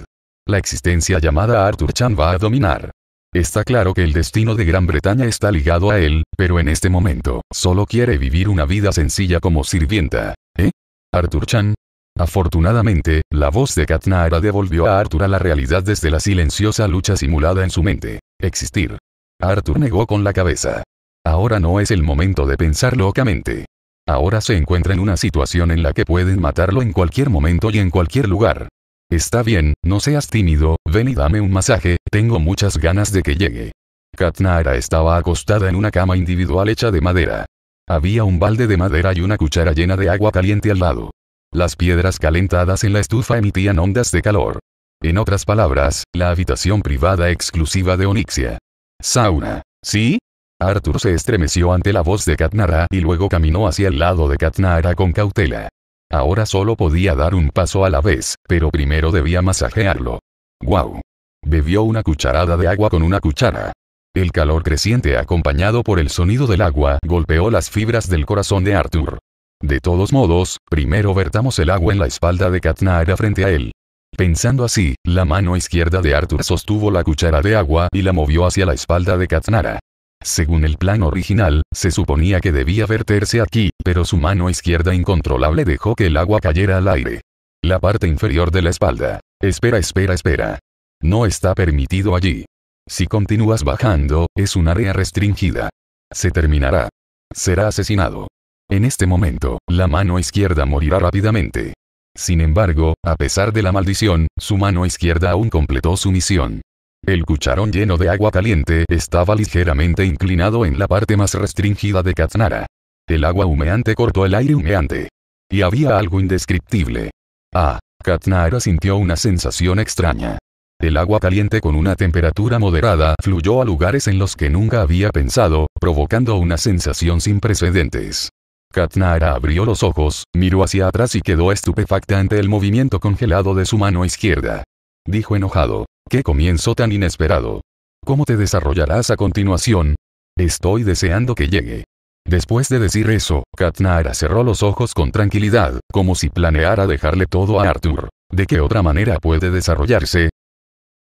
La existencia llamada Arthur Chan va a dominar. Está claro que el destino de Gran Bretaña está ligado a él, pero en este momento, solo quiere vivir una vida sencilla como sirvienta. ¿Eh? Arthur Chan, Afortunadamente, la voz de Katnara devolvió a Arthur a la realidad desde la silenciosa lucha simulada en su mente. Existir. Arthur negó con la cabeza. Ahora no es el momento de pensar locamente. Ahora se encuentra en una situación en la que pueden matarlo en cualquier momento y en cualquier lugar. Está bien, no seas tímido, ven y dame un masaje, tengo muchas ganas de que llegue. Katnara estaba acostada en una cama individual hecha de madera. Había un balde de madera y una cuchara llena de agua caliente al lado. Las piedras calentadas en la estufa emitían ondas de calor. En otras palabras, la habitación privada exclusiva de Onixia. Sauna. ¿Sí? Arthur se estremeció ante la voz de Katnara y luego caminó hacia el lado de Katnara con cautela. Ahora solo podía dar un paso a la vez, pero primero debía masajearlo. ¡Guau! Bebió una cucharada de agua con una cuchara. El calor creciente acompañado por el sonido del agua golpeó las fibras del corazón de Arthur. De todos modos, primero vertamos el agua en la espalda de Katnara frente a él. Pensando así, la mano izquierda de Arthur sostuvo la cuchara de agua y la movió hacia la espalda de Katnara. Según el plan original, se suponía que debía verterse aquí, pero su mano izquierda incontrolable dejó que el agua cayera al aire. La parte inferior de la espalda. Espera, espera, espera. No está permitido allí. Si continúas bajando, es un área restringida. Se terminará. Será asesinado. En este momento, la mano izquierda morirá rápidamente. Sin embargo, a pesar de la maldición, su mano izquierda aún completó su misión. El cucharón lleno de agua caliente estaba ligeramente inclinado en la parte más restringida de Katnara. El agua humeante cortó el aire humeante. Y había algo indescriptible. Ah, Katnara sintió una sensación extraña. El agua caliente con una temperatura moderada fluyó a lugares en los que nunca había pensado, provocando una sensación sin precedentes. Katnara abrió los ojos, miró hacia atrás y quedó estupefacta ante el movimiento congelado de su mano izquierda. Dijo enojado. ¿Qué comienzo tan inesperado? ¿Cómo te desarrollarás a continuación? Estoy deseando que llegue. Después de decir eso, Katnara cerró los ojos con tranquilidad, como si planeara dejarle todo a Arthur. ¿De qué otra manera puede desarrollarse?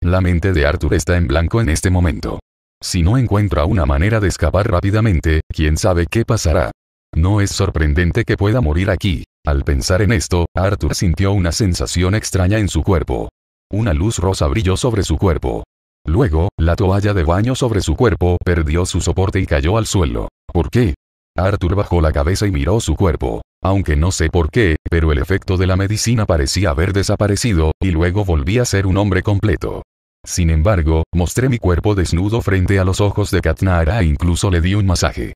La mente de Arthur está en blanco en este momento. Si no encuentra una manera de escapar rápidamente, quién sabe qué pasará. No es sorprendente que pueda morir aquí. Al pensar en esto, Arthur sintió una sensación extraña en su cuerpo. Una luz rosa brilló sobre su cuerpo. Luego, la toalla de baño sobre su cuerpo perdió su soporte y cayó al suelo. ¿Por qué? Arthur bajó la cabeza y miró su cuerpo. Aunque no sé por qué, pero el efecto de la medicina parecía haber desaparecido, y luego volví a ser un hombre completo. Sin embargo, mostré mi cuerpo desnudo frente a los ojos de Katnara e incluso le di un masaje.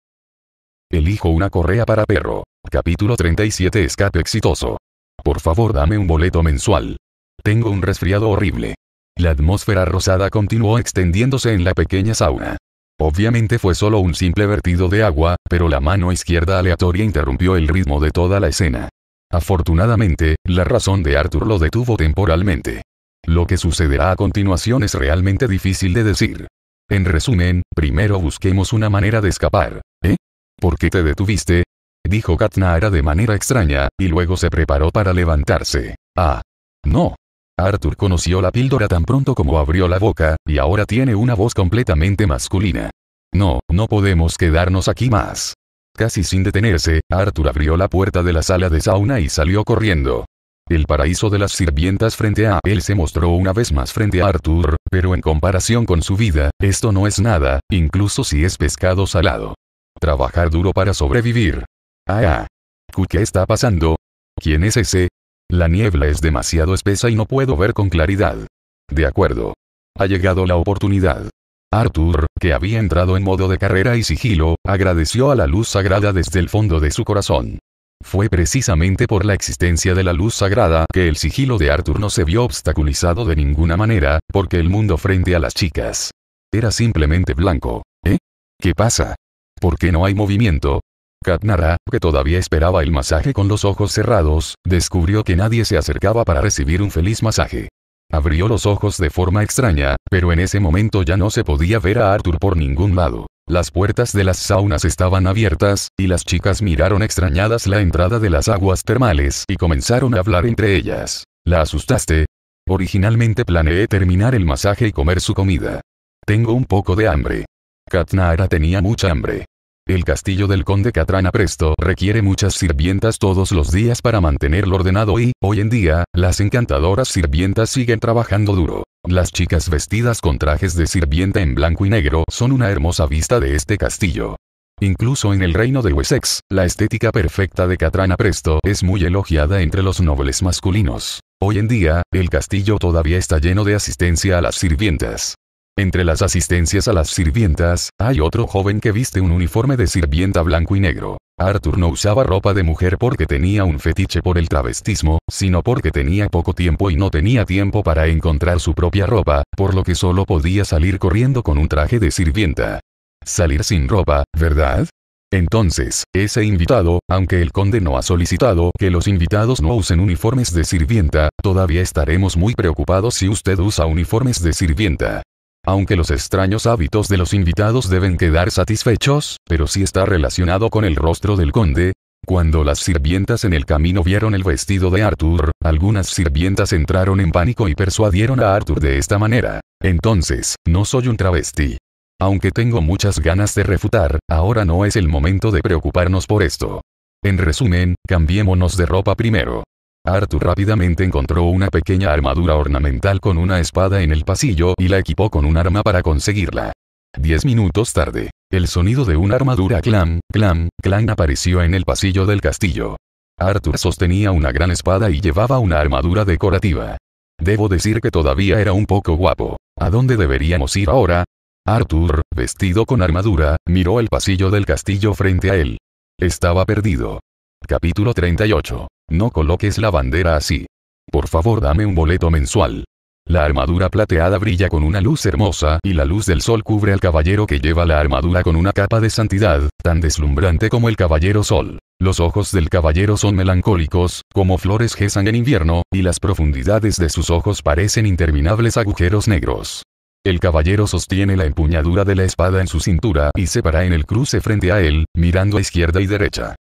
Elijo una correa para perro. Capítulo 37 Escape exitoso. Por favor dame un boleto mensual. Tengo un resfriado horrible. La atmósfera rosada continuó extendiéndose en la pequeña sauna. Obviamente fue solo un simple vertido de agua, pero la mano izquierda aleatoria interrumpió el ritmo de toda la escena. Afortunadamente, la razón de Arthur lo detuvo temporalmente. Lo que sucederá a continuación es realmente difícil de decir. En resumen, primero busquemos una manera de escapar, ¿eh? ¿Por qué te detuviste? Dijo Katnara de manera extraña, y luego se preparó para levantarse. Ah. No. Arthur conoció la píldora tan pronto como abrió la boca, y ahora tiene una voz completamente masculina. No, no podemos quedarnos aquí más. Casi sin detenerse, Arthur abrió la puerta de la sala de sauna y salió corriendo. El paraíso de las sirvientas frente a él se mostró una vez más frente a Arthur, pero en comparación con su vida, esto no es nada, incluso si es pescado salado. Trabajar duro para sobrevivir. Ah, ah. ¿Qué está pasando? ¿Quién es ese? La niebla es demasiado espesa y no puedo ver con claridad. De acuerdo. Ha llegado la oportunidad. Arthur, que había entrado en modo de carrera y sigilo, agradeció a la luz sagrada desde el fondo de su corazón. Fue precisamente por la existencia de la luz sagrada que el sigilo de Arthur no se vio obstaculizado de ninguna manera, porque el mundo frente a las chicas era simplemente blanco. ¿Eh? ¿Qué pasa? porque no hay movimiento. Katnara, que todavía esperaba el masaje con los ojos cerrados, descubrió que nadie se acercaba para recibir un feliz masaje. Abrió los ojos de forma extraña, pero en ese momento ya no se podía ver a Arthur por ningún lado. Las puertas de las saunas estaban abiertas, y las chicas miraron extrañadas la entrada de las aguas termales y comenzaron a hablar entre ellas. ¿La asustaste? Originalmente planeé terminar el masaje y comer su comida. Tengo un poco de hambre. Katnara tenía mucha hambre. El castillo del conde Catrana Presto requiere muchas sirvientas todos los días para mantenerlo ordenado y, hoy en día, las encantadoras sirvientas siguen trabajando duro. Las chicas vestidas con trajes de sirvienta en blanco y negro son una hermosa vista de este castillo. Incluso en el reino de Wessex, la estética perfecta de Catrana Presto es muy elogiada entre los nobles masculinos. Hoy en día, el castillo todavía está lleno de asistencia a las sirvientas. Entre las asistencias a las sirvientas, hay otro joven que viste un uniforme de sirvienta blanco y negro. Arthur no usaba ropa de mujer porque tenía un fetiche por el travestismo, sino porque tenía poco tiempo y no tenía tiempo para encontrar su propia ropa, por lo que solo podía salir corriendo con un traje de sirvienta. Salir sin ropa, ¿verdad? Entonces, ese invitado, aunque el conde no ha solicitado que los invitados no usen uniformes de sirvienta, todavía estaremos muy preocupados si usted usa uniformes de sirvienta. Aunque los extraños hábitos de los invitados deben quedar satisfechos, pero si está relacionado con el rostro del conde, cuando las sirvientas en el camino vieron el vestido de Arthur, algunas sirvientas entraron en pánico y persuadieron a Arthur de esta manera. Entonces, no soy un travesti. Aunque tengo muchas ganas de refutar, ahora no es el momento de preocuparnos por esto. En resumen, cambiémonos de ropa primero. Arthur rápidamente encontró una pequeña armadura ornamental con una espada en el pasillo y la equipó con un arma para conseguirla. Diez minutos tarde, el sonido de una armadura clam, clam, clam apareció en el pasillo del castillo. Arthur sostenía una gran espada y llevaba una armadura decorativa. Debo decir que todavía era un poco guapo. ¿A dónde deberíamos ir ahora? Arthur, vestido con armadura, miró el pasillo del castillo frente a él. Estaba perdido. Capítulo 38. No coloques la bandera así. Por favor dame un boleto mensual. La armadura plateada brilla con una luz hermosa, y la luz del sol cubre al caballero que lleva la armadura con una capa de santidad, tan deslumbrante como el caballero sol. Los ojos del caballero son melancólicos, como flores gesan en invierno, y las profundidades de sus ojos parecen interminables agujeros negros. El caballero sostiene la empuñadura de la espada en su cintura y se para en el cruce frente a él, mirando a izquierda y derecha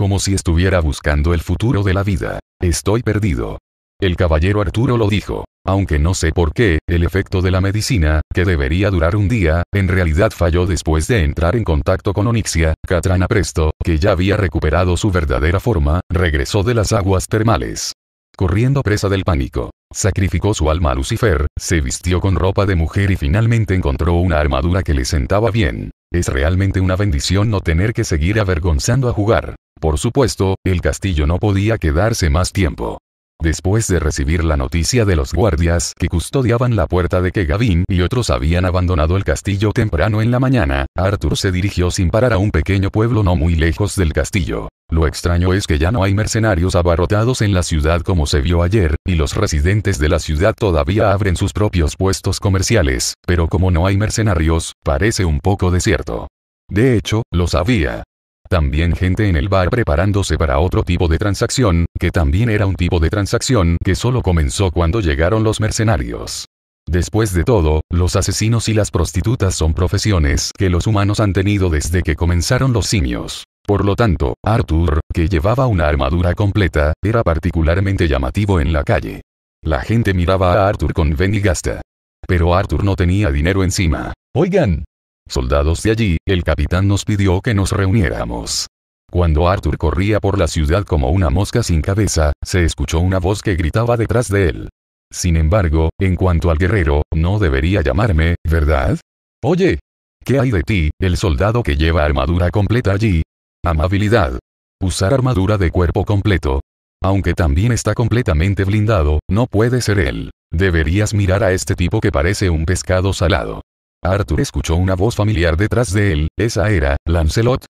como si estuviera buscando el futuro de la vida. Estoy perdido. El caballero Arturo lo dijo. Aunque no sé por qué, el efecto de la medicina, que debería durar un día, en realidad falló después de entrar en contacto con Onixia, Catrana Presto, que ya había recuperado su verdadera forma, regresó de las aguas termales. Corriendo presa del pánico, sacrificó su alma a Lucifer, se vistió con ropa de mujer y finalmente encontró una armadura que le sentaba bien. Es realmente una bendición no tener que seguir avergonzando a jugar. Por supuesto, el castillo no podía quedarse más tiempo. Después de recibir la noticia de los guardias que custodiaban la puerta de que Gavin y otros habían abandonado el castillo temprano en la mañana, Arthur se dirigió sin parar a un pequeño pueblo no muy lejos del castillo. Lo extraño es que ya no hay mercenarios abarrotados en la ciudad como se vio ayer, y los residentes de la ciudad todavía abren sus propios puestos comerciales, pero como no hay mercenarios, parece un poco desierto. De hecho, lo sabía. También gente en el bar preparándose para otro tipo de transacción, que también era un tipo de transacción que solo comenzó cuando llegaron los mercenarios. Después de todo, los asesinos y las prostitutas son profesiones que los humanos han tenido desde que comenzaron los simios. Por lo tanto, Arthur, que llevaba una armadura completa, era particularmente llamativo en la calle. La gente miraba a Arthur con ven gasta. Pero Arthur no tenía dinero encima. Oigan. Soldados de allí, el capitán nos pidió que nos reuniéramos. Cuando Arthur corría por la ciudad como una mosca sin cabeza, se escuchó una voz que gritaba detrás de él. Sin embargo, en cuanto al guerrero, no debería llamarme, ¿verdad? Oye. ¿Qué hay de ti, el soldado que lleva armadura completa allí, Amabilidad. Usar armadura de cuerpo completo. Aunque también está completamente blindado, no puede ser él. Deberías mirar a este tipo que parece un pescado salado. Arthur escuchó una voz familiar detrás de él, esa era, Lancelot.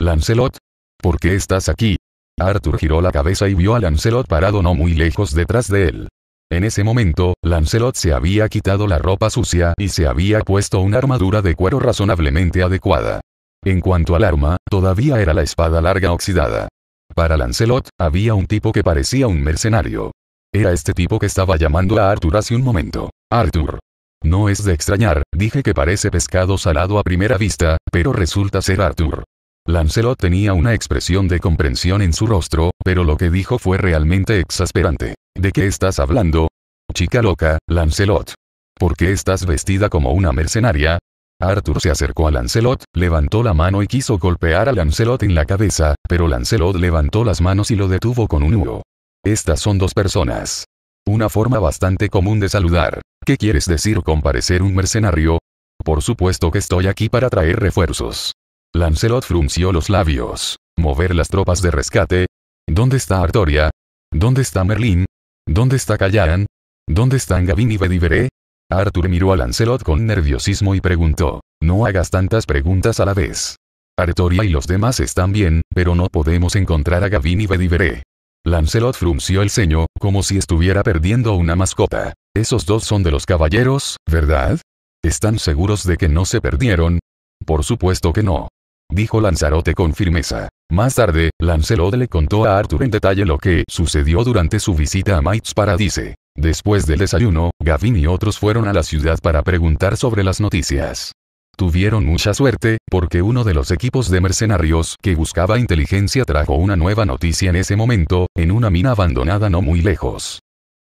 Lancelot. ¿Por qué estás aquí? Arthur giró la cabeza y vio a Lancelot parado no muy lejos detrás de él. En ese momento, Lancelot se había quitado la ropa sucia y se había puesto una armadura de cuero razonablemente adecuada. En cuanto al arma, todavía era la espada larga oxidada. Para Lancelot, había un tipo que parecía un mercenario. Era este tipo que estaba llamando a Arthur hace un momento. Arthur. No es de extrañar, dije que parece pescado salado a primera vista, pero resulta ser Arthur. Lancelot tenía una expresión de comprensión en su rostro, pero lo que dijo fue realmente exasperante. ¿De qué estás hablando? Chica loca, Lancelot. ¿Por qué estás vestida como una mercenaria? Arthur se acercó a Lancelot, levantó la mano y quiso golpear a Lancelot en la cabeza, pero Lancelot levantó las manos y lo detuvo con un huevo. Estas son dos personas. Una forma bastante común de saludar. ¿Qué quieres decir con parecer un mercenario? Por supuesto que estoy aquí para traer refuerzos. Lancelot frunció los labios. ¿Mover las tropas de rescate? ¿Dónde está Artoria? ¿Dónde está Merlín? ¿Dónde está Callahan? ¿Dónde están Gavin y Bedivere? Arthur miró a Lancelot con nerviosismo y preguntó, no hagas tantas preguntas a la vez. Artoria y los demás están bien, pero no podemos encontrar a Gavin y Bedivere". Lancelot frunció el ceño, como si estuviera perdiendo una mascota. Esos dos son de los caballeros, ¿verdad? ¿Están seguros de que no se perdieron? Por supuesto que no dijo Lanzarote con firmeza. Más tarde, Lancelot le contó a Arthur en detalle lo que sucedió durante su visita a Mites Paradise. Después del desayuno, Gavin y otros fueron a la ciudad para preguntar sobre las noticias. Tuvieron mucha suerte, porque uno de los equipos de mercenarios que buscaba inteligencia trajo una nueva noticia en ese momento, en una mina abandonada no muy lejos.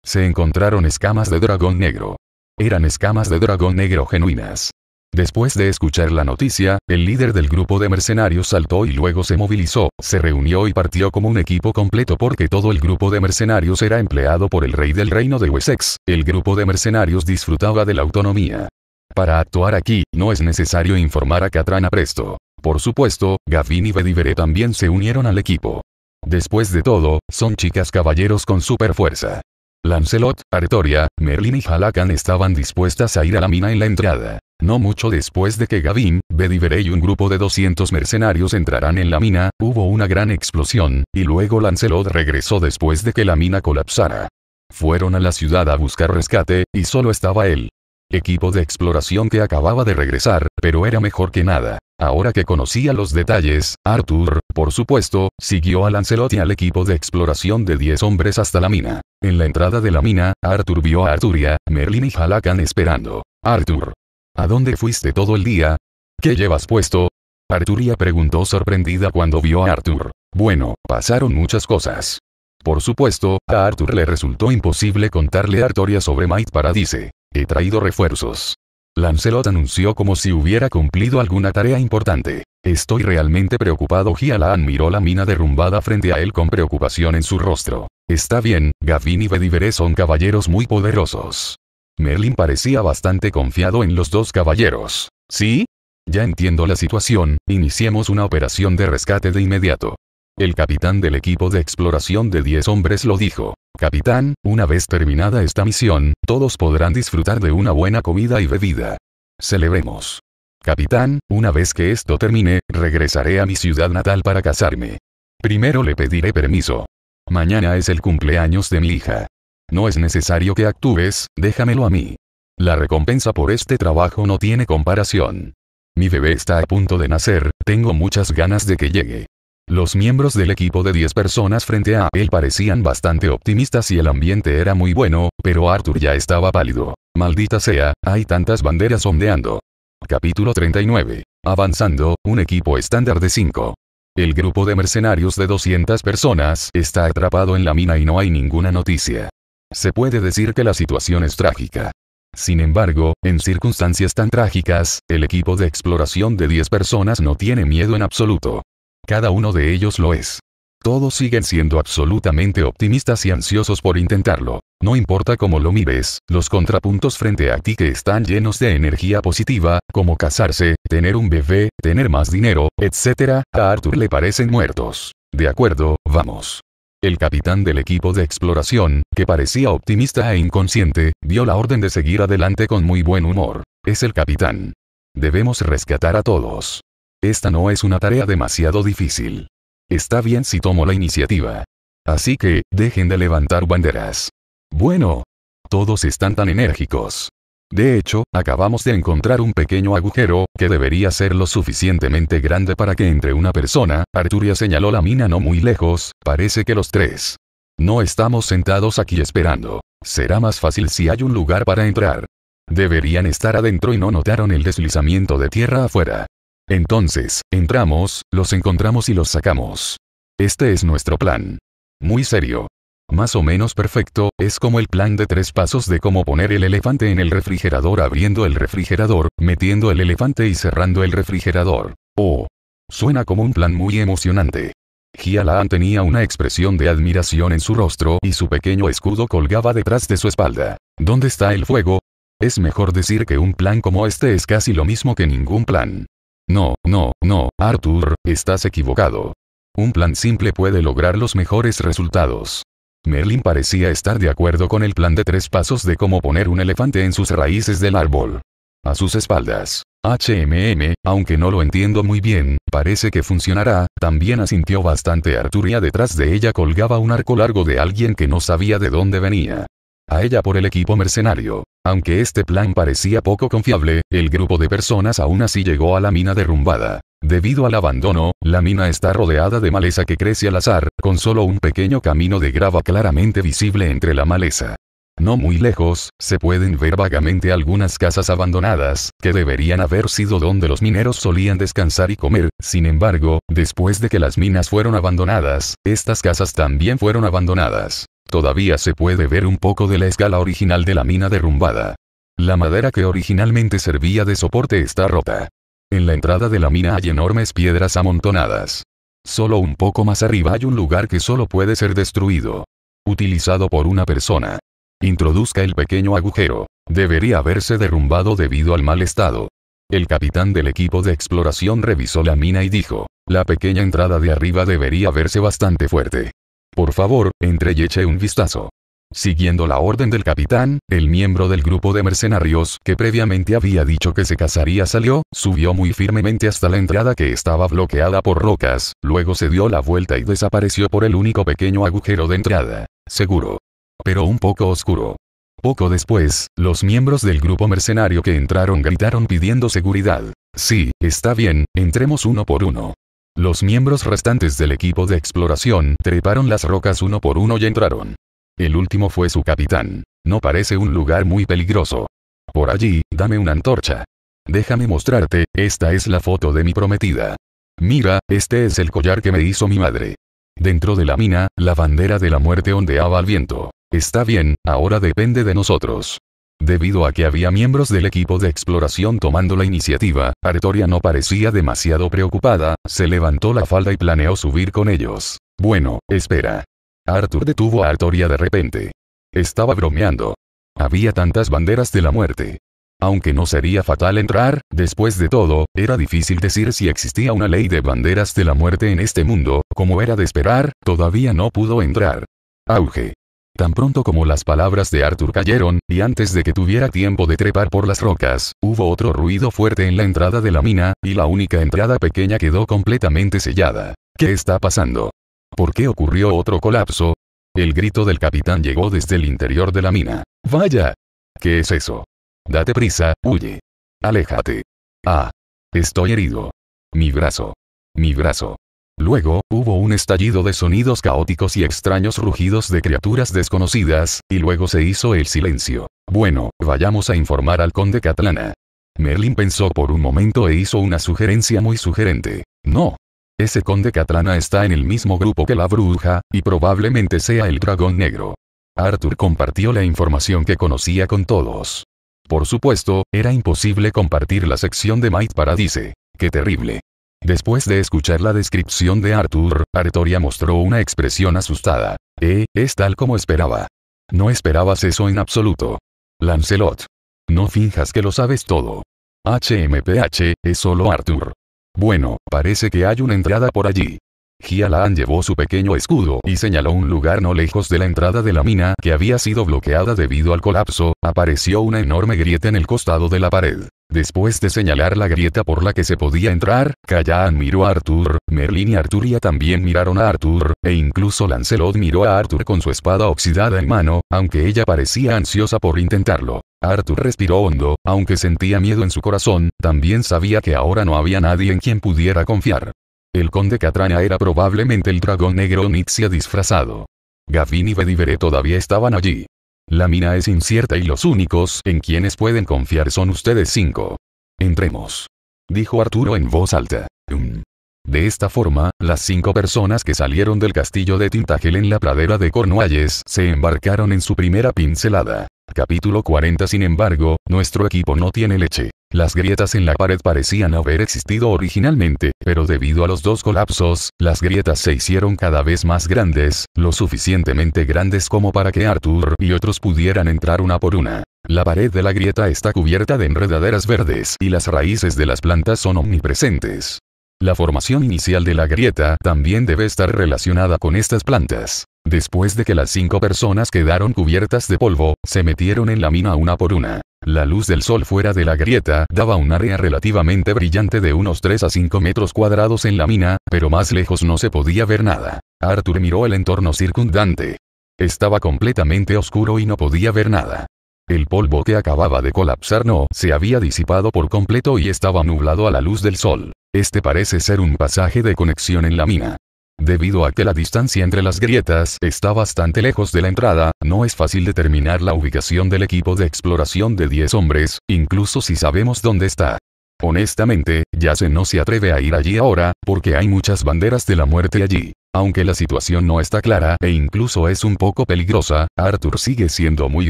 Se encontraron escamas de dragón negro. Eran escamas de dragón negro genuinas. Después de escuchar la noticia, el líder del grupo de mercenarios saltó y luego se movilizó, se reunió y partió como un equipo completo porque todo el grupo de mercenarios era empleado por el rey del reino de Wessex, el grupo de mercenarios disfrutaba de la autonomía. Para actuar aquí, no es necesario informar a Catrana presto. Por supuesto, Gavin y Bedivere también se unieron al equipo. Después de todo, son chicas caballeros con super fuerza. Lancelot, Artoria, Merlin y Halakan estaban dispuestas a ir a la mina en la entrada. No mucho después de que Gavin, Bedivere y un grupo de 200 mercenarios entrarán en la mina, hubo una gran explosión, y luego Lancelot regresó después de que la mina colapsara. Fueron a la ciudad a buscar rescate, y solo estaba él. Equipo de exploración que acababa de regresar, pero era mejor que nada. Ahora que conocía los detalles, Arthur, por supuesto, siguió a Lancelot y al equipo de exploración de 10 hombres hasta la mina. En la entrada de la mina, Arthur vio a Arturia, Merlin y Halakan esperando. Arthur, ¿A dónde fuiste todo el día? ¿Qué llevas puesto? Arturia preguntó sorprendida cuando vio a Arthur. Bueno, pasaron muchas cosas. Por supuesto, a Arthur le resultó imposible contarle a Artoria sobre Might Paradise. He traído refuerzos. Lancelot anunció como si hubiera cumplido alguna tarea importante. Estoy realmente preocupado. Giala miró la mina derrumbada frente a él con preocupación en su rostro. Está bien, Gavin y Bediveré son caballeros muy poderosos. Merlin parecía bastante confiado en los dos caballeros. ¿Sí? Ya entiendo la situación, iniciemos una operación de rescate de inmediato. El capitán del equipo de exploración de 10 hombres lo dijo. Capitán, una vez terminada esta misión, todos podrán disfrutar de una buena comida y bebida. Celebremos. Capitán, una vez que esto termine, regresaré a mi ciudad natal para casarme. Primero le pediré permiso. Mañana es el cumpleaños de mi hija. No es necesario que actúes, déjamelo a mí. La recompensa por este trabajo no tiene comparación. Mi bebé está a punto de nacer, tengo muchas ganas de que llegue. Los miembros del equipo de 10 personas frente a él parecían bastante optimistas y el ambiente era muy bueno, pero Arthur ya estaba pálido. Maldita sea, hay tantas banderas ondeando. Capítulo 39. Avanzando, un equipo estándar de 5. El grupo de mercenarios de 200 personas está atrapado en la mina y no hay ninguna noticia. Se puede decir que la situación es trágica. Sin embargo, en circunstancias tan trágicas, el equipo de exploración de 10 personas no tiene miedo en absoluto. Cada uno de ellos lo es. Todos siguen siendo absolutamente optimistas y ansiosos por intentarlo. No importa cómo lo mires, los contrapuntos frente a ti que están llenos de energía positiva, como casarse, tener un bebé, tener más dinero, etc., a Arthur le parecen muertos. De acuerdo, vamos. El capitán del equipo de exploración, que parecía optimista e inconsciente, dio la orden de seguir adelante con muy buen humor. Es el capitán. Debemos rescatar a todos. Esta no es una tarea demasiado difícil. Está bien si tomo la iniciativa. Así que, dejen de levantar banderas. Bueno. Todos están tan enérgicos. De hecho, acabamos de encontrar un pequeño agujero, que debería ser lo suficientemente grande para que entre una persona, Arturia señaló la mina no muy lejos, parece que los tres. No estamos sentados aquí esperando. Será más fácil si hay un lugar para entrar. Deberían estar adentro y no notaron el deslizamiento de tierra afuera. Entonces, entramos, los encontramos y los sacamos. Este es nuestro plan. Muy serio más o menos perfecto, es como el plan de tres pasos de cómo poner el elefante en el refrigerador abriendo el refrigerador, metiendo el elefante y cerrando el refrigerador. Oh. Suena como un plan muy emocionante. Gialan tenía una expresión de admiración en su rostro y su pequeño escudo colgaba detrás de su espalda. ¿Dónde está el fuego? Es mejor decir que un plan como este es casi lo mismo que ningún plan. No, no, no, Arthur, estás equivocado. Un plan simple puede lograr los mejores resultados. Merlin parecía estar de acuerdo con el plan de tres pasos de cómo poner un elefante en sus raíces del árbol. A sus espaldas. HMM, aunque no lo entiendo muy bien, parece que funcionará, también asintió bastante Arturia detrás de ella colgaba un arco largo de alguien que no sabía de dónde venía. A ella por el equipo mercenario. Aunque este plan parecía poco confiable, el grupo de personas aún así llegó a la mina derrumbada. Debido al abandono, la mina está rodeada de maleza que crece al azar, con solo un pequeño camino de grava claramente visible entre la maleza. No muy lejos, se pueden ver vagamente algunas casas abandonadas, que deberían haber sido donde los mineros solían descansar y comer, sin embargo, después de que las minas fueron abandonadas, estas casas también fueron abandonadas. Todavía se puede ver un poco de la escala original de la mina derrumbada. La madera que originalmente servía de soporte está rota. En la entrada de la mina hay enormes piedras amontonadas. Solo un poco más arriba hay un lugar que solo puede ser destruido. Utilizado por una persona. Introduzca el pequeño agujero. Debería haberse derrumbado debido al mal estado. El capitán del equipo de exploración revisó la mina y dijo, la pequeña entrada de arriba debería verse bastante fuerte. Por favor, entre y eche un vistazo. Siguiendo la orden del capitán, el miembro del grupo de mercenarios que previamente había dicho que se casaría salió, subió muy firmemente hasta la entrada que estaba bloqueada por rocas, luego se dio la vuelta y desapareció por el único pequeño agujero de entrada. Seguro. Pero un poco oscuro. Poco después, los miembros del grupo mercenario que entraron gritaron pidiendo seguridad. Sí, está bien, entremos uno por uno. Los miembros restantes del equipo de exploración treparon las rocas uno por uno y entraron. El último fue su capitán. No parece un lugar muy peligroso. Por allí, dame una antorcha. Déjame mostrarte, esta es la foto de mi prometida. Mira, este es el collar que me hizo mi madre. Dentro de la mina, la bandera de la muerte ondeaba al viento. Está bien, ahora depende de nosotros. Debido a que había miembros del equipo de exploración tomando la iniciativa, Artoria no parecía demasiado preocupada, se levantó la falda y planeó subir con ellos. Bueno, espera. Arthur detuvo a Artoria de repente. Estaba bromeando. Había tantas banderas de la muerte. Aunque no sería fatal entrar, después de todo, era difícil decir si existía una ley de banderas de la muerte en este mundo, como era de esperar, todavía no pudo entrar. Auge. Tan pronto como las palabras de Arthur cayeron, y antes de que tuviera tiempo de trepar por las rocas, hubo otro ruido fuerte en la entrada de la mina, y la única entrada pequeña quedó completamente sellada. ¿Qué está pasando? ¿Por qué ocurrió otro colapso? El grito del capitán llegó desde el interior de la mina. ¡Vaya! ¿Qué es eso? Date prisa, huye. Aléjate. Ah. Estoy herido. Mi brazo. Mi brazo. Luego, hubo un estallido de sonidos caóticos y extraños rugidos de criaturas desconocidas, y luego se hizo el silencio. Bueno, vayamos a informar al conde Catlana. Merlin pensó por un momento e hizo una sugerencia muy sugerente. No, ese conde Catrana está en el mismo grupo que la bruja, y probablemente sea el dragón negro. Arthur compartió la información que conocía con todos. Por supuesto, era imposible compartir la sección de Might Paradise. ¡Qué terrible! Después de escuchar la descripción de Arthur, Artoria mostró una expresión asustada. Eh, es tal como esperaba. No esperabas eso en absoluto. Lancelot. No finjas que lo sabes todo. HMPH, es solo Arthur. Bueno, parece que hay una entrada por allí. Gialan llevó su pequeño escudo y señaló un lugar no lejos de la entrada de la mina que había sido bloqueada debido al colapso, apareció una enorme grieta en el costado de la pared. Después de señalar la grieta por la que se podía entrar, Kayaan miró a Arthur, Merlin y Arturia también miraron a Arthur, e incluso Lancelot miró a Arthur con su espada oxidada en mano, aunque ella parecía ansiosa por intentarlo. Arthur respiró hondo, aunque sentía miedo en su corazón, también sabía que ahora no había nadie en quien pudiera confiar. El conde Catrana era probablemente el dragón negro Nitzia disfrazado. Gavin y Bedivere todavía estaban allí. La mina es incierta y los únicos en quienes pueden confiar son ustedes cinco. Entremos. Dijo Arturo en voz alta. Mm. De esta forma, las cinco personas que salieron del castillo de Tintagel en la pradera de Cornualles se embarcaron en su primera pincelada. Capítulo 40 Sin embargo, nuestro equipo no tiene leche. Las grietas en la pared parecían haber existido originalmente, pero debido a los dos colapsos, las grietas se hicieron cada vez más grandes, lo suficientemente grandes como para que Arthur y otros pudieran entrar una por una. La pared de la grieta está cubierta de enredaderas verdes y las raíces de las plantas son omnipresentes. La formación inicial de la grieta también debe estar relacionada con estas plantas. Después de que las cinco personas quedaron cubiertas de polvo, se metieron en la mina una por una. La luz del sol fuera de la grieta daba un área relativamente brillante de unos 3 a 5 metros cuadrados en la mina, pero más lejos no se podía ver nada. Arthur miró el entorno circundante. Estaba completamente oscuro y no podía ver nada. El polvo que acababa de colapsar no se había disipado por completo y estaba nublado a la luz del sol. Este parece ser un pasaje de conexión en la mina. Debido a que la distancia entre las grietas está bastante lejos de la entrada, no es fácil determinar la ubicación del equipo de exploración de 10 hombres, incluso si sabemos dónde está. Honestamente, Yase no se atreve a ir allí ahora, porque hay muchas banderas de la muerte allí. Aunque la situación no está clara e incluso es un poco peligrosa, Arthur sigue siendo muy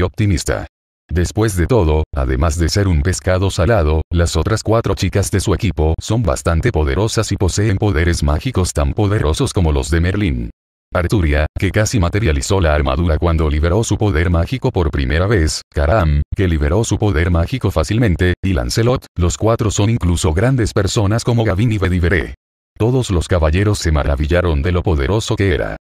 optimista. Después de todo, además de ser un pescado salado, las otras cuatro chicas de su equipo son bastante poderosas y poseen poderes mágicos tan poderosos como los de Merlín. Arturia, que casi materializó la armadura cuando liberó su poder mágico por primera vez, Karam, que liberó su poder mágico fácilmente, y Lancelot, los cuatro son incluso grandes personas como Gavin y Bedivere. Todos los caballeros se maravillaron de lo poderoso que era.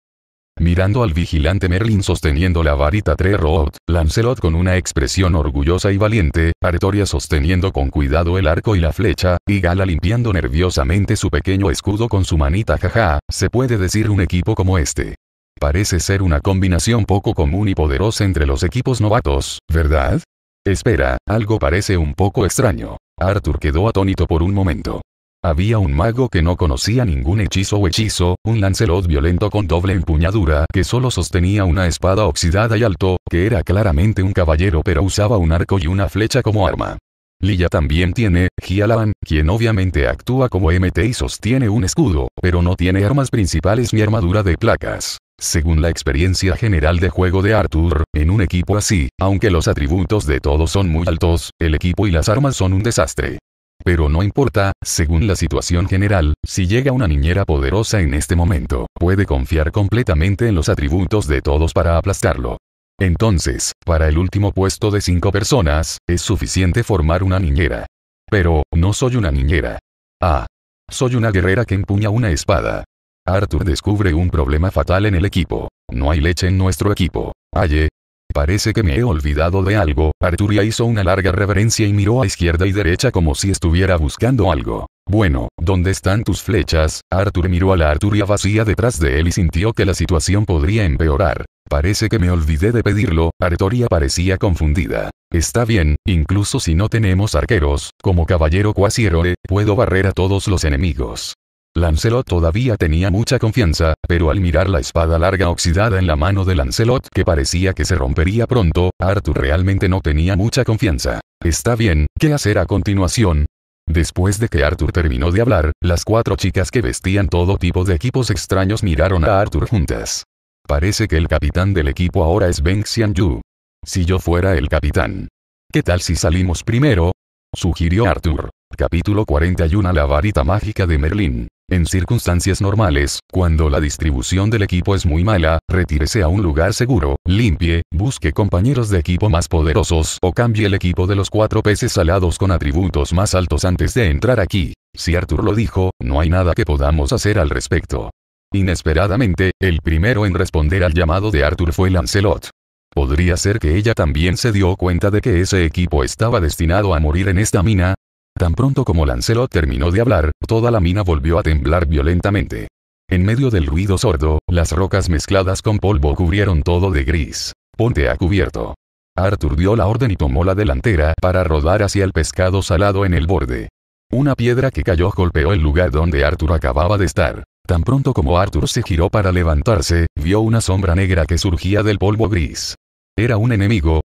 Mirando al vigilante Merlin sosteniendo la varita Roth, Lancelot con una expresión orgullosa y valiente, Artoria sosteniendo con cuidado el arco y la flecha, y Gala limpiando nerviosamente su pequeño escudo con su manita jaja, se puede decir un equipo como este. Parece ser una combinación poco común y poderosa entre los equipos novatos, ¿verdad? Espera, algo parece un poco extraño. Arthur quedó atónito por un momento. Había un mago que no conocía ningún hechizo o hechizo, un Lancelot violento con doble empuñadura que solo sostenía una espada oxidada y alto, que era claramente un caballero pero usaba un arco y una flecha como arma. Lilla también tiene, Gialan, quien obviamente actúa como MT y sostiene un escudo, pero no tiene armas principales ni armadura de placas. Según la experiencia general de juego de Arthur, en un equipo así, aunque los atributos de todos son muy altos, el equipo y las armas son un desastre. Pero no importa, según la situación general, si llega una niñera poderosa en este momento, puede confiar completamente en los atributos de todos para aplastarlo. Entonces, para el último puesto de cinco personas, es suficiente formar una niñera. Pero, no soy una niñera. Ah. Soy una guerrera que empuña una espada. Arthur descubre un problema fatal en el equipo. No hay leche en nuestro equipo. Aye, Parece que me he olvidado de algo. Arturia hizo una larga reverencia y miró a izquierda y derecha como si estuviera buscando algo. Bueno, ¿dónde están tus flechas? Arthur miró a la Arturia vacía detrás de él y sintió que la situación podría empeorar. Parece que me olvidé de pedirlo, Arturia parecía confundida. Está bien, incluso si no tenemos arqueros, como caballero cuasi puedo barrer a todos los enemigos. Lancelot todavía tenía mucha confianza, pero al mirar la espada larga oxidada en la mano de Lancelot que parecía que se rompería pronto, Arthur realmente no tenía mucha confianza. Está bien, ¿qué hacer a continuación? Después de que Arthur terminó de hablar, las cuatro chicas que vestían todo tipo de equipos extraños miraron a Arthur juntas. Parece que el capitán del equipo ahora es Beng Yu. Si yo fuera el capitán. ¿Qué tal si salimos primero? Sugirió Arthur. Capítulo 41 La varita mágica de Merlín. En circunstancias normales, cuando la distribución del equipo es muy mala, retírese a un lugar seguro, limpie, busque compañeros de equipo más poderosos o cambie el equipo de los cuatro peces salados con atributos más altos antes de entrar aquí. Si Arthur lo dijo, no hay nada que podamos hacer al respecto. Inesperadamente, el primero en responder al llamado de Arthur fue Lancelot. Podría ser que ella también se dio cuenta de que ese equipo estaba destinado a morir en esta mina, Tan pronto como Lancelot terminó de hablar, toda la mina volvió a temblar violentamente. En medio del ruido sordo, las rocas mezcladas con polvo cubrieron todo de gris. Ponte a cubierto. Arthur dio la orden y tomó la delantera para rodar hacia el pescado salado en el borde. Una piedra que cayó golpeó el lugar donde Arthur acababa de estar. Tan pronto como Arthur se giró para levantarse, vio una sombra negra que surgía del polvo gris. Era un enemigo,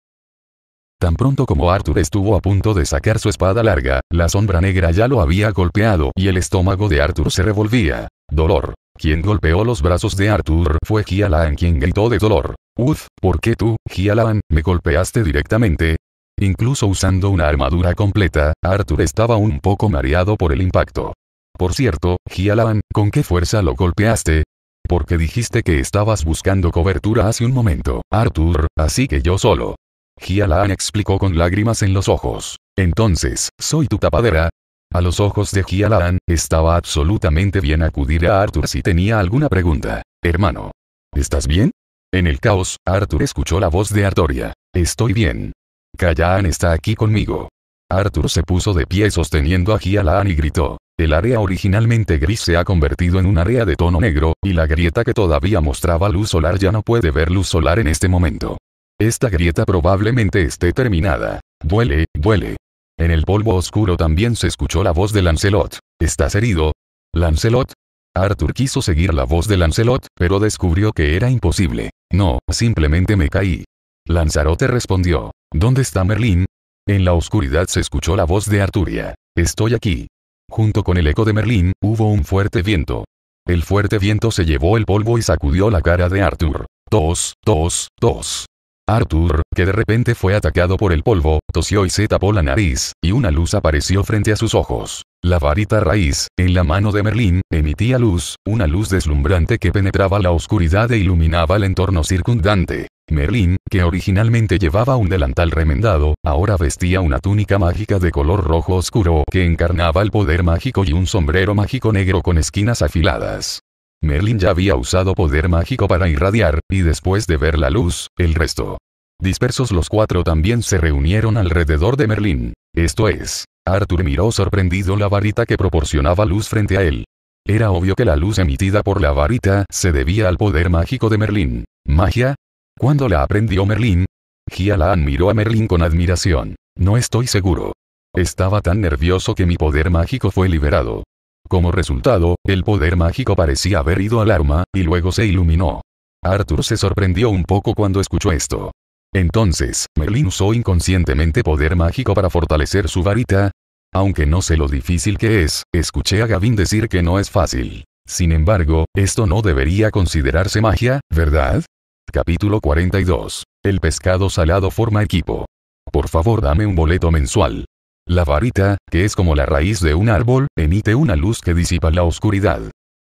Tan pronto como Arthur estuvo a punto de sacar su espada larga, la sombra negra ya lo había golpeado y el estómago de Arthur se revolvía. Dolor. Quien golpeó los brazos de Arthur fue Gialan quien gritó de dolor. Uf, ¿por qué tú, Gialan, me golpeaste directamente? Incluso usando una armadura completa, Arthur estaba un poco mareado por el impacto. Por cierto, Gialan, ¿con qué fuerza lo golpeaste? Porque dijiste que estabas buscando cobertura hace un momento, Arthur, así que yo solo Giallan explicó con lágrimas en los ojos. Entonces, ¿soy tu tapadera? A los ojos de Giallan estaba absolutamente bien acudir a Arthur si tenía alguna pregunta. Hermano. ¿Estás bien? En el caos, Arthur escuchó la voz de Artoria. Estoy bien. Kayaan está aquí conmigo. Arthur se puso de pie sosteniendo a Gialaan y gritó. El área originalmente gris se ha convertido en un área de tono negro, y la grieta que todavía mostraba luz solar ya no puede ver luz solar en este momento. Esta grieta probablemente esté terminada. Duele, duele. En el polvo oscuro también se escuchó la voz de Lancelot. ¿Estás herido? Lancelot. Arthur quiso seguir la voz de Lancelot, pero descubrió que era imposible. No, simplemente me caí. Lanzarote respondió. ¿Dónde está Merlín? En la oscuridad se escuchó la voz de Arturia. Estoy aquí. Junto con el eco de Merlín, hubo un fuerte viento. El fuerte viento se llevó el polvo y sacudió la cara de Arthur. Tos, tos, tos. Arthur, que de repente fue atacado por el polvo, tosió y se tapó la nariz, y una luz apareció frente a sus ojos. La varita raíz, en la mano de Merlín, emitía luz, una luz deslumbrante que penetraba la oscuridad e iluminaba el entorno circundante. Merlín, que originalmente llevaba un delantal remendado, ahora vestía una túnica mágica de color rojo oscuro que encarnaba el poder mágico y un sombrero mágico negro con esquinas afiladas. Merlin ya había usado poder mágico para irradiar, y después de ver la luz, el resto. Dispersos los cuatro también se reunieron alrededor de Merlín. Esto es, Arthur miró sorprendido la varita que proporcionaba luz frente a él. Era obvio que la luz emitida por la varita se debía al poder mágico de Merlín. ¿Magia? ¿Cuándo la aprendió Merlín? Gialan miró a Merlín con admiración. No estoy seguro. Estaba tan nervioso que mi poder mágico fue liberado. Como resultado, el poder mágico parecía haber ido al arma, y luego se iluminó. Arthur se sorprendió un poco cuando escuchó esto. Entonces, Merlin usó inconscientemente poder mágico para fortalecer su varita. Aunque no sé lo difícil que es, escuché a Gavin decir que no es fácil. Sin embargo, esto no debería considerarse magia, ¿verdad? Capítulo 42. El pescado salado forma equipo. Por favor dame un boleto mensual. La varita, que es como la raíz de un árbol, emite una luz que disipa la oscuridad.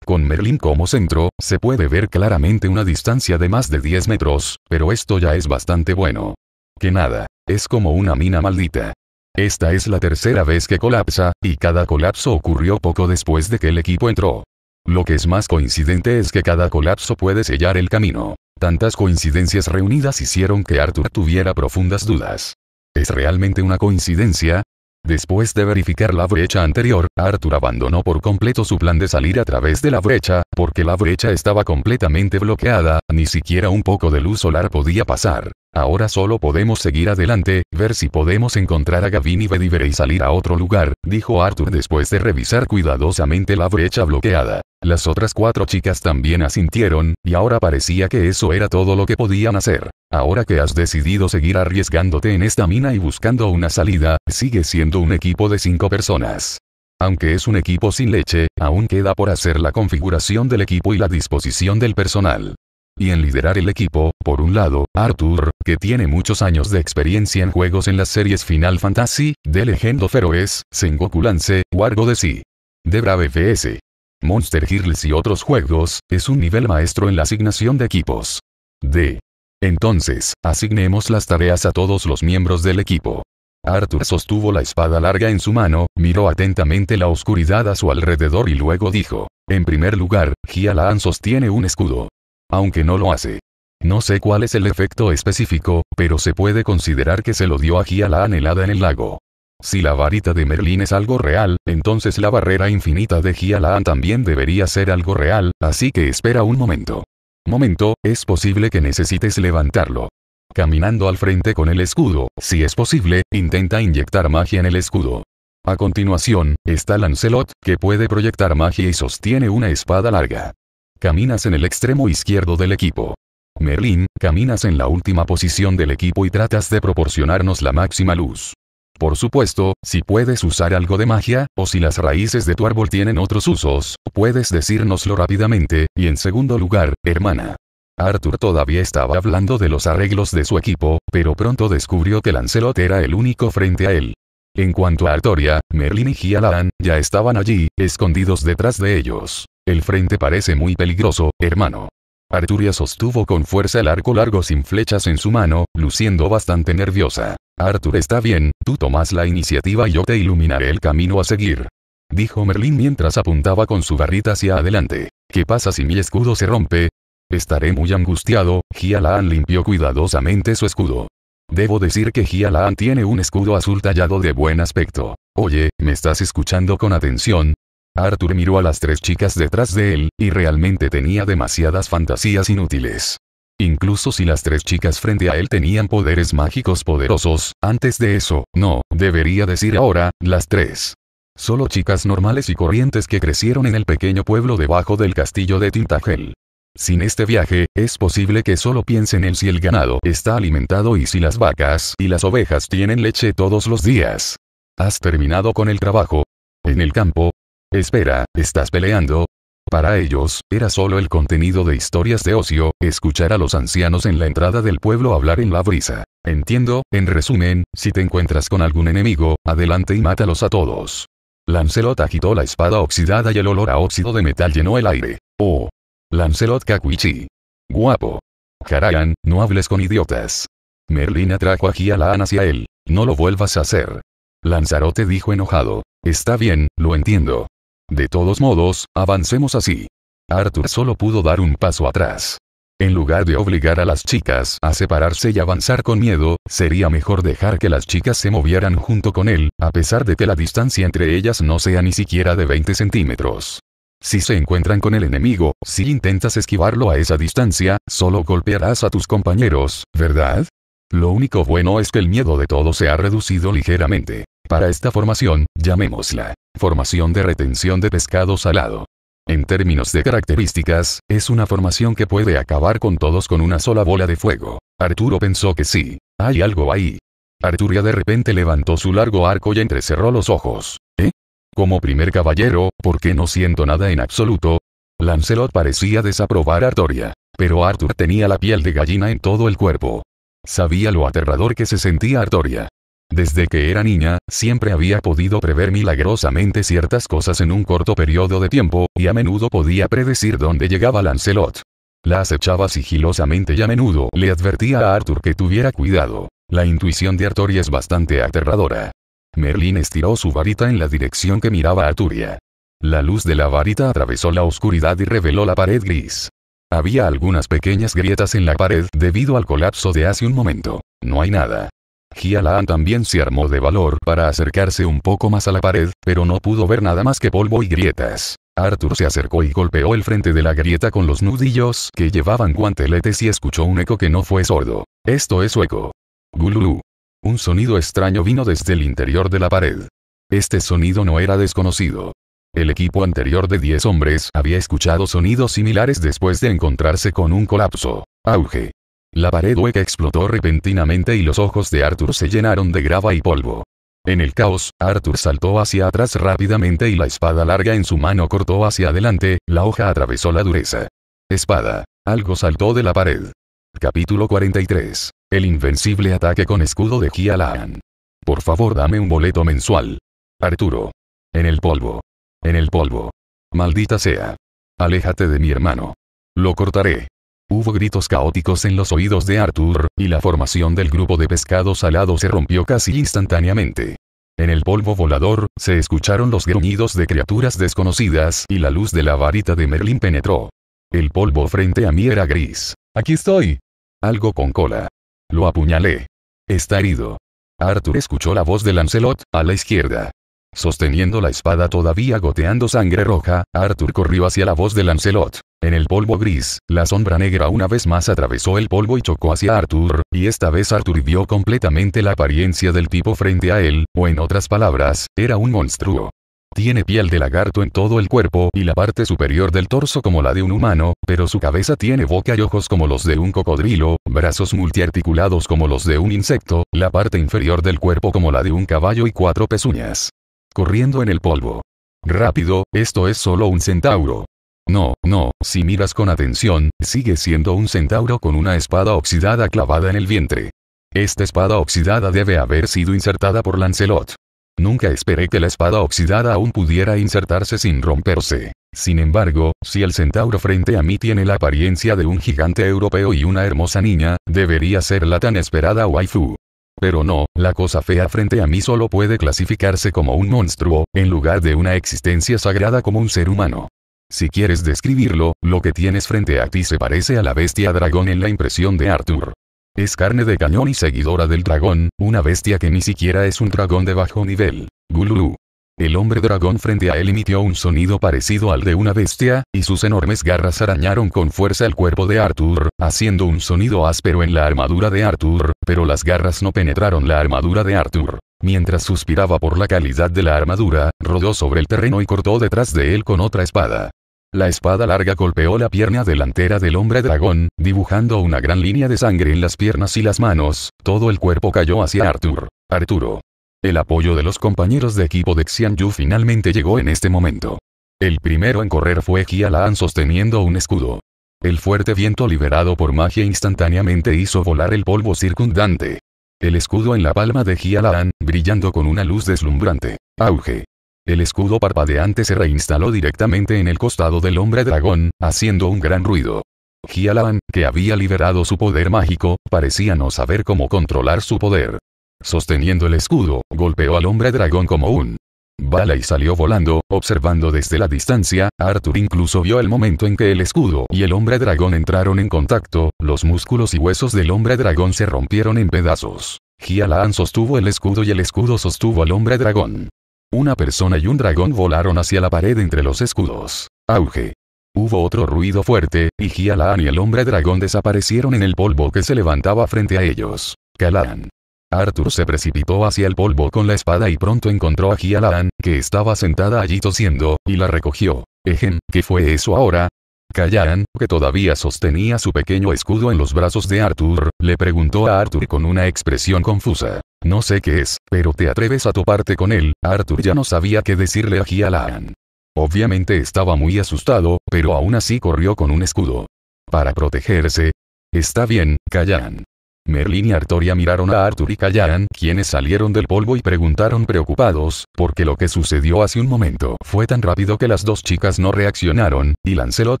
Con Merlin como centro, se puede ver claramente una distancia de más de 10 metros, pero esto ya es bastante bueno. Que nada, es como una mina maldita. Esta es la tercera vez que colapsa, y cada colapso ocurrió poco después de que el equipo entró. Lo que es más coincidente es que cada colapso puede sellar el camino. Tantas coincidencias reunidas hicieron que Arthur tuviera profundas dudas. ¿Es realmente una coincidencia? Después de verificar la brecha anterior, Arthur abandonó por completo su plan de salir a través de la brecha, porque la brecha estaba completamente bloqueada, ni siquiera un poco de luz solar podía pasar. Ahora solo podemos seguir adelante, ver si podemos encontrar a Gavin y Bedivere y salir a otro lugar, dijo Arthur después de revisar cuidadosamente la brecha bloqueada. Las otras cuatro chicas también asintieron, y ahora parecía que eso era todo lo que podían hacer. Ahora que has decidido seguir arriesgándote en esta mina y buscando una salida, sigue siendo un equipo de cinco personas. Aunque es un equipo sin leche, aún queda por hacer la configuración del equipo y la disposición del personal y en liderar el equipo, por un lado, Arthur, que tiene muchos años de experiencia en juegos en las series Final Fantasy, The Legend of Heroes, Sengoku Lance, Wargo de Si. De Brave FS. Monster Girls y otros juegos, es un nivel maestro en la asignación de equipos. D. Entonces, asignemos las tareas a todos los miembros del equipo. Arthur sostuvo la espada larga en su mano, miró atentamente la oscuridad a su alrededor y luego dijo, en primer lugar, Gialan sostiene un escudo aunque no lo hace. No sé cuál es el efecto específico, pero se puede considerar que se lo dio a la anhelada en el lago. Si la varita de Merlín es algo real, entonces la barrera infinita de Gialaan también debería ser algo real, así que espera un momento. Momento, es posible que necesites levantarlo. Caminando al frente con el escudo, si es posible, intenta inyectar magia en el escudo. A continuación, está Lancelot, que puede proyectar magia y sostiene una espada larga. Caminas en el extremo izquierdo del equipo. Merlin, caminas en la última posición del equipo y tratas de proporcionarnos la máxima luz. Por supuesto, si puedes usar algo de magia, o si las raíces de tu árbol tienen otros usos, puedes decírnoslo rápidamente, y en segundo lugar, hermana. Arthur todavía estaba hablando de los arreglos de su equipo, pero pronto descubrió que Lancelot era el único frente a él. En cuanto a Artoria, Merlin y Gialan, ya estaban allí, escondidos detrás de ellos. El frente parece muy peligroso, hermano. Arturia sostuvo con fuerza el arco largo sin flechas en su mano, luciendo bastante nerviosa. Arthur está bien, tú tomas la iniciativa y yo te iluminaré el camino a seguir. Dijo Merlín mientras apuntaba con su barrita hacia adelante. ¿Qué pasa si mi escudo se rompe? Estaré muy angustiado, Gialan limpió cuidadosamente su escudo. Debo decir que Gialan tiene un escudo azul tallado de buen aspecto. Oye, ¿me estás escuchando con atención? Arthur miró a las tres chicas detrás de él, y realmente tenía demasiadas fantasías inútiles. Incluso si las tres chicas frente a él tenían poderes mágicos poderosos, antes de eso, no, debería decir ahora, las tres. Solo chicas normales y corrientes que crecieron en el pequeño pueblo debajo del castillo de Tintagel. Sin este viaje, es posible que solo piensen en si el ganado está alimentado y si las vacas y las ovejas tienen leche todos los días. ¿Has terminado con el trabajo? En el campo, Espera, ¿estás peleando? Para ellos, era solo el contenido de historias de ocio, escuchar a los ancianos en la entrada del pueblo hablar en la brisa. Entiendo, en resumen, si te encuentras con algún enemigo, adelante y mátalos a todos. Lancelot agitó la espada oxidada y el olor a óxido de metal llenó el aire. Oh. Lancelot Kakuichi. Guapo. Karagan, no hables con idiotas. merlín atrajo a Gialan hacia él. No lo vuelvas a hacer. Lanzarote dijo enojado. Está bien, lo entiendo. De todos modos, avancemos así. Arthur solo pudo dar un paso atrás. En lugar de obligar a las chicas a separarse y avanzar con miedo, sería mejor dejar que las chicas se movieran junto con él, a pesar de que la distancia entre ellas no sea ni siquiera de 20 centímetros. Si se encuentran con el enemigo, si intentas esquivarlo a esa distancia, solo golpearás a tus compañeros, ¿verdad? Lo único bueno es que el miedo de todo se ha reducido ligeramente. Para esta formación, llamémosla formación de retención de pescado salado. En términos de características, es una formación que puede acabar con todos con una sola bola de fuego. Arturo pensó que sí, hay algo ahí. Arturia de repente levantó su largo arco y entrecerró los ojos. ¿Eh? Como primer caballero, ¿por qué no siento nada en absoluto? Lancelot parecía desaprobar a Arturia, pero Artur tenía la piel de gallina en todo el cuerpo. Sabía lo aterrador que se sentía Arturia desde que era niña, siempre había podido prever milagrosamente ciertas cosas en un corto periodo de tiempo, y a menudo podía predecir dónde llegaba Lancelot. La acechaba sigilosamente y a menudo le advertía a Arthur que tuviera cuidado. La intuición de Artoria es bastante aterradora. Merlin estiró su varita en la dirección que miraba Arturia. La luz de la varita atravesó la oscuridad y reveló la pared gris. Había algunas pequeñas grietas en la pared debido al colapso de hace un momento. No hay nada. Gialan también se armó de valor para acercarse un poco más a la pared, pero no pudo ver nada más que polvo y grietas. Arthur se acercó y golpeó el frente de la grieta con los nudillos que llevaban guanteletes y escuchó un eco que no fue sordo. Esto es eco. Gululu. Un sonido extraño vino desde el interior de la pared. Este sonido no era desconocido. El equipo anterior de 10 hombres había escuchado sonidos similares después de encontrarse con un colapso. Auge. La pared hueca explotó repentinamente y los ojos de Arthur se llenaron de grava y polvo. En el caos, Arthur saltó hacia atrás rápidamente y la espada larga en su mano cortó hacia adelante, la hoja atravesó la dureza. Espada. Algo saltó de la pared. Capítulo 43. El invencible ataque con escudo de Kialaan. Por favor dame un boleto mensual. Arturo. En el polvo. En el polvo. Maldita sea. Aléjate de mi hermano. Lo cortaré. Hubo gritos caóticos en los oídos de Arthur, y la formación del grupo de pescados salado se rompió casi instantáneamente. En el polvo volador, se escucharon los gruñidos de criaturas desconocidas y la luz de la varita de Merlin penetró. El polvo frente a mí era gris. Aquí estoy. Algo con cola. Lo apuñalé. Está herido. Arthur escuchó la voz de Lancelot, a la izquierda. Sosteniendo la espada todavía goteando sangre roja, Arthur corrió hacia la voz de Lancelot. En el polvo gris, la sombra negra una vez más atravesó el polvo y chocó hacia Arthur, y esta vez Arthur vio completamente la apariencia del tipo frente a él, o en otras palabras, era un monstruo. Tiene piel de lagarto en todo el cuerpo y la parte superior del torso como la de un humano, pero su cabeza tiene boca y ojos como los de un cocodrilo, brazos multiarticulados como los de un insecto, la parte inferior del cuerpo como la de un caballo y cuatro pezuñas. Corriendo en el polvo. Rápido, esto es solo un centauro. No, no, si miras con atención, sigue siendo un centauro con una espada oxidada clavada en el vientre. Esta espada oxidada debe haber sido insertada por Lancelot. Nunca esperé que la espada oxidada aún pudiera insertarse sin romperse. Sin embargo, si el centauro frente a mí tiene la apariencia de un gigante europeo y una hermosa niña, debería ser la tan esperada waifu. Pero no, la cosa fea frente a mí solo puede clasificarse como un monstruo, en lugar de una existencia sagrada como un ser humano. Si quieres describirlo, lo que tienes frente a ti se parece a la bestia dragón en la impresión de Arthur. Es carne de cañón y seguidora del dragón, una bestia que ni siquiera es un dragón de bajo nivel. Gululu. El hombre dragón frente a él emitió un sonido parecido al de una bestia, y sus enormes garras arañaron con fuerza el cuerpo de Arthur, haciendo un sonido áspero en la armadura de Arthur, pero las garras no penetraron la armadura de Arthur. Mientras suspiraba por la calidad de la armadura, rodó sobre el terreno y cortó detrás de él con otra espada. La espada larga golpeó la pierna delantera del hombre dragón, dibujando una gran línea de sangre en las piernas y las manos, todo el cuerpo cayó hacia Arthur. Arturo. El apoyo de los compañeros de equipo de Yu finalmente llegó en este momento. El primero en correr fue Kia sosteniendo un escudo. El fuerte viento liberado por magia instantáneamente hizo volar el polvo circundante. El escudo en la palma de Gia brillando con una luz deslumbrante. Auge. El escudo parpadeante se reinstaló directamente en el costado del hombre dragón, haciendo un gran ruido. Gia que había liberado su poder mágico, parecía no saber cómo controlar su poder. Sosteniendo el escudo, golpeó al hombre dragón como un bala y salió volando, observando desde la distancia, Arthur incluso vio el momento en que el escudo y el hombre dragón entraron en contacto, los músculos y huesos del hombre dragón se rompieron en pedazos. Gialan sostuvo el escudo y el escudo sostuvo al hombre dragón. Una persona y un dragón volaron hacia la pared entre los escudos. Auge. Hubo otro ruido fuerte, y Gialan y el hombre dragón desaparecieron en el polvo que se levantaba frente a ellos. Calan. Arthur se precipitó hacia el polvo con la espada y pronto encontró a Gialan, que estaba sentada allí tosiendo, y la recogió. Ejen, ¿qué fue eso ahora? Callahan, que todavía sostenía su pequeño escudo en los brazos de Arthur, le preguntó a Arthur con una expresión confusa. No sé qué es, pero te atreves a toparte con él. Arthur ya no sabía qué decirle a Gialan. Obviamente estaba muy asustado, pero aún así corrió con un escudo. Para protegerse. Está bien, Callahan. Merlin y Artoria miraron a Arthur y Callahan, quienes salieron del polvo y preguntaron preocupados, porque lo que sucedió hace un momento fue tan rápido que las dos chicas no reaccionaron, y Lancelot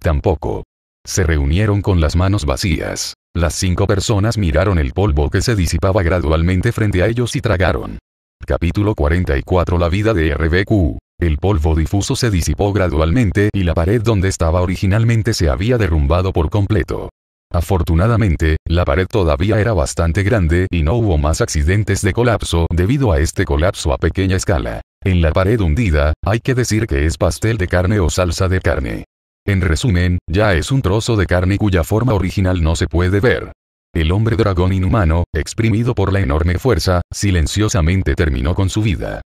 tampoco. Se reunieron con las manos vacías. Las cinco personas miraron el polvo que se disipaba gradualmente frente a ellos y tragaron. Capítulo 44 La vida de RBQ. El polvo difuso se disipó gradualmente y la pared donde estaba originalmente se había derrumbado por completo. Afortunadamente, la pared todavía era bastante grande y no hubo más accidentes de colapso debido a este colapso a pequeña escala. En la pared hundida, hay que decir que es pastel de carne o salsa de carne. En resumen, ya es un trozo de carne cuya forma original no se puede ver. El hombre dragón inhumano, exprimido por la enorme fuerza, silenciosamente terminó con su vida.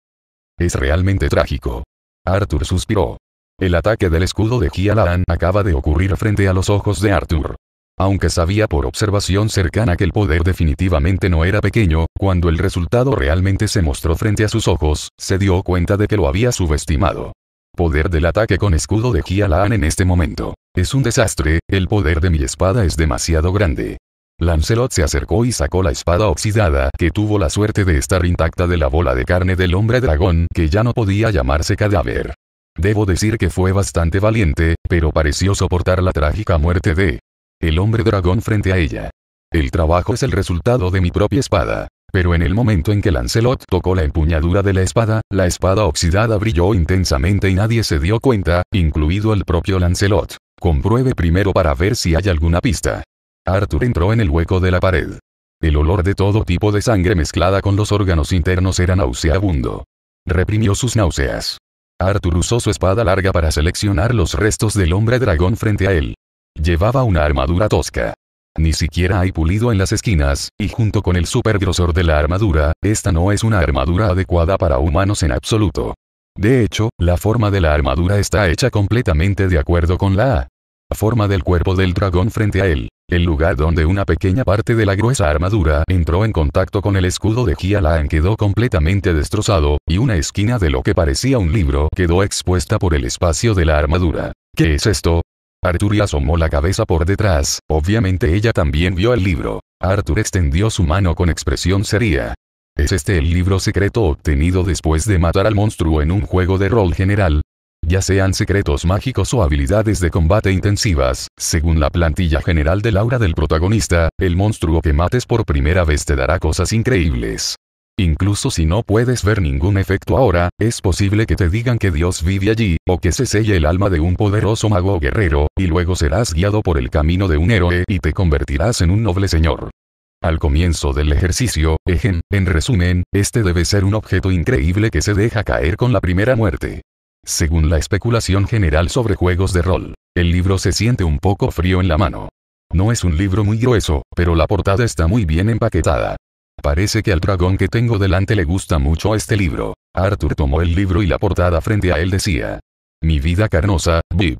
Es realmente trágico. Arthur suspiró. El ataque del escudo de Gialan acaba de ocurrir frente a los ojos de Arthur. Aunque sabía por observación cercana que el poder definitivamente no era pequeño, cuando el resultado realmente se mostró frente a sus ojos, se dio cuenta de que lo había subestimado. Poder del ataque con escudo de Kialaan en este momento. Es un desastre, el poder de mi espada es demasiado grande. Lancelot se acercó y sacó la espada oxidada, que tuvo la suerte de estar intacta de la bola de carne del hombre dragón, que ya no podía llamarse cadáver. Debo decir que fue bastante valiente, pero pareció soportar la trágica muerte de el hombre dragón frente a ella. El trabajo es el resultado de mi propia espada. Pero en el momento en que Lancelot tocó la empuñadura de la espada, la espada oxidada brilló intensamente y nadie se dio cuenta, incluido el propio Lancelot. Compruebe primero para ver si hay alguna pista. Arthur entró en el hueco de la pared. El olor de todo tipo de sangre mezclada con los órganos internos era nauseabundo. Reprimió sus náuseas. Arthur usó su espada larga para seleccionar los restos del hombre dragón frente a él. Llevaba una armadura tosca. Ni siquiera hay pulido en las esquinas, y junto con el grosor de la armadura, esta no es una armadura adecuada para humanos en absoluto. De hecho, la forma de la armadura está hecha completamente de acuerdo con la forma del cuerpo del dragón frente a él, el lugar donde una pequeña parte de la gruesa armadura entró en contacto con el escudo de Lan quedó completamente destrozado, y una esquina de lo que parecía un libro quedó expuesta por el espacio de la armadura. ¿Qué es esto? Arthur asomó la cabeza por detrás, obviamente ella también vio el libro. Arthur extendió su mano con expresión seria. ¿Es este el libro secreto obtenido después de matar al monstruo en un juego de rol general? Ya sean secretos mágicos o habilidades de combate intensivas, según la plantilla general de Laura del protagonista, el monstruo que mates por primera vez te dará cosas increíbles. Incluso si no puedes ver ningún efecto ahora, es posible que te digan que Dios vive allí, o que se selle el alma de un poderoso mago o guerrero, y luego serás guiado por el camino de un héroe y te convertirás en un noble señor. Al comienzo del ejercicio, en resumen, este debe ser un objeto increíble que se deja caer con la primera muerte. Según la especulación general sobre juegos de rol, el libro se siente un poco frío en la mano. No es un libro muy grueso, pero la portada está muy bien empaquetada. Parece que al dragón que tengo delante le gusta mucho este libro. Arthur tomó el libro y la portada frente a él decía. Mi vida carnosa, Bip.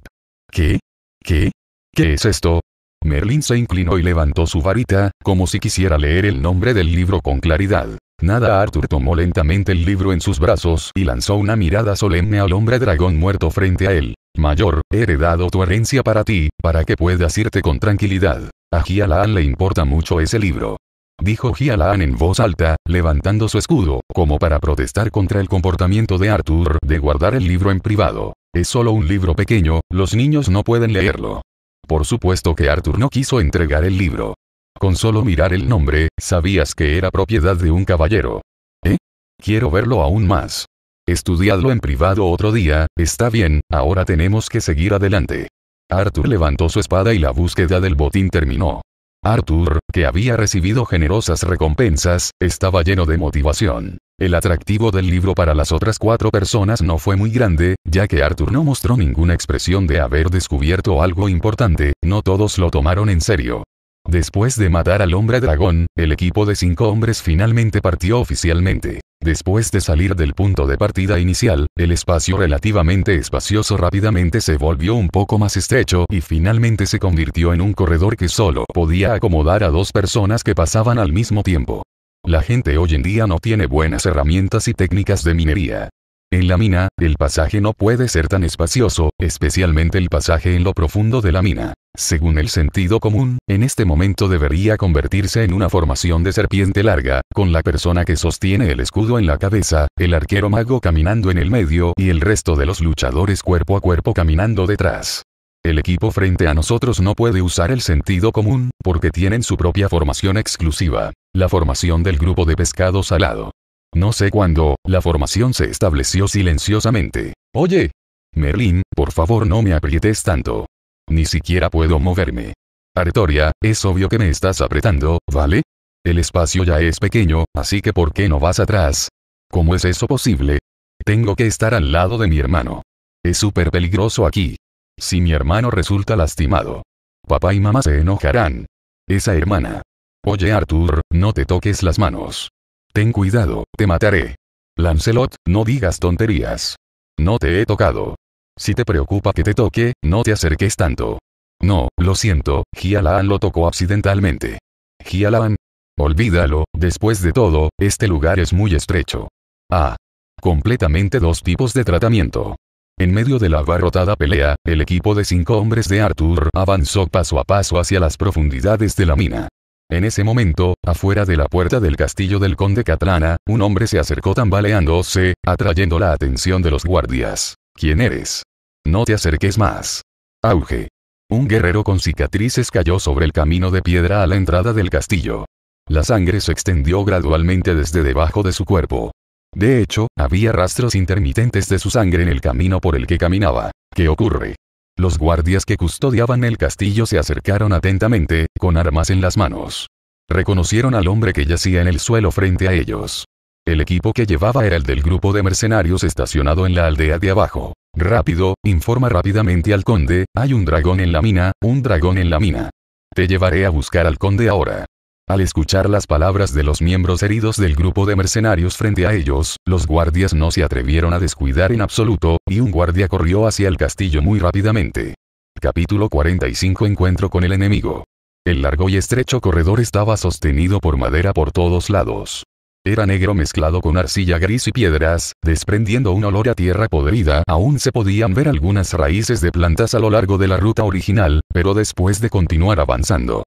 ¿Qué? ¿Qué? ¿Qué es esto? Merlin se inclinó y levantó su varita, como si quisiera leer el nombre del libro con claridad. Nada Arthur tomó lentamente el libro en sus brazos y lanzó una mirada solemne al hombre dragón muerto frente a él. Mayor, he heredado tu herencia para ti, para que puedas irte con tranquilidad. A Gialan le importa mucho ese libro dijo Gialan en voz alta, levantando su escudo, como para protestar contra el comportamiento de Arthur de guardar el libro en privado. Es solo un libro pequeño, los niños no pueden leerlo. Por supuesto que Arthur no quiso entregar el libro. Con solo mirar el nombre, sabías que era propiedad de un caballero. ¿Eh? Quiero verlo aún más. Estudiadlo en privado otro día, está bien, ahora tenemos que seguir adelante. Arthur levantó su espada y la búsqueda del botín terminó. Arthur, que había recibido generosas recompensas, estaba lleno de motivación. El atractivo del libro para las otras cuatro personas no fue muy grande, ya que Arthur no mostró ninguna expresión de haber descubierto algo importante, no todos lo tomaron en serio. Después de matar al hombre dragón, el equipo de cinco hombres finalmente partió oficialmente. Después de salir del punto de partida inicial, el espacio relativamente espacioso rápidamente se volvió un poco más estrecho y finalmente se convirtió en un corredor que solo podía acomodar a dos personas que pasaban al mismo tiempo. La gente hoy en día no tiene buenas herramientas y técnicas de minería. En la mina, el pasaje no puede ser tan espacioso, especialmente el pasaje en lo profundo de la mina. Según el sentido común, en este momento debería convertirse en una formación de serpiente larga, con la persona que sostiene el escudo en la cabeza, el arquero mago caminando en el medio y el resto de los luchadores cuerpo a cuerpo caminando detrás. El equipo frente a nosotros no puede usar el sentido común, porque tienen su propia formación exclusiva, la formación del grupo de pescado salado. No sé cuándo, la formación se estableció silenciosamente. Oye, Merlin, por favor no me aprietes tanto. Ni siquiera puedo moverme. Artoria, es obvio que me estás apretando, ¿vale? El espacio ya es pequeño, así que ¿por qué no vas atrás? ¿Cómo es eso posible? Tengo que estar al lado de mi hermano. Es súper peligroso aquí. Si mi hermano resulta lastimado. Papá y mamá se enojarán. Esa hermana. Oye Arthur, no te toques las manos. Ten cuidado, te mataré. Lancelot, no digas tonterías. No te he tocado. Si te preocupa que te toque, no te acerques tanto. No, lo siento, Gialan lo tocó accidentalmente. Gialan. Olvídalo, después de todo, este lugar es muy estrecho. Ah. Completamente dos tipos de tratamiento. En medio de la abarrotada pelea, el equipo de cinco hombres de Arthur avanzó paso a paso hacia las profundidades de la mina. En ese momento, afuera de la puerta del castillo del conde Catlana, un hombre se acercó tambaleándose, atrayendo la atención de los guardias. ¿Quién eres? No te acerques más. Auge. Un guerrero con cicatrices cayó sobre el camino de piedra a la entrada del castillo. La sangre se extendió gradualmente desde debajo de su cuerpo. De hecho, había rastros intermitentes de su sangre en el camino por el que caminaba. ¿Qué ocurre? Los guardias que custodiaban el castillo se acercaron atentamente, con armas en las manos. Reconocieron al hombre que yacía en el suelo frente a ellos. El equipo que llevaba era el del grupo de mercenarios estacionado en la aldea de abajo. Rápido, informa rápidamente al conde, hay un dragón en la mina, un dragón en la mina. Te llevaré a buscar al conde ahora. Al escuchar las palabras de los miembros heridos del grupo de mercenarios frente a ellos, los guardias no se atrevieron a descuidar en absoluto, y un guardia corrió hacia el castillo muy rápidamente. Capítulo 45 Encuentro con el enemigo. El largo y estrecho corredor estaba sostenido por madera por todos lados. Era negro mezclado con arcilla gris y piedras, desprendiendo un olor a tierra podrida. Aún se podían ver algunas raíces de plantas a lo largo de la ruta original, pero después de continuar avanzando.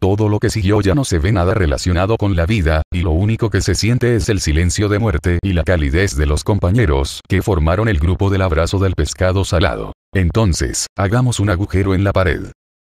Todo lo que siguió ya no se ve nada relacionado con la vida, y lo único que se siente es el silencio de muerte y la calidez de los compañeros que formaron el grupo del abrazo del pescado salado. Entonces, hagamos un agujero en la pared.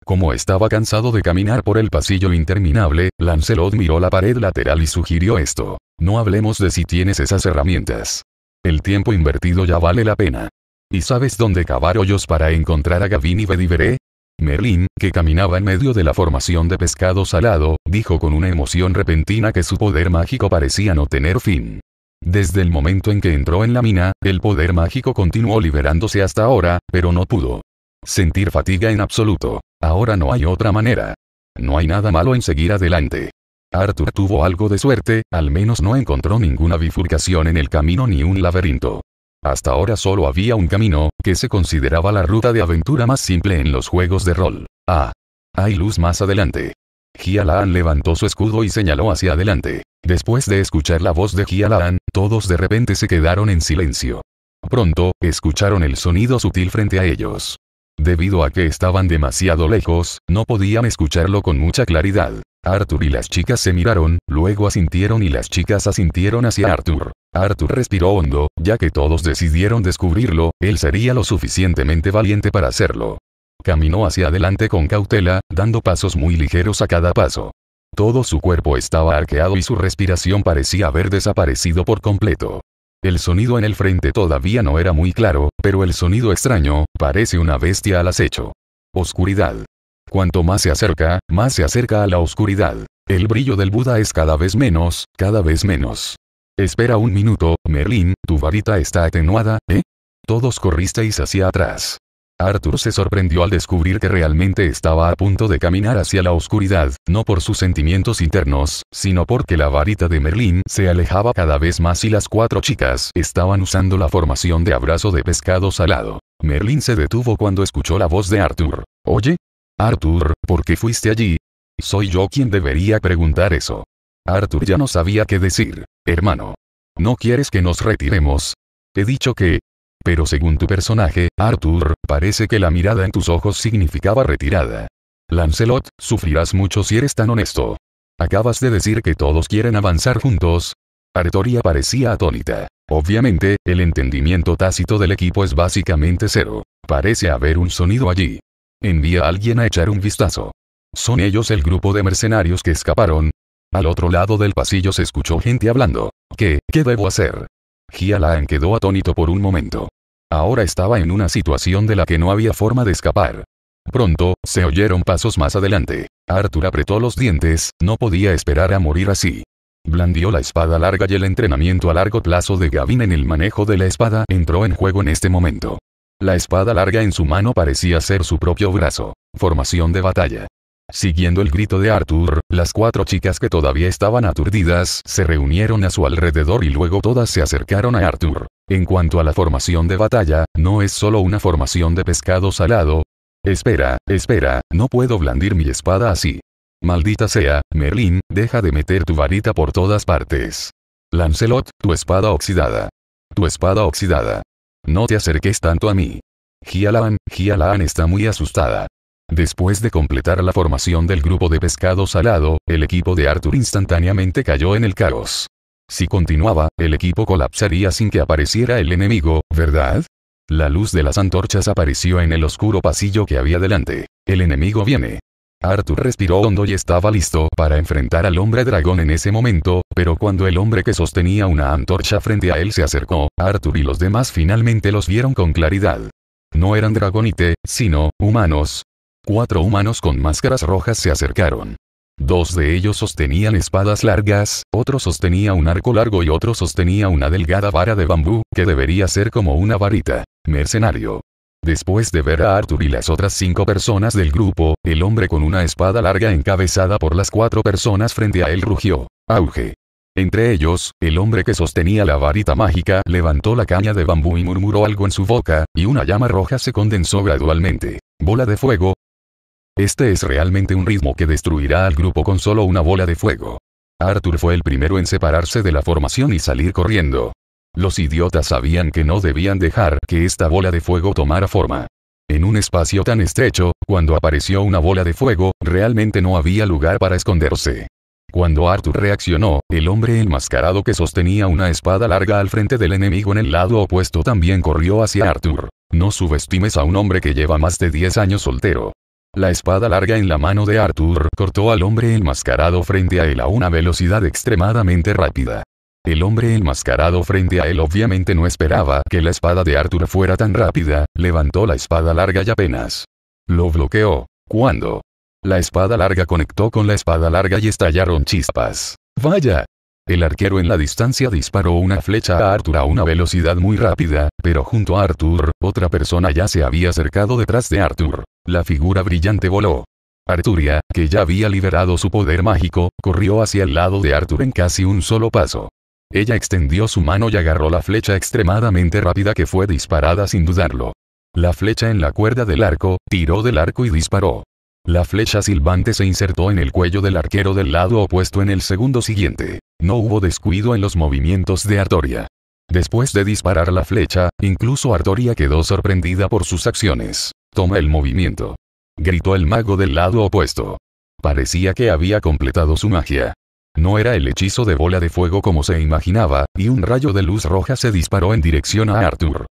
Como estaba cansado de caminar por el pasillo interminable, Lancelot miró la pared lateral y sugirió esto. No hablemos de si tienes esas herramientas. El tiempo invertido ya vale la pena. ¿Y sabes dónde cavar hoyos para encontrar a Gavin y Bediveré? Merlin, que caminaba en medio de la formación de pescado salado, dijo con una emoción repentina que su poder mágico parecía no tener fin. Desde el momento en que entró en la mina, el poder mágico continuó liberándose hasta ahora, pero no pudo sentir fatiga en absoluto. Ahora no hay otra manera. No hay nada malo en seguir adelante. Arthur tuvo algo de suerte, al menos no encontró ninguna bifurcación en el camino ni un laberinto. Hasta ahora solo había un camino, que se consideraba la ruta de aventura más simple en los juegos de rol. Ah. Hay luz más adelante. Gialan levantó su escudo y señaló hacia adelante. Después de escuchar la voz de Gialan, todos de repente se quedaron en silencio. Pronto, escucharon el sonido sutil frente a ellos. Debido a que estaban demasiado lejos, no podían escucharlo con mucha claridad. Arthur y las chicas se miraron, luego asintieron y las chicas asintieron hacia Arthur. Arthur respiró hondo, ya que todos decidieron descubrirlo, él sería lo suficientemente valiente para hacerlo. Caminó hacia adelante con cautela, dando pasos muy ligeros a cada paso. Todo su cuerpo estaba arqueado y su respiración parecía haber desaparecido por completo. El sonido en el frente todavía no era muy claro, pero el sonido extraño, parece una bestia al acecho. Oscuridad. Cuanto más se acerca, más se acerca a la oscuridad. El brillo del Buda es cada vez menos, cada vez menos. Espera un minuto, Merlin, tu varita está atenuada, ¿eh? Todos corristeis hacia atrás. Arthur se sorprendió al descubrir que realmente estaba a punto de caminar hacia la oscuridad, no por sus sentimientos internos, sino porque la varita de Merlín se alejaba cada vez más y las cuatro chicas estaban usando la formación de abrazo de pescado salado. Merlín se detuvo cuando escuchó la voz de Arthur. Oye, Arthur, ¿por qué fuiste allí? Soy yo quien debería preguntar eso. Arthur ya no sabía qué decir. Hermano. ¿No quieres que nos retiremos? He dicho que, pero según tu personaje, Arthur, parece que la mirada en tus ojos significaba retirada. Lancelot, sufrirás mucho si eres tan honesto. Acabas de decir que todos quieren avanzar juntos. Artoria parecía atónita. Obviamente, el entendimiento tácito del equipo es básicamente cero. Parece haber un sonido allí. Envía a alguien a echar un vistazo. ¿Son ellos el grupo de mercenarios que escaparon? Al otro lado del pasillo se escuchó gente hablando. ¿Qué, qué debo hacer? Jia quedó atónito por un momento. Ahora estaba en una situación de la que no había forma de escapar. Pronto, se oyeron pasos más adelante. Arthur apretó los dientes, no podía esperar a morir así. Blandió la espada larga y el entrenamiento a largo plazo de Gavin en el manejo de la espada entró en juego en este momento. La espada larga en su mano parecía ser su propio brazo. Formación de batalla. Siguiendo el grito de Arthur, las cuatro chicas que todavía estaban aturdidas se reunieron a su alrededor y luego todas se acercaron a Arthur. En cuanto a la formación de batalla, no es solo una formación de pescado salado. Espera, espera, no puedo blandir mi espada así. Maldita sea, Merlin, deja de meter tu varita por todas partes. Lancelot, tu espada oxidada. Tu espada oxidada. No te acerques tanto a mí. Gialan, Gialan está muy asustada. Después de completar la formación del grupo de pescado salado, el equipo de Arthur instantáneamente cayó en el caos. Si continuaba, el equipo colapsaría sin que apareciera el enemigo, ¿verdad? La luz de las antorchas apareció en el oscuro pasillo que había delante. El enemigo viene. Arthur respiró hondo y estaba listo para enfrentar al hombre dragón en ese momento, pero cuando el hombre que sostenía una antorcha frente a él se acercó, Arthur y los demás finalmente los vieron con claridad. No eran dragonite, sino, humanos, Cuatro humanos con máscaras rojas se acercaron. Dos de ellos sostenían espadas largas, otro sostenía un arco largo y otro sostenía una delgada vara de bambú, que debería ser como una varita. Mercenario. Después de ver a Arthur y las otras cinco personas del grupo, el hombre con una espada larga encabezada por las cuatro personas frente a él rugió. Auge. Entre ellos, el hombre que sostenía la varita mágica levantó la caña de bambú y murmuró algo en su boca, y una llama roja se condensó gradualmente. Bola de fuego, este es realmente un ritmo que destruirá al grupo con solo una bola de fuego. Arthur fue el primero en separarse de la formación y salir corriendo. Los idiotas sabían que no debían dejar que esta bola de fuego tomara forma. En un espacio tan estrecho, cuando apareció una bola de fuego, realmente no había lugar para esconderse. Cuando Arthur reaccionó, el hombre enmascarado que sostenía una espada larga al frente del enemigo en el lado opuesto también corrió hacia Arthur. No subestimes a un hombre que lleva más de 10 años soltero. La espada larga en la mano de Arthur cortó al hombre enmascarado frente a él a una velocidad extremadamente rápida. El hombre enmascarado frente a él obviamente no esperaba que la espada de Arthur fuera tan rápida, levantó la espada larga y apenas lo bloqueó. Cuando la espada larga conectó con la espada larga y estallaron chispas. Vaya, el arquero en la distancia disparó una flecha a Arthur a una velocidad muy rápida, pero junto a Arthur, otra persona ya se había acercado detrás de Arthur. La figura brillante voló. Arturia, que ya había liberado su poder mágico, corrió hacia el lado de Arthur en casi un solo paso. Ella extendió su mano y agarró la flecha extremadamente rápida que fue disparada sin dudarlo. La flecha en la cuerda del arco, tiró del arco y disparó. La flecha silbante se insertó en el cuello del arquero del lado opuesto en el segundo siguiente. No hubo descuido en los movimientos de Artoria. Después de disparar la flecha, incluso Artoria quedó sorprendida por sus acciones. Toma el movimiento. Gritó el mago del lado opuesto. Parecía que había completado su magia. No era el hechizo de bola de fuego como se imaginaba, y un rayo de luz roja se disparó en dirección a Arthur.